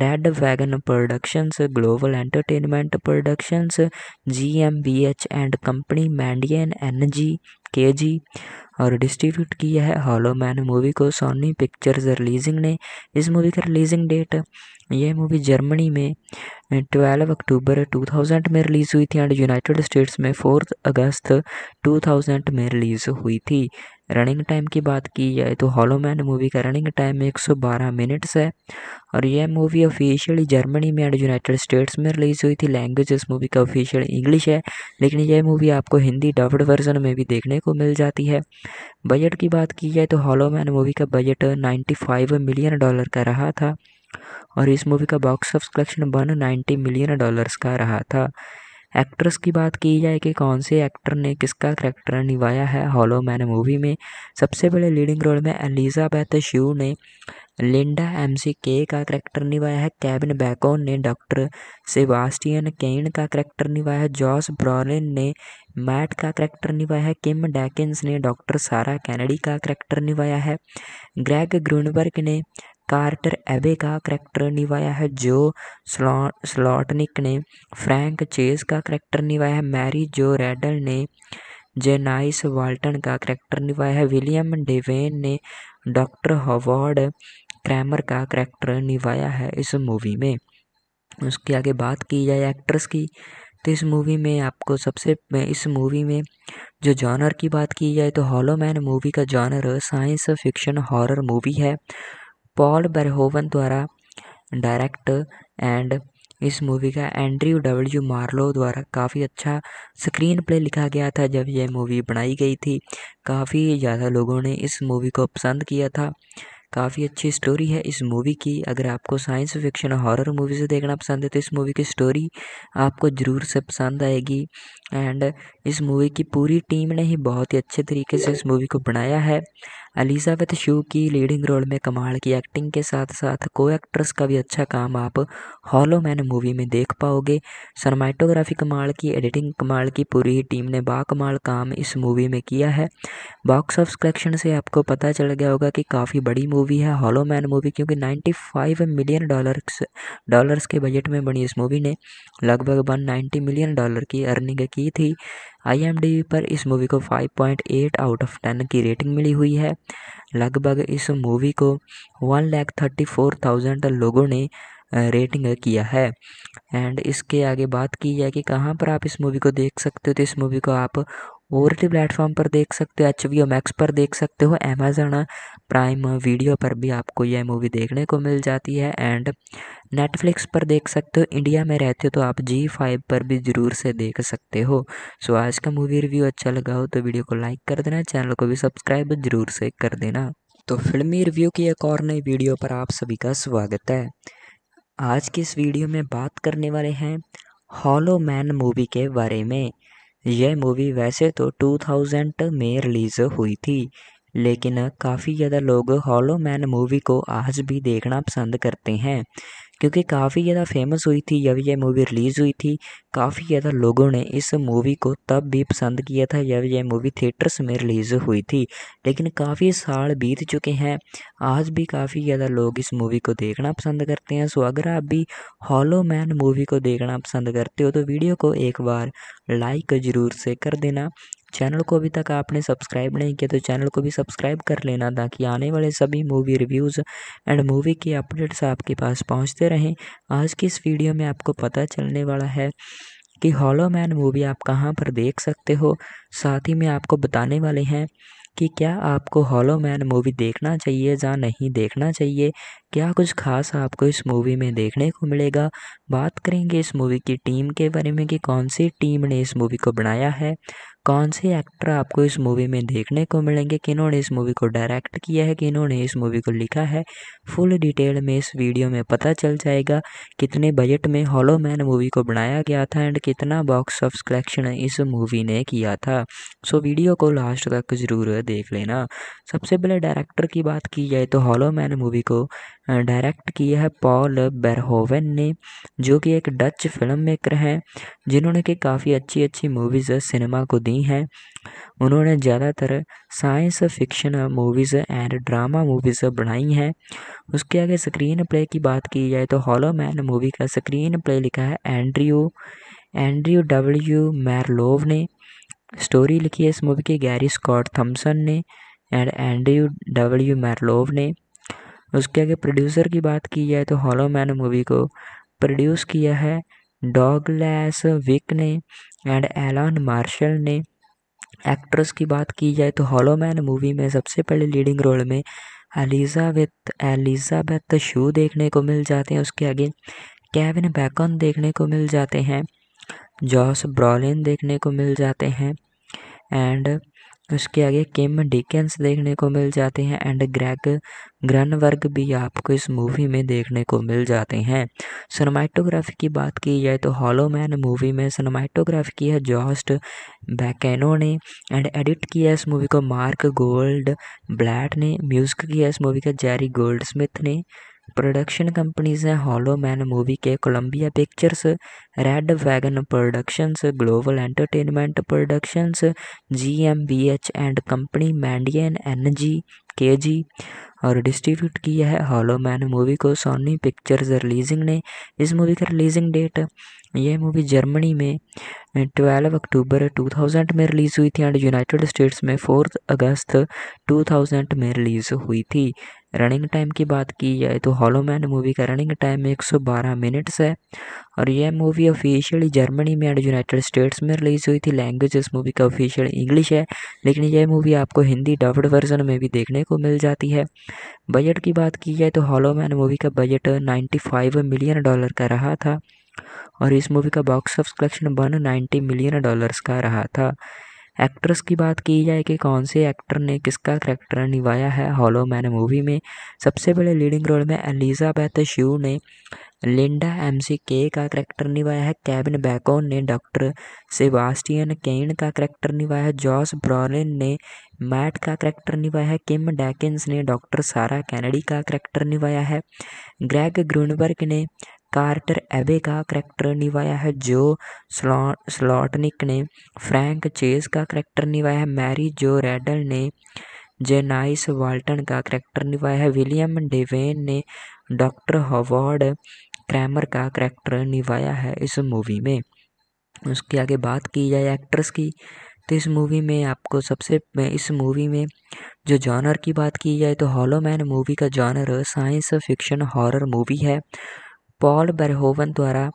Red Wagon Productions Global Entertainment Productions G M B H and company मैंडियन N G K G और distribute किया है हॉलो मैन मूवी को Soni pictures releasing ने इस movie का रिलीजिंग डेट यह मूवी जर्मनी में 12 अक्टूबर 2000 में रिलीज़ हुई थी एंड यूनाइटेड स्टेट्स में 4 अगस्त 2000 में रिलीज़ हुई थी रनिंग टाइम की बात की जाए तो हॉलो मैन मूवी का रनिंग टाइम 112 मिनट्स है और यह मूवी ऑफिशियली जर्मनी में एंड यूनाइटेड स्टेट्स में रिलीज़ हुई थी लैंग्वेज इस मूवी का ऑफिशियल इंग्लिश है लेकिन यह मूवी आपको हिंदी डब्ड वर्जन में भी देखने को मिल जाती है बजट की बात की जाए तो हॉलो मैन मूवी का बजट नाइन्टी मिलियन डॉलर का रहा था और इस मूवी का box of collection one ninety million dollars का रहा था एक्ट्रेस की बात की जाए कि कौन से एक्टर ने किसका करैक्टर निभाया है हॉलो मैन मूवी में सबसे बड़े लीडिंग रोल में एलिजाबैथ श्यू ने लिंडा एम सी के का करैक्टर निभाया है कैबिन बैकोन ने डॉक्टर सेवास्टियन केन का करैक्टर निभाया है जॉस ब्रॉलिन ने मैट का करैक्टर निभाया है किम डैकिस ने डॉक्टर सारा कैनेडी का करैक्टर निभाया है ग्रैग ग्रूनबर्ग ने कार्टर एबे का करैक्टर निभाया है जो स्लॉ स्लॉटनिक ने फ्रैंक चेस का करैक्टर निभाया है मैरी जो रेडल ने जेनाइस वाल्टन का करैक्टर निभाया है विलियम डेवेन ने डॉक्टर हॉवर्ड क्रैमर का करैक्टर निभाया है इस मूवी में उसके आगे बात की जाए एक्ट्रेस की तो इस मूवी में आपको सबसे इस मूवी में जो जॉनर की बात की जाए तो हॉलोमैन मूवी का genre science fiction horror movie है पॉल बरहोवन द्वारा डायरेक्ट एंड इस मूवी का एंड्रयू डब्ल्यू मार्लो द्वारा काफ़ी अच्छा स्क्रीन प्ले लिखा गया था जब यह मूवी बनाई गई थी काफ़ी ज़्यादा लोगों ने इस मूवी को पसंद किया था काफ़ी अच्छी स्टोरी है इस मूवी की अगर आपको साइंस फिक्शन हॉरर से देखना पसंद है तो इस मूवी की स्टोरी आपको ज़रूर से पसंद आएगी एंड इस मूवी की पूरी टीम ने ही बहुत ही अच्छे तरीके से इस मूवी को बनाया है अलिजाबेथ शू की लीडिंग रोल में कमाल की एक्टिंग के साथ साथ को एक्ट्रेस का भी अच्छा काम आप हॉलो मैन मूवी में देख पाओगे सरमाइटोग्राफी कमाल की एडिटिंग कमाल की पूरी टीम ने बाकमाल काम इस मूवी में किया है बॉक्स ऑफ कलेक्शन से आपको पता चल गया होगा कि काफ़ी बड़ी मूवी है हॉलो मैन मूवी क्योंकि नाइन्टी मिलियन डॉलर डॉलर्स के बजट में बनी इस मूवी ने लगभग वन नाइन्टी मिलियन डॉलर की अर्निंग की थी आई पर इस मूवी को 5.8 आउट ऑफ 10 की रेटिंग मिली हुई है लगभग इस मूवी को one lakh thirty four thousand लोगों ने रेटिंग किया है एंड इसके आगे बात की जाए कि कहाँ पर आप इस मूवी को देख सकते हो तो इस मूवी को आप और भी प्लेटफॉर्म पर देख सकते हो एच वी मैक्स पर देख सकते हो अमेजन प्राइम वीडियो पर भी आपको यह मूवी देखने को मिल जाती है एंड नेटफ्लिक्स पर देख सकते हो इंडिया में रहते हो तो आप जी फाइव पर भी ज़रूर से देख सकते हो सो so, आज का मूवी रिव्यू अच्छा लगा हो तो वीडियो को लाइक कर देना चैनल को भी सब्सक्राइब ज़रूर से कर देना तो फिल्मी रिव्यू की एक और नई वीडियो पर आप सभी का स्वागत है आज की इस वीडियो में बात करने वाले हैं हॉलो मैन मूवी के बारे में यह मूवी वैसे तो 2000 में रिलीज़ हुई थी लेकिन काफ़ी ज़्यादा लोग हॉलो मैन मूवी को आज भी देखना पसंद करते हैं क्योंकि काफ़ी ज़्यादा फेमस हुई थी जब यह मूवी रिलीज़ हुई थी काफ़ी ज़्यादा लोगों ने इस मूवी को तब भी पसंद किया था जब यह मूवी थिएटर्स में रिलीज़ हुई थी लेकिन काफ़ी साल बीत चुके हैं आज भी काफ़ी ज़्यादा लोग इस मूवी को देखना पसंद करते हैं सो अगर आप भी हॉलो मैन मूवी को देखना पसंद करते हो तो वीडियो को एक बार लाइक ज़रूर से कर देना चैनल को अभी तक आपने सब्सक्राइब नहीं किया तो चैनल को भी सब्सक्राइब कर लेना ताकि आने वाले सभी मूवी रिव्यूज़ एंड मूवी के अपडेट्स आपके पास पहुंचते रहें आज की इस वीडियो में आपको पता चलने वाला है कि हॉलो मैन मूवी आप कहाँ पर देख सकते हो साथ ही में आपको बताने वाले हैं कि क्या आपको हॉलो मैन मूवी देखना चाहिए या नहीं देखना चाहिए क्या कुछ खास आपको इस मूवी में देखने को मिलेगा बात करेंगे इस मूवी की टीम के बारे में कि कौन सी टीम ने इस मूवी को बनाया है कौन से एक्टर आपको इस मूवी में देखने को मिलेंगे किन्होंने इस मूवी को डायरेक्ट किया है कि इस मूवी को लिखा है फुल डिटेल में इस वीडियो में पता चल जाएगा कितने बजट में हॉलो मैन मूवी को बनाया गया था एंड कितना बॉक्स ऑफ कलेक्शन इस मूवी ने किया था सो वीडियो को लास्ट तक ज़रूर देख लेना सबसे पहले डायरेक्टर की बात की जाए तो हॉलो मैन मूवी को डायरेक्ट किया है पॉल बेरहोवन ने जो कि एक डच फिल्म मेकर हैं जिन्होंने कि काफ़ी अच्छी अच्छी मूवीज़ सिनेमा को दी हैं उन्होंने ज़्यादातर science fiction movies and drama movies बनाई हैं उसके आगे स्क्रीन प्ले की बात की जाए तो हॉलो मैन मूवी का स्क्रीन प्ले लिखा है एंड्रयू एंड्रयू डब्ल्यू मैरलोव ने स्टोरी लिखी है इस मूवी की गैरी स्कॉट थम्पसन ने एंड एंड्रयू डब्ल्यू मैरलोव ने उसके आगे प्रोड्यूसर की बात की जाए तो हॉलो मैन मूवी को प्रोड्यूस किया है डॉगलैस विक ने एंड एलान मार्शल ने एक्ट्रेस की बात की जाए तो हॉलो मैन मूवी में सबसे पहले लीडिंग रोल में एलिजाबेथ एलिजाबेथ शू देखने को मिल जाते हैं उसके आगे कैविन बैकन देखने को मिल जाते हैं जॉस ब्रॉलिन देखने को मिल जाते हैं एंड उसके आगे किम डिकेंस देखने को मिल जाते हैं एंड ग्रैग ग्रनवर्ग भी आपको इस मूवी में देखने को मिल जाते हैं सिनेमाटोग्राफी की बात की जाए तो हॉलोमैन मूवी में सिनेमाटोग्राफी की है जॉस्ट बैकेनो ने एंड एडिट किया इस मूवी को मार्क गोल्ड ब्लैट ने म्यूजिक किया इस मूवी का जेरी गोल्ड स्मिथ ने प्रोडक्शन कंपनीज हैं हॉलो मैन मूवी के Columbia Pictures Red Wagon Productions Global Entertainment Productions G M B H and company मैंडियन N G K G और distribute किया है हॉलो मैन मूवी को Soni pictures releasing ने इस movie का रिलीजिंग डेट ये मूवी जर्मनी में 12 अक्टूबर 2000 में रिलीज़ हुई थी एंड यूनाइटेड स्टेट्स में 4 अगस्त 2000 में रिलीज़ हुई थी रनिंग टाइम की बात की जाए तो हॉलो मैन मूवी का रनिंग टाइम 112 मिनट्स है और यह मूवी ऑफिशियली जर्मनी में एंड यूनाइटेड स्टेट्स में रिलीज़ हुई थी लैंग्वेज इस मूवी का ऑफिशियल इंग्लिश है लेकिन यह मूवी आपको हिंदी डब्ड वर्जन में भी देखने को मिल जाती है बजट की बात की जाए तो हॉलो मैन मूवी का बजट नाइन्टी मिलियन डॉलर का रहा था और इस मूवी का box of collection one ninety million dollars का रहा था एक्ट्रेस की बात की जाए कि कौन से एक्टर ने किसका करैक्टर निभाया है हॉलो मैन मूवी में सबसे बड़े लीडिंग रोल में एलिजाबैथ श्यू ने लिंडा एम सी के का करैक्टर निभाया है कैबिन बैकोन ने डॉक्टर सेबास्टियन केन का करैक्टर निभाया है जॉस ब्रॉलिन ने मैट का करैक्टर निभाया है किम डैकिंस ने डॉक्टर सारा कैनेडी का करैक्टर निभाया है ग्रैग ग्रूनबर्ग ने कार्टर एबे का करैक्टर निभाया है जो स्लॉटनिक ने फ्रैंक चेज का करैक्टर निभाया है मैरी जो रेडल ने जेनाइस वाल्टन का करैक्टर निभाया है विलियम डेवेन ने डॉक्टर हॉवर्ड क्रैमर का करैक्टर निभाया है इस मूवी में उसके आगे बात की जाए एक्ट्रेस की तो इस मूवी में आपको सबसे इस मूवी में जो जॉनर की बात की जाए तो हॉलोमैन मूवी का genre science fiction horror movie है पॉल बरहोवन द्वारा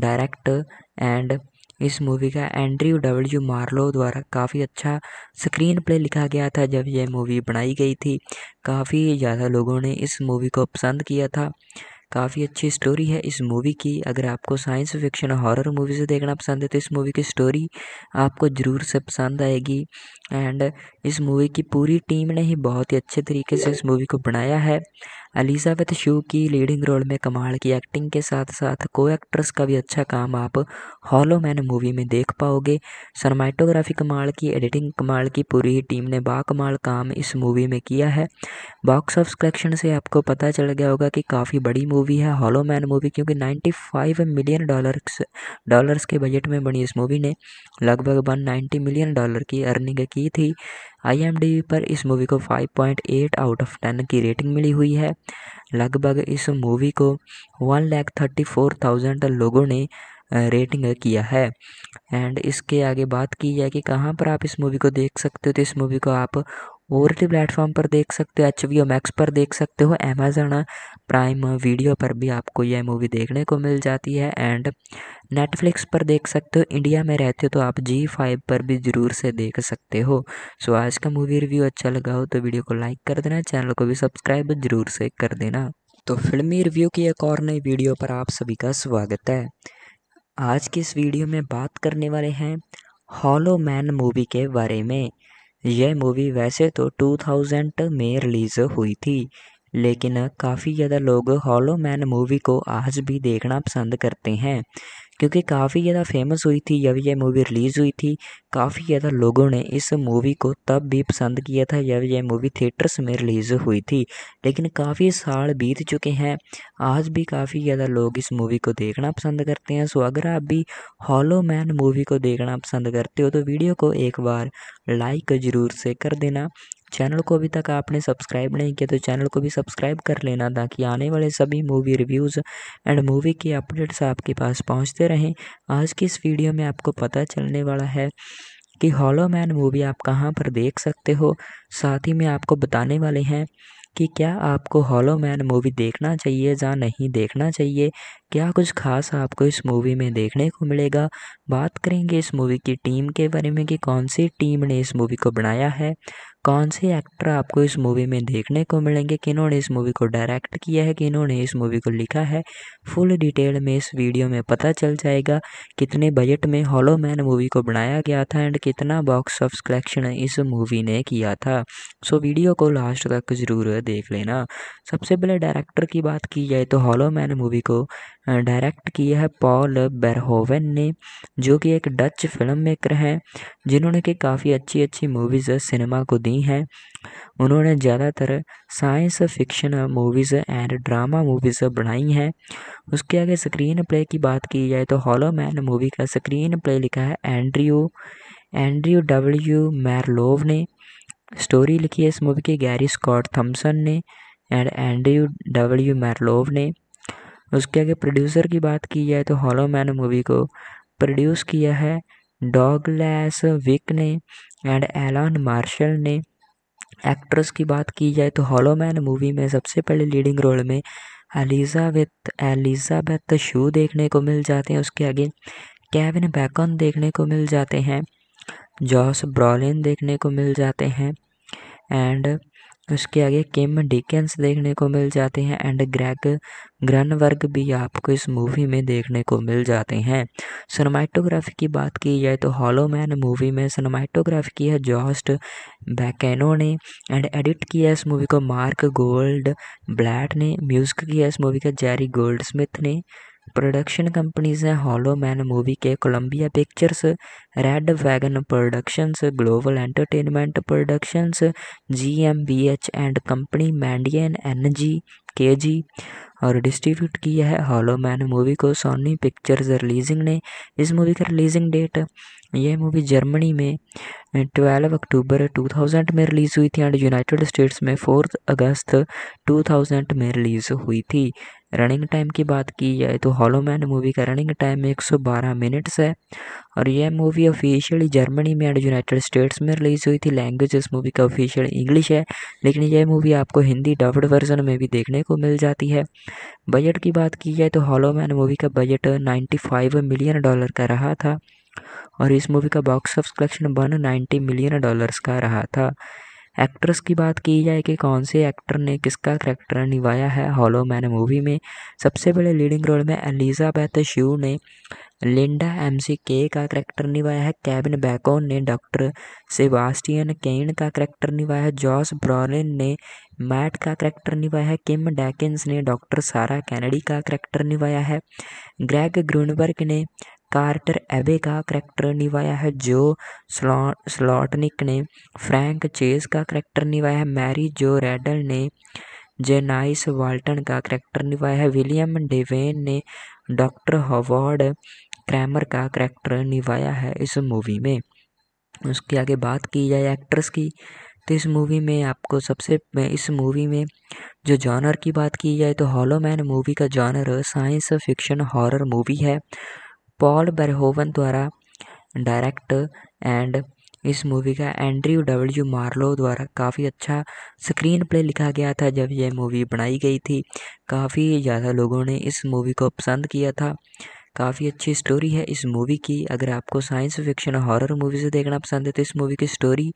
डायरेक्ट एंड इस मूवी का एंड्रयू डब्ल्यू मार्लो द्वारा काफ़ी अच्छा स्क्रीन प्ले लिखा गया था जब यह मूवी बनाई गई थी काफ़ी ज़्यादा लोगों ने इस मूवी को पसंद किया था काफ़ी अच्छी स्टोरी है इस मूवी की अगर आपको साइंस फिक्शन हॉरर से देखना पसंद है तो इस मूवी की स्टोरी आपको ज़रूर से पसंद आएगी एंड इस मूवी की पूरी टीम ने ही बहुत ही अच्छे तरीके से इस मूवी को बनाया है एलिजाबेथ शू की लीडिंग रोल में कमाल की एक्टिंग के साथ साथ को एक्ट्रेस का भी अच्छा काम आप हॉलो मैन मूवी में देख पाओगे सरमाइटोग्राफी कमाल की एडिटिंग कमाल की पूरी ही टीम ने बाकमाल काम इस मूवी में किया है बॉक्स ऑफ कलेक्शन से आपको पता चल गया होगा कि काफ़ी बड़ी मूवी है हॉलो मैन मूवी क्योंकि नाइन्टी मिलियन डॉलर डॉलर्स के बजट में बनी इस मूवी ने लगभग वन मिलियन डॉलर की अर्निंग की थी आई पर इस मूवी को 5.8 आउट ऑफ 10 की रेटिंग मिली हुई है लगभग इस मूवी को one lakh thirty four thousand लोगों ने रेटिंग किया है एंड इसके आगे बात की जाए कि कहाँ पर आप इस मूवी को देख सकते हो तो इस मूवी को आप भी प्लेटफॉर्म पर देख सकते हो एच वी मैक्स पर देख सकते हो अमेजन प्राइम वीडियो पर भी आपको यह मूवी देखने को मिल जाती है एंड नेटफ्लिक्स पर देख सकते हो इंडिया में रहते हो तो आप जी फाइव पर भी ज़रूर से देख सकते हो सो आज का मूवी रिव्यू अच्छा लगा हो तो वीडियो को लाइक कर देना चैनल को भी सब्सक्राइब ज़रूर से कर देना तो फिल्मी रिव्यू की एक और नई वीडियो पर आप सभी का स्वागत है आज की इस वीडियो में बात करने वाले हैं हॉलो मैन मूवी के बारे में यह मूवी वैसे तो 2000 में रिलीज हुई थी लेकिन काफ़ी ज़्यादा लोग हॉलो मैन मूवी को आज भी देखना पसंद करते हैं क्योंकि काफ़ी ज़्यादा फेमस हुई थी जब यह मूवी रिलीज़ हुई थी काफ़ी ज़्यादा लोगों ने इस मूवी को तब भी पसंद किया था जब यह मूवी थिएटर्स में रिलीज़ हुई थी लेकिन काफ़ी साल बीत चुके हैं आज भी काफ़ी ज़्यादा लोग इस मूवी को देखना पसंद करते हैं सो अगर आप भी हॉलो मैन मूवी को देखना पसंद करते हो तो वीडियो को एक बार लाइक ज़रूर से कर देना चैनल को अभी तक आपने सब्सक्राइब नहीं किया तो चैनल को भी सब्सक्राइब कर लेना ताकि आने वाले सभी मूवी रिव्यूज़ एंड मूवी के अपडेट्स आपके पास पहुंचते रहें आज की इस वीडियो में आपको पता चलने वाला है कि हॉलो मैन मूवी आप कहाँ पर देख सकते हो साथ ही में आपको बताने वाले हैं कि क्या आपको हॉलो मैन मूवी देखना चाहिए या नहीं देखना चाहिए क्या कुछ खास आपको इस मूवी में देखने को मिलेगा बात करेंगे इस मूवी की टीम के बारे में कि कौन सी टीम ने इस मूवी को बनाया है कौन से एक्टर आपको इस मूवी में देखने को मिलेंगे किन्होंने इस मूवी को डायरेक्ट किया है किन्होंने इस मूवी को लिखा है फुल डिटेल में इस वीडियो में पता चल जाएगा कितने बजट में हॉलो मैन मूवी को बनाया गया था एंड कितना बॉक्स ऑफ कलेक्शन इस मूवी ने किया था सो वीडियो को लास्ट तक ज़रूर देख लेना सबसे पहले डायरेक्टर की बात की जाए तो हॉलो मैन मूवी को डायरेक्ट किया है पॉल बेरहोवन ने जो कि एक डच फिल्म मेकर हैं जिन्होंने कि काफ़ी अच्छी अच्छी मूवीज़ सिनेमा को दी हैं उन्होंने ज़्यादातर science fiction movies and drama movies बनाई हैं उसके आगे स्क्रीन प्ले की बात की जाए तो हॉलो मैन मूवी का स्क्रीन प्ले लिखा है एंड्रयू एंड्रयू डब्ल्यू मैरलोव ने स्टोरी लिखी है इस मूवी की गैरी स्कॉट थम्पसन ने एंड एंड्रयू डब्ल्यू मैरलोव ने उसके आगे प्रोड्यूसर की बात की जाए तो हॉलो मैन मूवी को प्रोड्यूस किया है डॉगलैस विक ने एंड एलॉन मार्शल ने एक्ट्रेस की बात की जाए तो हॉलो मैन मूवी में सबसे पहले लीडिंग रोल में एलिजाबेथ एलिजाबेथ शू देखने को मिल जाते हैं उसके आगे कैविन बैकन देखने को मिल जाते हैं जॉस ब्रॉलिन देखने को मिल जाते हैं एंड उसके आगे किम डिकेंस देखने को मिल जाते हैं एंड ग्रैग ग्रनवर्ग भी आपको इस मूवी में देखने को मिल जाते हैं सनमाइटोग्राफी की बात की जाए तो हॉलोमैन मूवी में सनमाइटोग्राफी की है जॉस्ट बैकेनो ने एंड एडिट किया इस मूवी को मार्क गोल्ड ब्लैट ने म्यूजिक किया इस मूवी का जेरी गोल्ड स्मिथ ने प्रोडक्शन कंपनीज हैं हॉलो मैन मूवी के Columbia Pictures Red Wagon Productions Global Entertainment Productions G M B H and company मैंडियन N G K G और distribute किया है हॉलो मैन मूवी को Soni pictures releasing ने इस movie का रिलीजिंग डेट यह मूवी जर्मनी में 12 अक्टूबर 2000 में रिलीज़ हुई थी एंड यूनाइटेड स्टेट्स में 4 अगस्त 2000 में रिलीज़ हुई थी रनिंग टाइम की बात की जाए तो हॉलोमैन मूवी का रनिंग टाइम 112 मिनट्स है और यह मूवी ऑफिशियली जर्मनी में एंड यूनाइटेड स्टेट्स में रिलीज़ हुई थी लैंग्वेज इस मूवी का ऑफिशियल इंग्लिश है लेकिन यह मूवी आपको हिंदी डब्ड वर्जन में भी देखने को मिल जाती है बजट की बात की जाए तो हॉलोमैन मूवी का बजट नाइन्टी मिलियन डॉलर का रहा था और इस मूवी का box of collection one ninety million dollars का रहा था एक्ट्रेस की बात की जाए कि कौन से एक्टर ने किसका करैक्टर निभाया है हॉलो मैन मूवी में सबसे बड़े लीडिंग रोल में एलिजाबैथ श्यू ने लिंडा एम सी के का करैक्टर निभाया है कैबिन बैकोन ने डॉक्टर सेबास्टियन केन का करैक्टर निभाया है जॉस ब्रॉलिन ने मैट का करैक्टर निभाया है किम डैकिस ने डॉक्टर सारा कैनेडी का करैक्टर निभाया है ग्रैग ग्रूनबर्ग ने कार्टर एबे का करैक्टर निभाया है जो स्लॉटनिक ने फ्रैंक चेज का करैक्टर निभाया है मैरी जो रेडल ने जेनाइस वाल्टन का करैक्टर निभाया है विलियम डेवेन ने डॉक्टर हॉवर्ड क्रैमर का करैक्टर निभाया है इस मूवी में उसके आगे बात की जाए एक्ट्रेस की तो इस मूवी में आपको सबसे इस मूवी में जो जॉनर की बात की जाए तो हॉलोमैन मूवी का genre science fiction horror movie है पॉल बरहोवन द्वारा डायरेक्ट एंड इस मूवी का एंड्रयू डब्ल्यू मार्लो द्वारा काफ़ी अच्छा स्क्रीन प्ले लिखा गया था जब यह मूवी बनाई गई थी काफ़ी ज़्यादा लोगों ने इस मूवी को पसंद किया था काफ़ी अच्छी स्टोरी है इस मूवी की अगर आपको साइंस फिक्शन हॉरर मूवीज़ देखना पसंद है तो इस मूवी की स्टोरी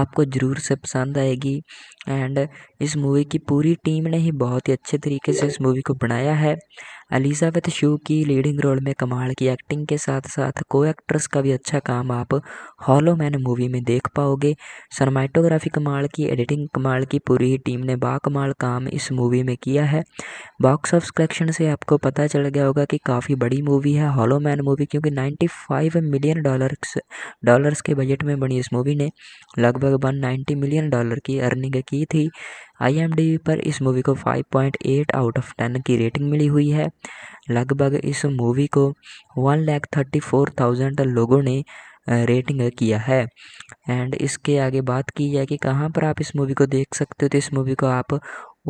आपको ज़रूर से पसंद आएगी एंड इस मूवी की पूरी टीम ने ही बहुत ही अच्छे तरीके से इस मूवी को बनाया है एलिजाबेथ शू की लीडिंग रोल में कमाल की एक्टिंग के साथ साथ को एक्ट्रेस का भी अच्छा काम आप हॉलो मैन मूवी में देख पाओगे सरमाइटोग्राफी कमाल की एडिटिंग कमाल की पूरी ही टीम ने बाकमाल काम इस मूवी में किया है बॉक्स ऑफ कलेक्शन से आपको पता चल गया होगा कि काफ़ी बड़ी मूवी है हॉलो मैन मूवी क्योंकि 95 मिलियन डॉलर डॉलर्स के बजट में बनी इस मूवी ने लगभग वन नाइन्टी मिलियन डॉलर की अर्निंग की थी आई पर इस मूवी को 5.8 आउट ऑफ 10 की रेटिंग मिली हुई है लगभग इस मूवी को one lakh thirty four thousand लोगों ने रेटिंग किया है एंड इसके आगे बात की जाए कि कहाँ पर आप इस मूवी को देख सकते हो तो इस मूवी को आप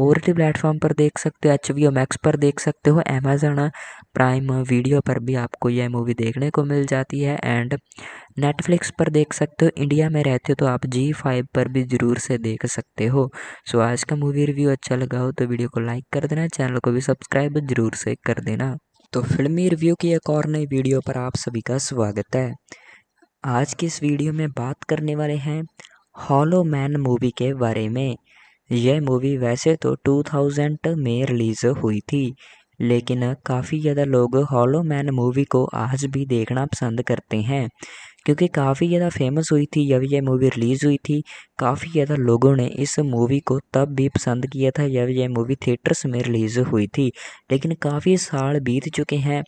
और भी प्लेटफॉर्म पर देख सकते हो एच वी मैक्स पर देख सकते हो अमेजन प्राइम वीडियो पर भी आपको यह मूवी देखने को मिल जाती है एंड नेटफ्लिक्स पर देख सकते हो इंडिया में रहते हो तो आप जी फाइव पर भी ज़रूर से देख सकते हो सो आज का मूवी रिव्यू अच्छा लगा हो तो वीडियो को लाइक कर देना चैनल को भी सब्सक्राइब ज़रूर से कर देना तो फिल्मी रिव्यू की एक और नई वीडियो पर आप सभी का स्वागत है आज की इस वीडियो में बात करने वाले हैं हॉलो मैन मूवी के बारे में यह मूवी वैसे तो 2000 में रिलीज़ हुई थी लेकिन काफ़ी ज़्यादा लोग हॉलो मैन मूवी को आज भी देखना पसंद करते हैं क्योंकि काफ़ी ज़्यादा फेमस हुई थी जब यह मूवी रिलीज़ हुई थी काफ़ी ज़्यादा लोगों ने इस मूवी को तब भी पसंद किया था जब यह मूवी थिएटर्स में रिलीज़ हुई थी लेकिन काफ़ी साल बीत चुके हैं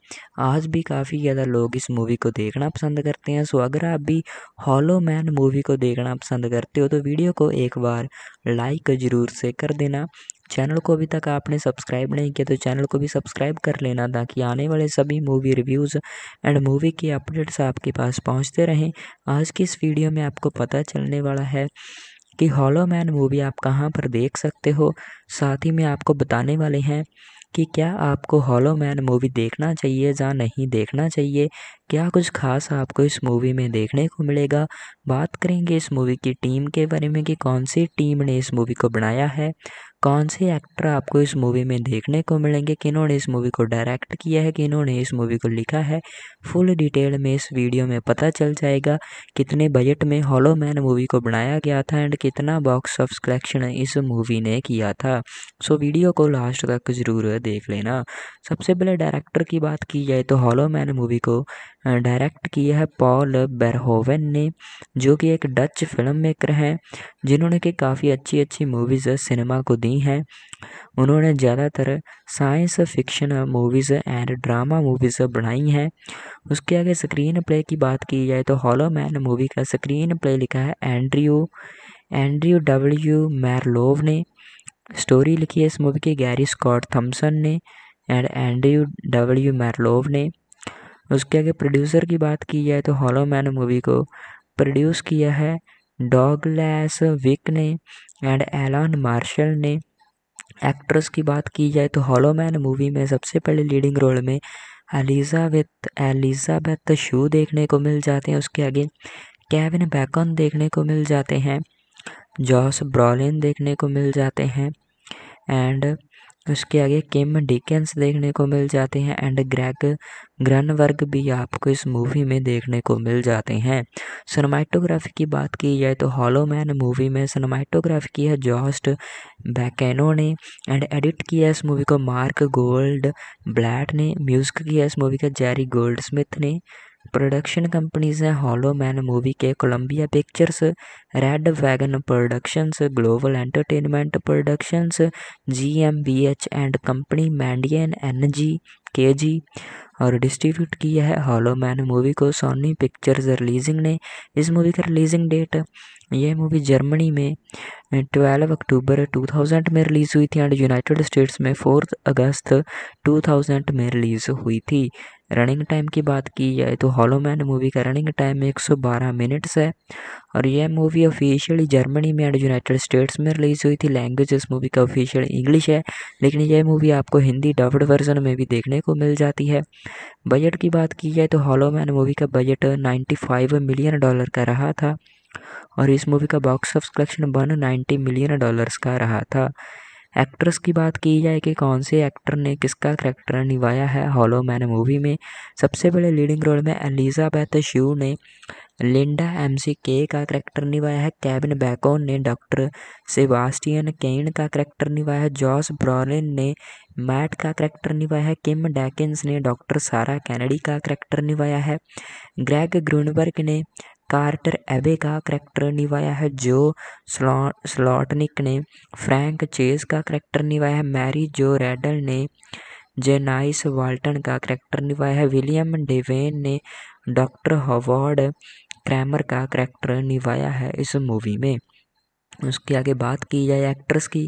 आज भी काफ़ी ज़्यादा लोग इस मूवी को देखना पसंद करते हैं सो अगर आप भी हॉलो मैन मूवी को देखना पसंद करते हो तो वीडियो को एक बार लाइक ज़रूर से कर देना चैनल को अभी तक आपने सब्सक्राइब नहीं किया तो चैनल को भी सब्सक्राइब कर लेना ताकि आने वाले सभी मूवी रिव्यूज़ एंड मूवी के अपडेट्स आपके पास पहुंचते रहें आज की इस वीडियो में आपको पता चलने वाला है कि हॉलो मैन मूवी आप कहाँ पर देख सकते हो साथ ही में आपको बताने वाले हैं कि क्या आपको हॉलो मैन मूवी देखना चाहिए या नहीं देखना चाहिए क्या कुछ खास आपको इस मूवी में देखने को मिलेगा बात करेंगे इस मूवी की टीम के बारे में कि कौन सी टीम ने इस मूवी को बनाया है कौन से एक्टर आपको इस मूवी में देखने को मिलेंगे किन्होंने इस मूवी को डायरेक्ट किया है कि इन्होंने इस मूवी को लिखा है फुल डिटेल में इस वीडियो में पता चल जाएगा कितने बजट में हॉलो मैन मूवी को बनाया गया था एंड कितना बॉक्स ऑफ कलेक्शन इस मूवी ने किया था सो वीडियो को लास्ट तक ज़रूर देख लेना सबसे पहले डायरेक्टर की बात की जाए तो हॉलो मैन मूवी को डायरेक्ट की है पॉल बेरहोवन ने जो कि एक डच फिल्म मेकर हैं जिन्होंने कि काफ़ी अच्छी अच्छी मूवीज़ सिनेमा को दी हैं उन्होंने ज़्यादातर science fiction movies and drama movies बनाई हैं उसके आगे स्क्रीन प्ले की बात की जाए तो हॉलो मैन मूवी का स्क्रीन प्ले लिखा है एंड्रयू एंड्रयू डब्ल्यू मैरलोव ने स्टोरी लिखी है इस मूवी की गैरी स्कॉट थम्पसन ने एंड एंड्रयू डब्ल्यू मैरलोव ने उसके आगे प्रोड्यूसर की बात की जाए तो हॉलो मैन मूवी को प्रोड्यूस किया है डॉगलैस विक ने एंड एलान मार्शल ने एक्ट्रेस की बात की जाए तो हॉलो मैन मूवी में सबसे पहले लीडिंग रोल में एलिजाबेथ एलिजाबेथ शू देखने को मिल जाते हैं उसके आगे कैविन बैकन देखने को मिल जाते हैं जॉस ब्रॉलिन देखने को मिल जाते हैं एंड उसके आगे किम डिकेंस देखने को मिल जाते हैं एंड ग्रैग ग्रनवर्ग भी आपको इस मूवी में देखने को मिल जाते हैं सनमाइटोग्राफी की बात की जाए तो हॉलोमैन मूवी में सनमाइटोग्राफी की है जॉस्ट बैकेनो ने एंड एडिट किया इस मूवी को मार्क गोल्ड ब्लैट ने म्यूजिक किया इस मूवी का जेरी गोल्ड स्मिथ ने प्रोडक्शन कंपनीज हैं हॉलो मैन मूवी के Columbia Pictures Red Wagon Productions Global Entertainment Productions G M B H and company मैंडियन N G K G और distribute किया है हॉलो मैन मूवी को Soni pictures releasing ने इस movie का रिलीजिंग डेट यह मूवी जर्मनी में 12 अक्टूबर 2000 में रिलीज़ हुई थी एंड यूनाइटेड स्टेट्स में 4 अगस्त 2000 में रिलीज़ हुई थी रनिंग टाइम की बात की जाए तो हॉलो मैन मूवी का रनिंग टाइम 112 मिनट्स है और यह मूवी ऑफिशियली जर्मनी में एंड यूनाइटेड स्टेट्स में रिलीज़ हुई थी लैंग्वेज इस मूवी का ऑफिशियल इंग्लिश है लेकिन यह मूवी आपको हिंदी डब्ड वर्जन में भी देखने को मिल जाती है बजट की बात की जाए तो हॉलो मैन मूवी का बजट फाइव मिलियन डॉलर का रहा था और इस मूवी का box of collection one ninety million dollars का रहा था एक्ट्रेस की बात की जाए कि कौन से एक्टर ने किसका करैक्टर निभाया है हॉलो मैन मूवी में सबसे बड़े लीडिंग रोल में एलिजाबैथ श्यू ने लिंडा एम सी के का करैक्टर निभाया है कैबिन बैकोन ने डॉक्टर सेबास्टियन केन का करैक्टर निभाया है जॉस ब्रॉलिन ने मैट का करैक्टर निभाया है किम डैकिस ने डॉक्टर सारा कैनेडी का करैक्टर निभाया है ग्रैग ग्रूनबर्ग ने कार्टर एबे का करैक्टर निभाया है जो स्लॉ स्लॉटनिक ने फ्रैंक चेस का करैक्टर निभाया है मैरी जो रेडल ने जेनाइस वाल्टन का करैक्टर निभाया है विलियम डेवेन ने डॉक्टर हॉवर्ड क्रैमर का करैक्टर निभाया है इस मूवी में उसके आगे बात की जाए एक्ट्रेस की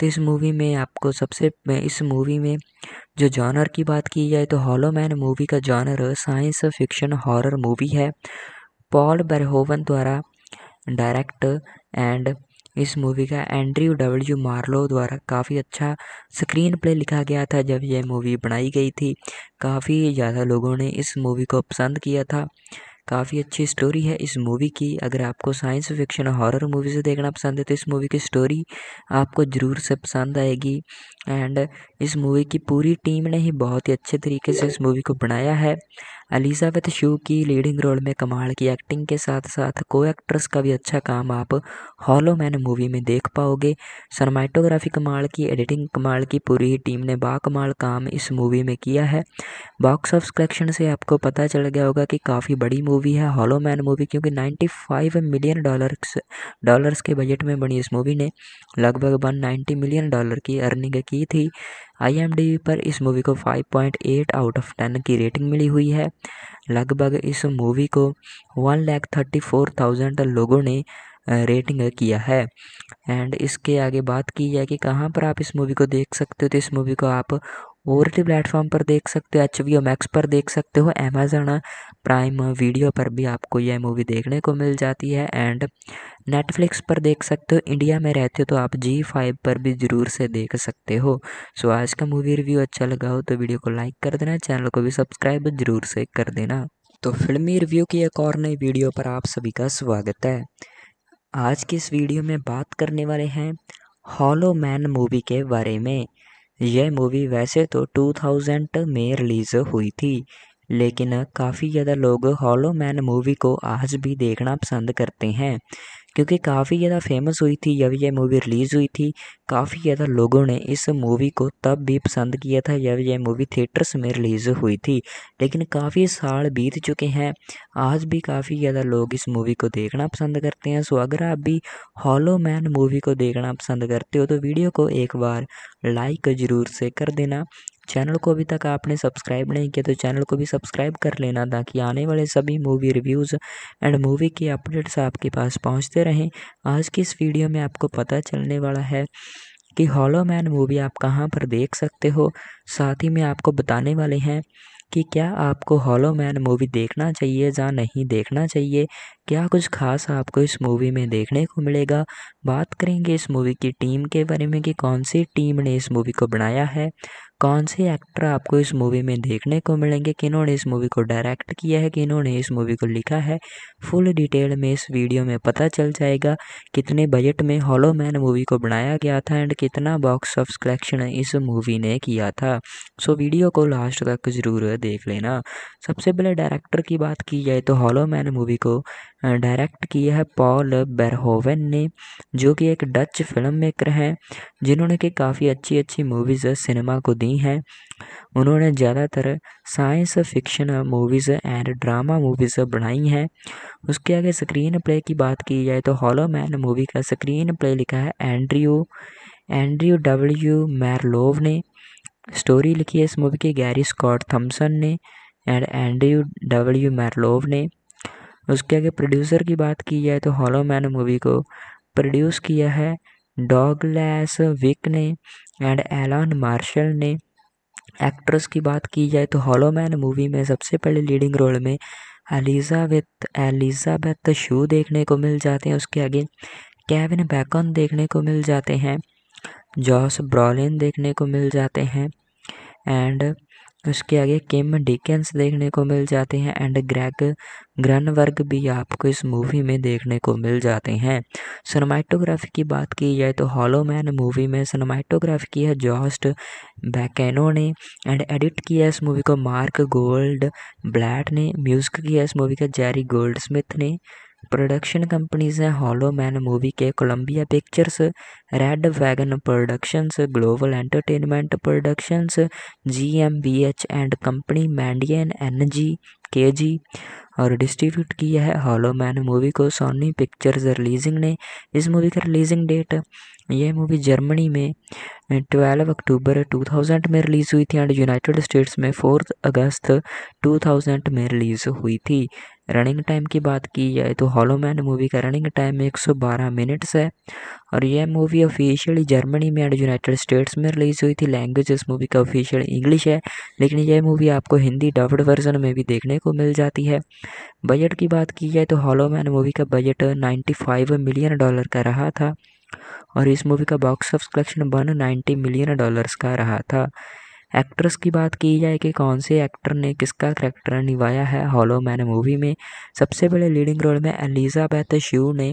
तो इस मूवी में आपको सबसे इस मूवी में जो जॉनर की बात की जाए तो हॉलोमैन मूवी का genre science fiction horror movie है पॉल बरहोवन द्वारा डायरेक्ट एंड इस मूवी का एंड्रयू डब्ल्यू मार्लो द्वारा काफ़ी अच्छा स्क्रीन प्ले लिखा गया था जब यह मूवी बनाई गई थी काफ़ी ज़्यादा लोगों ने इस मूवी को पसंद किया था काफ़ी अच्छी स्टोरी है इस मूवी की अगर आपको साइंस फिक्शन हॉरर मूवीज़ देखना पसंद है तो इस मूवी की स्टोरी आपको ज़रूर से पसंद आएगी एंड इस मूवी की पूरी टीम ने ही बहुत ही अच्छे तरीके से इस मूवी को बनाया है अलिजाबेथ शू की लीडिंग रोल में कमाल की एक्टिंग के साथ साथ को एक्ट्रेस का भी अच्छा काम आप हॉलो मैन मूवी में देख पाओगे सरमाइटोग्राफी कमाल की एडिटिंग कमाल की पूरी ही टीम ने बाकमाल काम इस मूवी में किया है बॉक्स ऑफ कलेक्शन से आपको पता चल गया होगा कि काफ़ी बड़ी मूवी मूवी है हॉलो मैन मूवी क्योंकि 95 मिलियन डॉलर्स डॉलर्स के बजट में बनी इस मूवी ने लगभग 190 मिलियन डॉलर की अर्निंग की थी आई पर इस मूवी को 5.8 आउट ऑफ 10 की रेटिंग मिली हुई है लगभग इस मूवी को वन लैख थर्टी लोगों ने रेटिंग किया है एंड इसके आगे बात की जाए कि कहाँ पर आप इस मूवी को देख सकते हो तो इस मूवी को आप टी प्लेटफॉर्म पर देख सकते हो एच वी मैक्स पर देख सकते हो अमेजन प्राइम वीडियो पर भी आपको यह मूवी देखने को मिल जाती है एंड नेटफ्लिक्स पर देख सकते हो इंडिया में रहते हो तो आप जी फाइव पर भी ज़रूर से देख सकते हो सो आज का मूवी रिव्यू अच्छा लगा हो तो वीडियो को लाइक कर देना चैनल को भी सब्सक्राइब ज़रूर से कर देना तो फिल्मी रिव्यू की एक और नई वीडियो पर आप सभी का स्वागत है आज की इस वीडियो में बात करने वाले हैं हॉलो मैन मूवी के बारे में यह मूवी वैसे तो 2000 में रिलीज़ हुई थी लेकिन काफ़ी ज़्यादा लोग हॉलो मैन मूवी को आज भी देखना पसंद करते हैं क्योंकि काफ़ी ज़्यादा फेमस हुई थी जब यह मूवी रिलीज़ हुई थी काफ़ी ज़्यादा लोगों ने इस मूवी को तब भी पसंद किया था जब यह मूवी थिएटर्स में रिलीज़ हुई थी लेकिन काफ़ी साल बीत चुके हैं आज भी काफ़ी ज़्यादा लोग इस मूवी को देखना पसंद करते हैं सो अगर आप भी हॉलो मैन मूवी को देखना पसंद करते हो तो वीडियो को एक बार लाइक ज़रूर से कर देना चैनल को अभी तक आपने सब्सक्राइब नहीं किया तो चैनल को भी सब्सक्राइब कर लेना ताकि आने वाले सभी मूवी रिव्यूज़ एंड मूवी के अपडेट्स आपके पास पहुंचते रहें आज की इस वीडियो में आपको पता चलने वाला है कि हॉलो मैन मूवी आप कहाँ पर देख सकते हो साथ ही में आपको बताने वाले हैं कि क्या आपको हॉलो मैन मूवी देखना चाहिए या नहीं देखना चाहिए क्या कुछ खास आपको इस मूवी में देखने को मिलेगा बात करेंगे इस मूवी की टीम के बारे में कि कौन सी टीम ने इस मूवी को बनाया है कौन से एक्टर आपको इस मूवी में देखने को मिलेंगे किन्होंने इस मूवी को डायरेक्ट किया है कि इस मूवी को लिखा है फुल डिटेल में इस वीडियो में पता चल जाएगा कितने बजट में हॉलो मैन मूवी को बनाया गया था एंड कितना बॉक्स ऑफ कलेक्शन इस मूवी ने किया था सो वीडियो को लास्ट तक ज़रूर देख लेना सबसे पहले डायरेक्टर की बात की जाए तो हॉलो मैन मूवी को डायरेक्ट किया है पॉल बेरहोवन ने जो कि एक डच फिल्म मेकर हैं जिन्होंने कि काफ़ी अच्छी अच्छी मूवीज़ सिनेमा को दी हैं उन्होंने ज़्यादातर science fiction movies and drama movies बनाई हैं उसके आगे स्क्रीन प्ले की बात की जाए तो हॉलो मैन मूवी का स्क्रीन प्ले लिखा है एंड्रयू एंड्रयू डब्ल्यू मैरलोव ने स्टोरी लिखी है इस मूवी की गैरी स्कॉट थम्पसन ने एंड एंड्रयू डब्ल्यू मैरलोव ने उसके आगे प्रोड्यूसर की बात की जाए तो हॉलो मैन मूवी को प्रोड्यूस किया है डॉगलैस विक ने एंड एलॉन मार्शल ने एक्ट्रेस की बात की जाए तो हॉलो मैन मूवी में सबसे पहले लीडिंग रोल में एलिजाबेथ एलिजाबेथ शू देखने को मिल जाते हैं उसके आगे कैविन बैकन देखने को मिल जाते हैं जॉस ब्रॉलिन देखने को मिल जाते हैं एंड उसके आगे किम डिकेंस देखने को मिल जाते हैं एंड ग्रैग ग्रनवर्ग भी आपको इस मूवी में देखने को मिल जाते हैं सिनेमाटोग्राफी की बात की जाए तो हॉलोमैन मूवी में सिनेमाटोग्राफी की है जॉस्ट बैकेनो ने एंड एडिट किया है इस मूवी को मार्क गोल्ड ब्लैट ने म्यूजिक किया इस मूवी का जेरी गोल्ड स्मिथ ने प्रोडक्शन कंपनीज हैं हॉलो मैन मूवी के Columbia Pictures Red Wagon Productions Global Entertainment Productions G M B H and company मैंडियन N G K G और distribute किया है हॉलो मैन मूवी को Soni pictures releasing ने इस movie का रिलीजिंग डेट यह मूवी जर्मनी में 12 अक्टूबर 2000 में रिलीज़ हुई थी एंड यूनाइटेड स्टेट्स में 4 अगस्त 2000 में रिलीज़ हुई थी रनिंग टाइम की बात की जाए तो हॉलो मैन मूवी का रनिंग टाइम 112 मिनट्स है और यह मूवी ऑफिशियली जर्मनी में एंड यूनाइटेड स्टेट्स में रिलीज़ हुई थी लैंग्वेज इस मूवी का ऑफिशियल इंग्लिश है लेकिन यह मूवी आपको हिंदी डब्ड वर्जन में भी देखने को मिल जाती है बजट की बात की जाए तो हॉलो मैन मूवी का बजट नाइन्टी मिलियन डॉलर का रहा था और इस मूवी का box of collection one ninety million dollars का रहा था एक्ट्रेस की बात की जाए कि कौन से एक्टर ने किसका करैक्टर निभाया है हॉलो मैन मूवी में सबसे बड़े लीडिंग रोल में एलिजाबैथ श्यू ने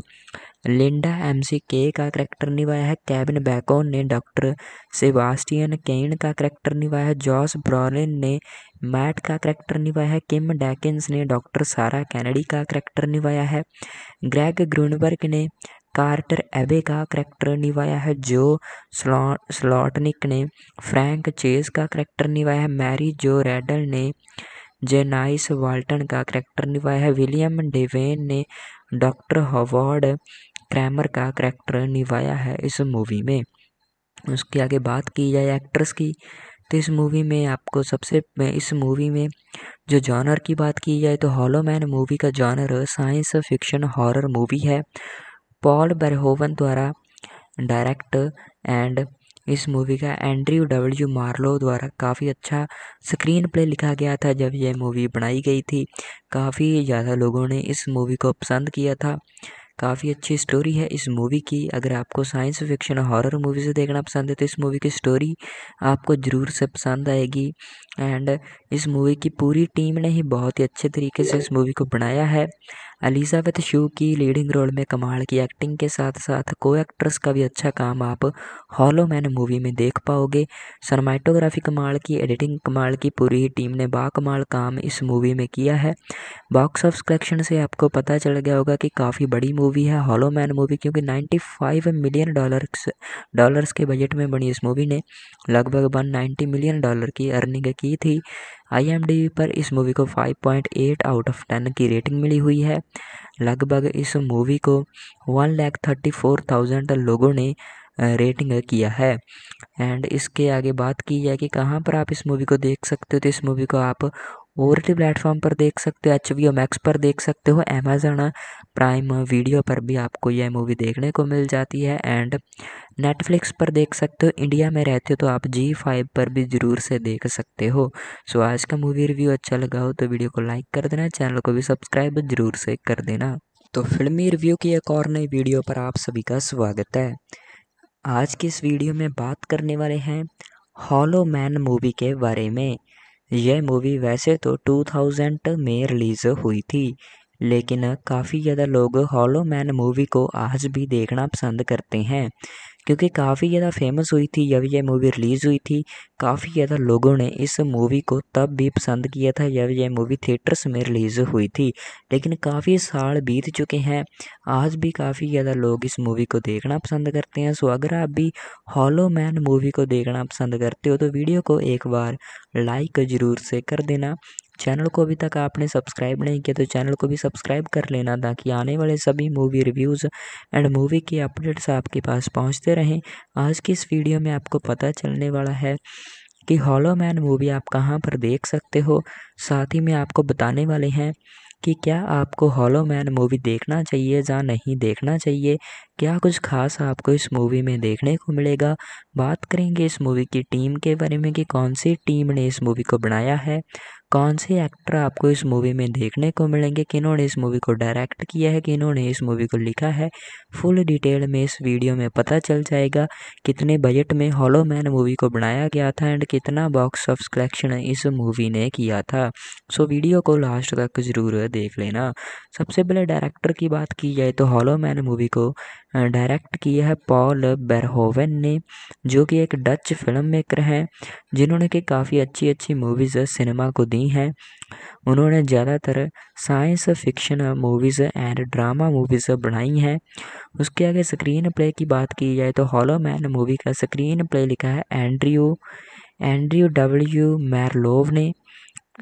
लिंडा एम सी के का करैक्टर निभाया है कैबिन बैकोन ने डॉक्टर सेबास्टियन केन का करैक्टर निभाया है जॉस ब्रॉलिन ने मैट का करैक्टर निभाया है किम डैकिंस ने डॉक्टर सारा कैनेडी का करैक्टर निभाया है ग्रैग ग्रूनबर्ग ने कार्टर एबे का करैक्टर निभाया है जो स्लॉ स्लॉटनिक ने फ्रैंक चेस का करैक्टर निभाया है मैरी जो रेडल ने जेनाइस वाल्टन का करैक्टर निभाया है विलियम डेवेन ने डॉक्टर हॉवर्ड क्रैमर का करैक्टर निभाया है इस मूवी में उसके आगे बात की जाए एक्ट्रेस की तो इस मूवी में आपको सबसे इस मूवी में जो जॉनर की बात की जाए तो हॉलोमैन मूवी का genre science fiction horror movie है पॉल बरहोवन द्वारा डायरेक्ट एंड इस मूवी का एंड्रयू डब्ल्यू मार्लो द्वारा काफ़ी अच्छा स्क्रीन प्ले लिखा गया था जब यह मूवी बनाई गई थी काफ़ी ज़्यादा लोगों ने इस मूवी को पसंद किया था काफ़ी अच्छी स्टोरी है इस मूवी की अगर आपको साइंस फिक्शन हॉरर से देखना पसंद है तो इस मूवी की स्टोरी आपको ज़रूर से पसंद आएगी एंड इस मूवी की पूरी टीम ने ही बहुत ही अच्छे तरीके से इस मूवी को बनाया है एलिजाबेथ शू की लीडिंग रोल में कमाल की एक्टिंग के साथ साथ को एक्ट्रेस का भी अच्छा काम आप हॉलो मैन मूवी में देख पाओगे सनमाइटोग्राफी कमाल की एडिटिंग कमाल की पूरी ही टीम ने बाकमाल काम इस मूवी में किया है बॉक्स ऑफ कलेक्शन से आपको पता चल गया होगा कि काफ़ी बड़ी मूवी है हॉलो मैन मूवी क्योंकि फाइव मिलियन डॉलर डॉलर्स के बजट में बनी इस मूवी ने लगभग नाइन्टी मिलियन डॉलर की अर्निंग की थी आई पर इस मूवी को 5.8 आउट ऑफ 10 की रेटिंग मिली हुई है लगभग इस मूवी को one lakh thirty four thousand लोगों ने रेटिंग किया है एंड इसके आगे बात की जाए कि कहाँ पर आप इस मूवी को देख सकते हो तो इस मूवी को आप और भी प्लेटफॉर्म पर देख सकते हो एच वी मैक्स पर देख सकते हो अमेजन प्राइम वीडियो पर भी आपको यह मूवी देखने को मिल जाती है एंड नेटफ्लिक्स पर देख सकते हो इंडिया में रहते हो तो आप जी फाइव पर भी ज़रूर से देख सकते हो सो आज का मूवी रिव्यू अच्छा लगा हो तो वीडियो को लाइक कर देना चैनल को भी सब्सक्राइब ज़रूर से कर देना तो फिल्मी रिव्यू की एक और नई वीडियो पर आप सभी का स्वागत है आज की इस वीडियो में बात करने वाले हैं हॉलो मैन मूवी के बारे में यह मूवी वैसे तो 2000 में रिलीज़ हुई थी लेकिन काफ़ी ज़्यादा लोग हॉलो मैन मूवी को आज भी देखना पसंद करते हैं क्योंकि काफ़ी ज़्यादा फेमस हुई थी जब यह मूवी रिलीज़ हुई थी काफ़ी ज़्यादा लोगों ने इस मूवी को तब भी पसंद किया था जब यह मूवी थिएटर्स में रिलीज़ हुई थी लेकिन काफ़ी साल बीत चुके हैं आज भी काफ़ी ज़्यादा लोग इस मूवी को देखना पसंद करते हैं सो अगर आप भी हॉलो मैन मूवी को देखना पसंद करते हो तो वीडियो को एक बार लाइक ज़रूर से कर देना चैनल को अभी तक आपने सब्सक्राइब नहीं किया तो चैनल को भी सब्सक्राइब कर लेना ताकि आने वाले सभी मूवी रिव्यूज़ एंड मूवी के अपडेट्स आपके पास पहुंचते रहें आज की इस वीडियो में आपको पता चलने वाला है कि हॉलो मैन मूवी आप कहाँ पर देख सकते हो साथ ही में आपको बताने वाले हैं कि क्या आपको हॉलो मैन मूवी देखना चाहिए या नहीं देखना चाहिए क्या कुछ खास आपको इस मूवी में देखने को मिलेगा बात करेंगे इस मूवी की टीम के बारे में कि कौन सी टीम ने इस मूवी को बनाया है कौन से एक्टर आपको इस मूवी में देखने को मिलेंगे किन्होंने इस मूवी को डायरेक्ट किया है किन्होंने इस मूवी को लिखा है फुल डिटेल में इस वीडियो में पता चल जाएगा कितने बजट में हॉलो मैन मूवी को बनाया गया था एंड कितना बॉक्स ऑफ कलेक्शन इस मूवी ने किया था सो so, वीडियो को लास्ट तक ज़रूर देख लेना सबसे पहले डायरेक्टर की बात की जाए तो हॉलो मैन मूवी को डायरेक्ट की है पॉल बेरहोवन ने जो कि एक डच फिल्म मेकर हैं जिन्होंने कि काफ़ी अच्छी अच्छी मूवीज़ सिनेमा को दी हैं उन्होंने ज़्यादातर science fiction movies and drama movies बनाई हैं उसके आगे स्क्रीन प्ले की बात की जाए तो हॉलो मैन मूवी का स्क्रीन प्ले लिखा है एंड्रयू एंड्रयू डब्ल्यू मैरलोव ने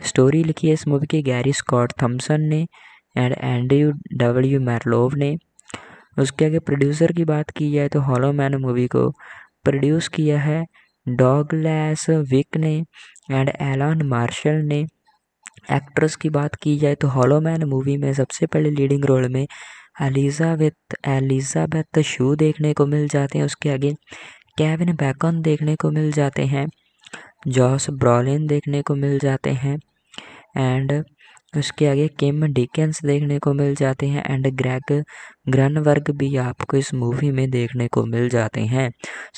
स्टोरी लिखी है इस मूवी की गैरी स्कॉट थम्पसन ने एंड एंड्रयू डब्ल्यू मैरलोव ने उसके आगे प्रोड्यूसर की बात की जाए तो हॉलो मैन मूवी को प्रोड्यूस किया है डॉगलैस विक ने एंड एलॉन मार्शल ने एक्ट्रेस की बात की जाए तो हॉलो मैन मूवी में सबसे पहले लीडिंग रोल में एलिजाबेथ एलिजाबेथ शू देखने को मिल जाते हैं उसके आगे कैविन बैकन देखने को मिल जाते हैं जॉस ब्रॉलिन देखने को मिल जाते हैं एंड उसके आगे किम डिकेंस देखने को मिल जाते हैं एंड ग्रैग ग्रनवर्ग भी आपको इस मूवी में देखने को मिल जाते हैं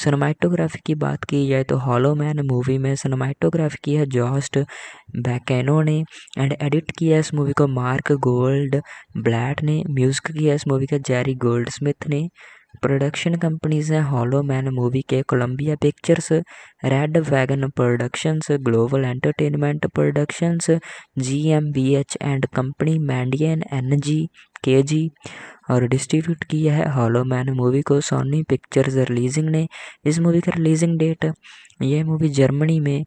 सनमाइटोग्राफी की बात की जाए तो हॉलोमैन मूवी में सनमाइटोग्राफी की है जॉस्ट बैकेनो ने एंड एडिट किया इस मूवी को मार्क गोल्ड ब्लैट ने म्यूजिक किया इस मूवी का जेरी गोल्ड स्मिथ ने प्रोडक्शन कंपनीज हैं हॉलो मैन मूवी के Columbia Pictures Red Wagon Productions Global Entertainment Productions G M B H and company मैंडियन N G K G और distribute किया है हॉलो मैन मूवी को Soni pictures releasing ने इस movie का रिलीजिंग डेट यह मूवी जर्मनी में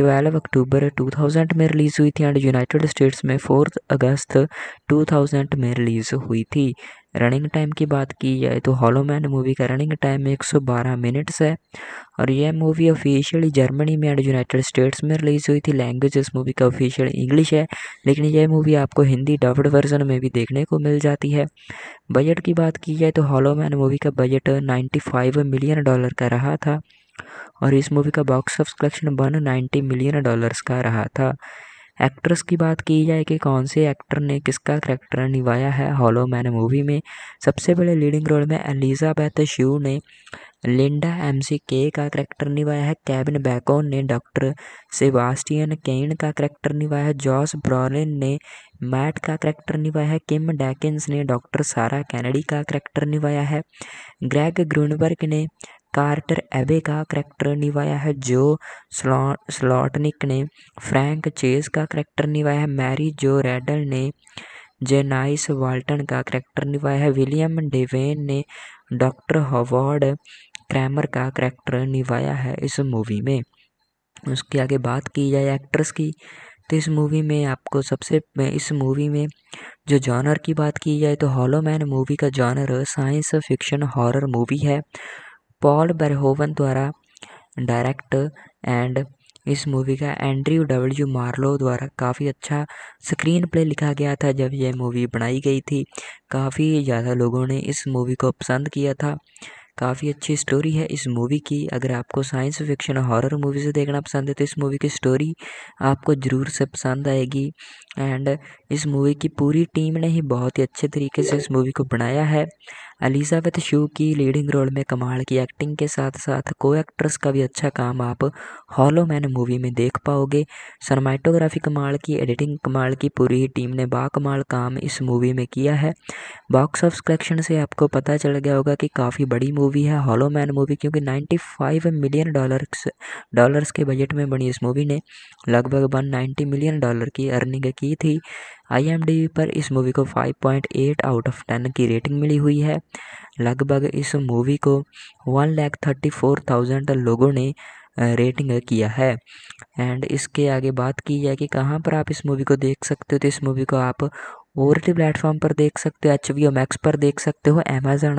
12 अक्टूबर 2000 में रिलीज़ हुई थी एंड यूनाइटेड स्टेट्स में 4 अगस्त 2000 में रिलीज़ हुई थी रनिंग टाइम की बात की जाए तो हॉलो मैन मूवी का रनिंग टाइम 112 मिनट्स है और यह मूवी ऑफिशियली जर्मनी में एंड यूनाइटेड स्टेट्स में रिलीज़ हुई थी लैंग्वेज इस मूवी का ऑफिशियल इंग्लिश है लेकिन यह मूवी आपको हिंदी डब्ड वर्जन में भी देखने को मिल जाती है बजट की बात की जाए तो हॉलो मैन मूवी का बजट नाइन्टी मिलियन डॉलर का रहा था और इस मूवी का box of collection one ninety million dollars का रहा था एक्ट्रेस की बात की जाए कि कौन से एक्टर ने किसका करैक्टर निभाया है हॉलो मैन मूवी में सबसे बड़े लीडिंग रोल में एलिजाबैथ श्यू ने लिंडा एम सी के का करैक्टर निभाया है कैबिन बैकोन ने डॉक्टर सेबास्टियन केन का करैक्टर निभाया है जॉस ब्रॉलिन ने मैट का करैक्टर निभाया है किम डैकिस ने डॉक्टर सारा कैनेडी का करैक्टर निभाया है ग्रैग ग्रूनबर्ग ने कार्टर एबे का करैक्टर निभाया है जो स्लॉ स्लॉटनिक ने फ्रैंक चेस का करैक्टर निभाया है मैरी जो रेडल ने जेनाइस वाल्टन का करैक्टर निभाया है विलियम डेवेन ने डॉक्टर हॉवर्ड क्रैमर का करैक्टर निभाया है इस मूवी में उसके आगे बात की जाए एक्ट्रेस की तो इस मूवी में आपको सबसे इस मूवी में जो जॉनर की बात की जाए तो हॉलोमैन मूवी का genre science fiction horror movie है पॉल बरहोवन द्वारा डायरेक्ट एंड इस मूवी का एंड्रयू डब्ल्यू मार्लो द्वारा काफ़ी अच्छा स्क्रीन प्ले लिखा गया था जब यह मूवी बनाई गई थी काफ़ी ज़्यादा लोगों ने इस मूवी को पसंद किया था काफ़ी अच्छी स्टोरी है इस मूवी की अगर आपको साइंस फिक्शन हॉरर से देखना पसंद है तो इस मूवी की स्टोरी आपको ज़रूर से पसंद आएगी एंड इस मूवी की पूरी टीम ने ही बहुत ही अच्छे तरीके से इस मूवी को बनाया है अलिजाबेथ शू की लीडिंग रोल में कमाल की एक्टिंग के साथ साथ को एक्ट्रेस का भी अच्छा काम आप हॉलो मैन मूवी में देख पाओगे सरमाइटोग्राफी कमाल की एडिटिंग कमाल की पूरी टीम ने बाकमाल काम इस मूवी में किया है बॉक्स ऑफ कलेक्शन से आपको पता चल गया होगा कि काफ़ी बड़ी मूवी है हॉलो मैन मूवी क्योंकि नाइन्टी मिलियन डॉलर डॉलर्स के बजट में बनी इस मूवी ने लगभग वन नाइन्टी मिलियन डॉलर की अर्निंग की थी आई पर इस मूवी को 5.8 आउट ऑफ 10 की रेटिंग मिली हुई है लगभग इस मूवी को one lakh thirty four thousand लोगों ने रेटिंग किया है एंड इसके आगे बात की जाए कि कहाँ पर आप इस मूवी को देख सकते हो तो इस मूवी को आप और भी प्लेटफॉर्म पर देख सकते हो एच वी मैक्स पर देख सकते हो अमेजन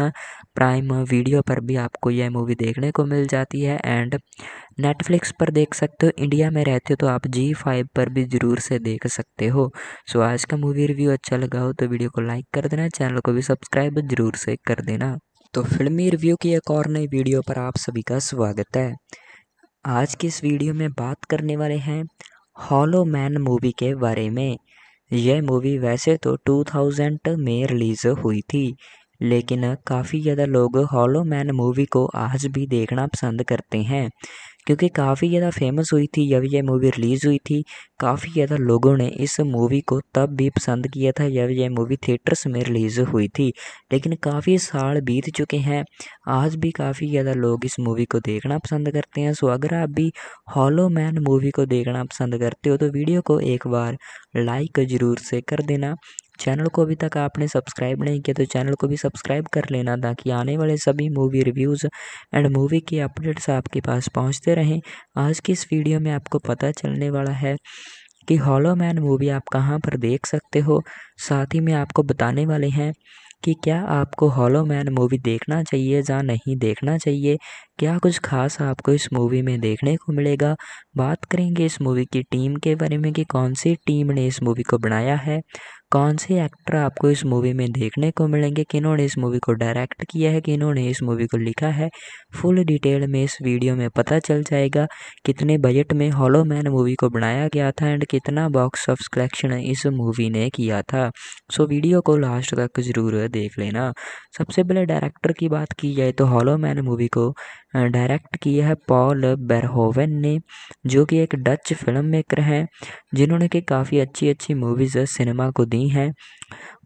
प्राइम वीडियो पर भी आपको यह मूवी देखने को मिल जाती है एंड नेटफ्लिक्स पर देख सकते हो इंडिया में रहते हो तो आप जी फाइव पर भी ज़रूर से देख सकते हो सो so, आज का मूवी रिव्यू अच्छा लगा हो तो वीडियो को लाइक कर देना चैनल को भी सब्सक्राइब ज़रूर से कर देना तो फिल्मी रिव्यू की एक और नई वीडियो पर आप सभी का स्वागत है आज की इस वीडियो में बात करने वाले हैं हॉलो मैन मूवी के बारे में यह मूवी वैसे तो 2000 में रिलीज़ हुई थी लेकिन काफ़ी ज़्यादा लोग हॉलो मैन मूवी को आज भी देखना पसंद करते हैं क्योंकि काफ़ी ज़्यादा फेमस हुई थी जब यह मूवी रिलीज़ हुई थी काफ़ी ज़्यादा लोगों ने इस मूवी को तब भी पसंद किया था जब यह मूवी थिएटर्स में रिलीज़ हुई थी लेकिन काफ़ी साल बीत चुके हैं आज भी काफ़ी ज़्यादा लोग इस मूवी को देखना पसंद करते हैं सो अगर आप भी हॉलो मैन मूवी को देखना पसंद करते हो तो वीडियो को एक बार लाइक ज़रूर से कर देना चैनल को अभी तक आपने सब्सक्राइब नहीं किया तो चैनल को भी सब्सक्राइब कर लेना ताकि आने वाले सभी मूवी रिव्यूज़ एंड मूवी के अपडेट्स आपके पास पहुंचते रहें आज की इस वीडियो में आपको पता चलने वाला है कि हॉलो मैन मूवी आप कहाँ पर देख सकते हो साथ ही में आपको बताने वाले हैं कि क्या आपको हॉलो मैन मूवी देखना चाहिए या नहीं देखना चाहिए क्या कुछ खास आपको इस मूवी में देखने को मिलेगा बात करेंगे इस मूवी की टीम के बारे में कि कौन सी टीम ने इस मूवी को बनाया है कौन से एक्टर आपको इस मूवी में देखने को मिलेंगे किन्होंने इस मूवी को डायरेक्ट किया है कि इस मूवी को लिखा है फुल डिटेल में इस वीडियो में पता चल जाएगा कितने बजट में हॉलो मैन मूवी को बनाया गया था एंड कितना बॉक्स ऑफ कलेक्शन इस मूवी ने किया था सो वीडियो को लास्ट तक ज़रूर देख लेना सबसे पहले डायरेक्टर की बात की जाए तो हॉलो मैन मूवी को डायरेक्ट किया है पॉल बेरहोवन ने जो कि एक डच फिल्म मेकर हैं जिन्होंने कि काफ़ी अच्छी अच्छी मूवीज़ सिनेमा को दी हैं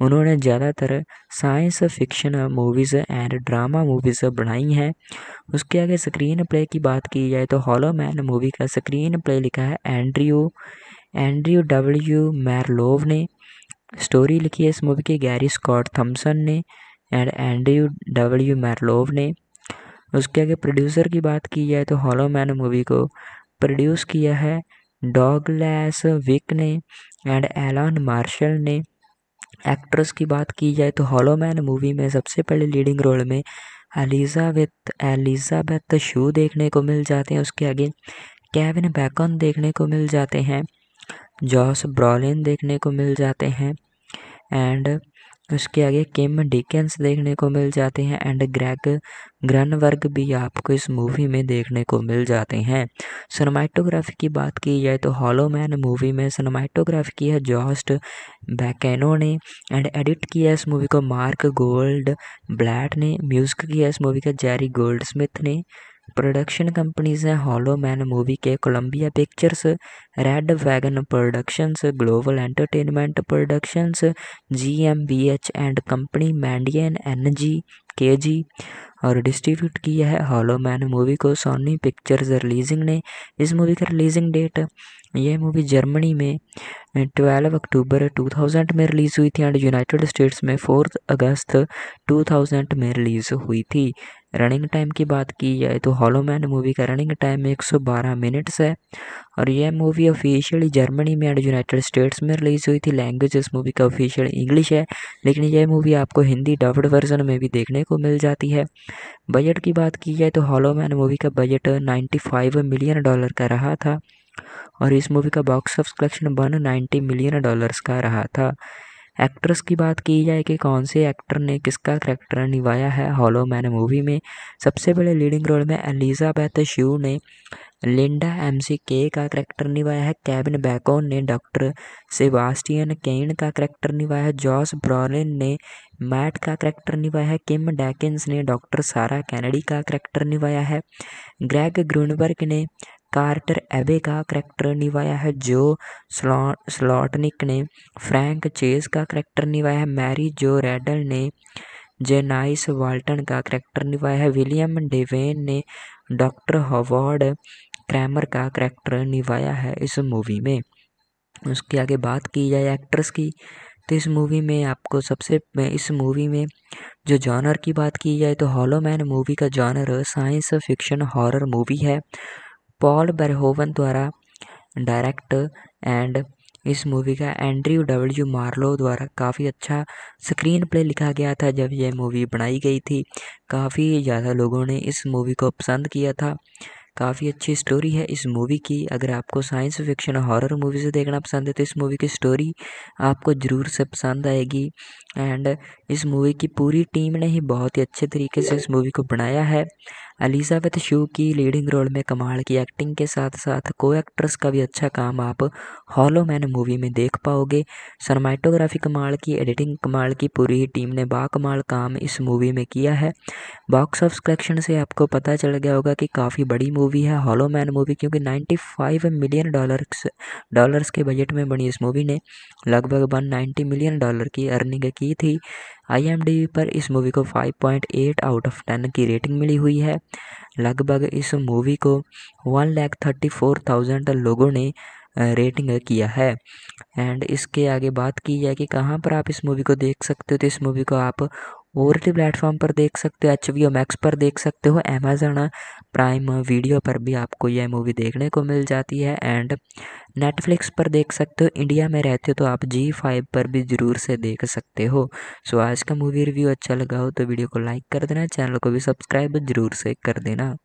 उन्होंने ज़्यादातर science fiction movies and drama movies बनाई हैं उसके आगे स्क्रीन प्ले की बात की जाए तो हॉलो मैन मूवी का स्क्रीन प्ले लिखा है एंड्रयू एंड्रयू डब्ल्यू मैरलोव ने स्टोरी लिखी है इस मूवी की गैरी स्कॉट थम्पसन ने एंड एंड्रयू डब्ल्यू मैरलोव ने उसके आगे प्रोड्यूसर की बात की जाए तो हॉलो मैन मूवी को प्रोड्यूस किया है डॉगलैस विक ने एंड एलान मार्शल ने एक्ट्रेस की बात की जाए तो हॉलो मैन मूवी में सबसे पहले लीडिंग रोल में एलिजाबेथ एलिजाबेथ शू देखने को मिल जाते हैं उसके आगे कैविन बैकन देखने को मिल जाते हैं जॉस ब्रॉलिन देखने को मिल जाते हैं एंड उसके आगे किम डिकेंस देखने को मिल जाते हैं एंड ग्रैग ग्रनवर्ग भी आपको इस मूवी में देखने को मिल जाते हैं सिनेमाटोग्राफी की बात की जाए तो हॉलोमैन मूवी में सिनेमाटोग्राफी की है जॉस्ट बैकेनो ने एंड एडिट किया इस मूवी को मार्क गोल्ड ब्लैट ने म्यूजिक किया इस मूवी का जेरी गोल्ड स्मिथ ने प्रोडक्शन कंपनीज हैं हॉलो मैन मूवी के Columbia Pictures Red Wagon Productions Global Entertainment Productions G M B H and company मैंडियन N G K G और distribute किया है हॉलो मैन मूवी को Soni pictures releasing ने इस movie का रिलीजिंग डेट यह मूवी जर्मनी में 12 अक्टूबर 2000 में रिलीज़ हुई थी एंड यूनाइटेड स्टेट्स में 4 अगस्त 2000 में रिलीज़ हुई थी रनिंग टाइम की बात की जाए तो हॉलो मैन मूवी का रनिंग टाइम 112 मिनट्स है और यह मूवी ऑफिशियली जर्मनी में एंड यूनाइटेड स्टेट्स में रिलीज़ हुई थी लैंग्वेज इस मूवी का ऑफिशियल इंग्लिश है लेकिन यह मूवी आपको हिंदी डब्ड वर्जन में भी देखने को मिल जाती है बजट की बात की जाए तो हॉलो मैन मूवी का बजट नाइन्टी मिलियन डॉलर का रहा था और इस मूवी का box of collection one ninety million dollars का रहा था एक्ट्रेस की बात की जाए कि कौन से एक्टर ने किसका करैक्टर निभाया है हॉलो मैन मूवी में सबसे बड़े लीडिंग रोल में एलिजाबैथ श्यू ने लिंडा एम सी के का करैक्टर निभाया है कैबिन बैकोन ने डॉक्टर सेबास्टियन केन का करैक्टर निभाया है जॉस ब्रॉलिन ने मैट का करैक्टर निभाया है किम डैकिंस ने डॉक्टर सारा कैनेडी का करैक्टर निभाया है ग्रैग ग्रूनबर्ग ने कार्टर एबे का करैक्टर निभाया है जो स्लॉटनिक ने फ्रैंक चेज का करैक्टर निभाया है मैरी जो रेडल ने जेनाइस वाल्टन का करैक्टर निभाया है विलियम डेवेन ने डॉक्टर हॉवर्ड क्रैमर का करैक्टर निभाया है इस मूवी में उसके आगे बात की जाए एक्ट्रेस की तो इस मूवी में आपको सबसे इस मूवी में जो जॉनर की बात की जाए तो हॉलोमैन मूवी का genre science fiction horror movie है पॉल बरहोवन द्वारा डायरेक्ट एंड इस मूवी का एंड्रयू डब्ल्यू मार्लो द्वारा काफ़ी अच्छा स्क्रीन प्ले लिखा गया था जब यह मूवी बनाई गई थी काफ़ी ज़्यादा लोगों ने इस मूवी को पसंद किया था काफ़ी अच्छी स्टोरी है इस मूवी की अगर आपको साइंस फिक्शन हॉरर से देखना पसंद है तो इस मूवी की स्टोरी आपको ज़रूर से पसंद आएगी एंड इस मूवी की पूरी टीम ने ही बहुत ही अच्छे तरीके से इस मूवी को बनाया है एलिजाबेथ शू की लीडिंग रोल में कमाल की एक्टिंग के साथ साथ को एक्ट्रेस का भी अच्छा काम आप हॉलो मैन मूवी में देख पाओगे सरमाइटोग्राफी कमाल की एडिटिंग कमाल की पूरी ही टीम ने बाकमाल काम इस मूवी में किया है बॉक्स ऑफ कलेक्शन से आपको पता चल गया होगा कि काफ़ी बड़ी मूवी है हॉलो मैन मूवी क्योंकि नाइन्टी मिलियन डॉलर डॉलर्स के बजट में बनी इस मूवी ने लगभग वन नाइन्टी मिलियन डॉलर की अर्निंग की थी आई पर इस मूवी को 5.8 आउट ऑफ 10 की रेटिंग मिली हुई है लगभग इस मूवी को one lakh thirty four thousand लोगों ने रेटिंग किया है एंड इसके आगे बात की जाए कि कहाँ पर आप इस मूवी को देख सकते हो तो इस मूवी को आप और भी प्लेटफॉर्म पर देख सकते हो एच वी मैक्स पर देख सकते हो अमेजन प्राइम वीडियो पर भी आपको यह मूवी देखने को मिल जाती है एंड नेटफ्लिक्स पर देख सकते हो इंडिया में रहते हो तो आप जी फाइव पर भी ज़रूर से देख सकते हो सो आज का मूवी रिव्यू अच्छा लगा हो तो वीडियो को लाइक कर देना चैनल को भी सब्सक्राइब ज़रूर से कर देना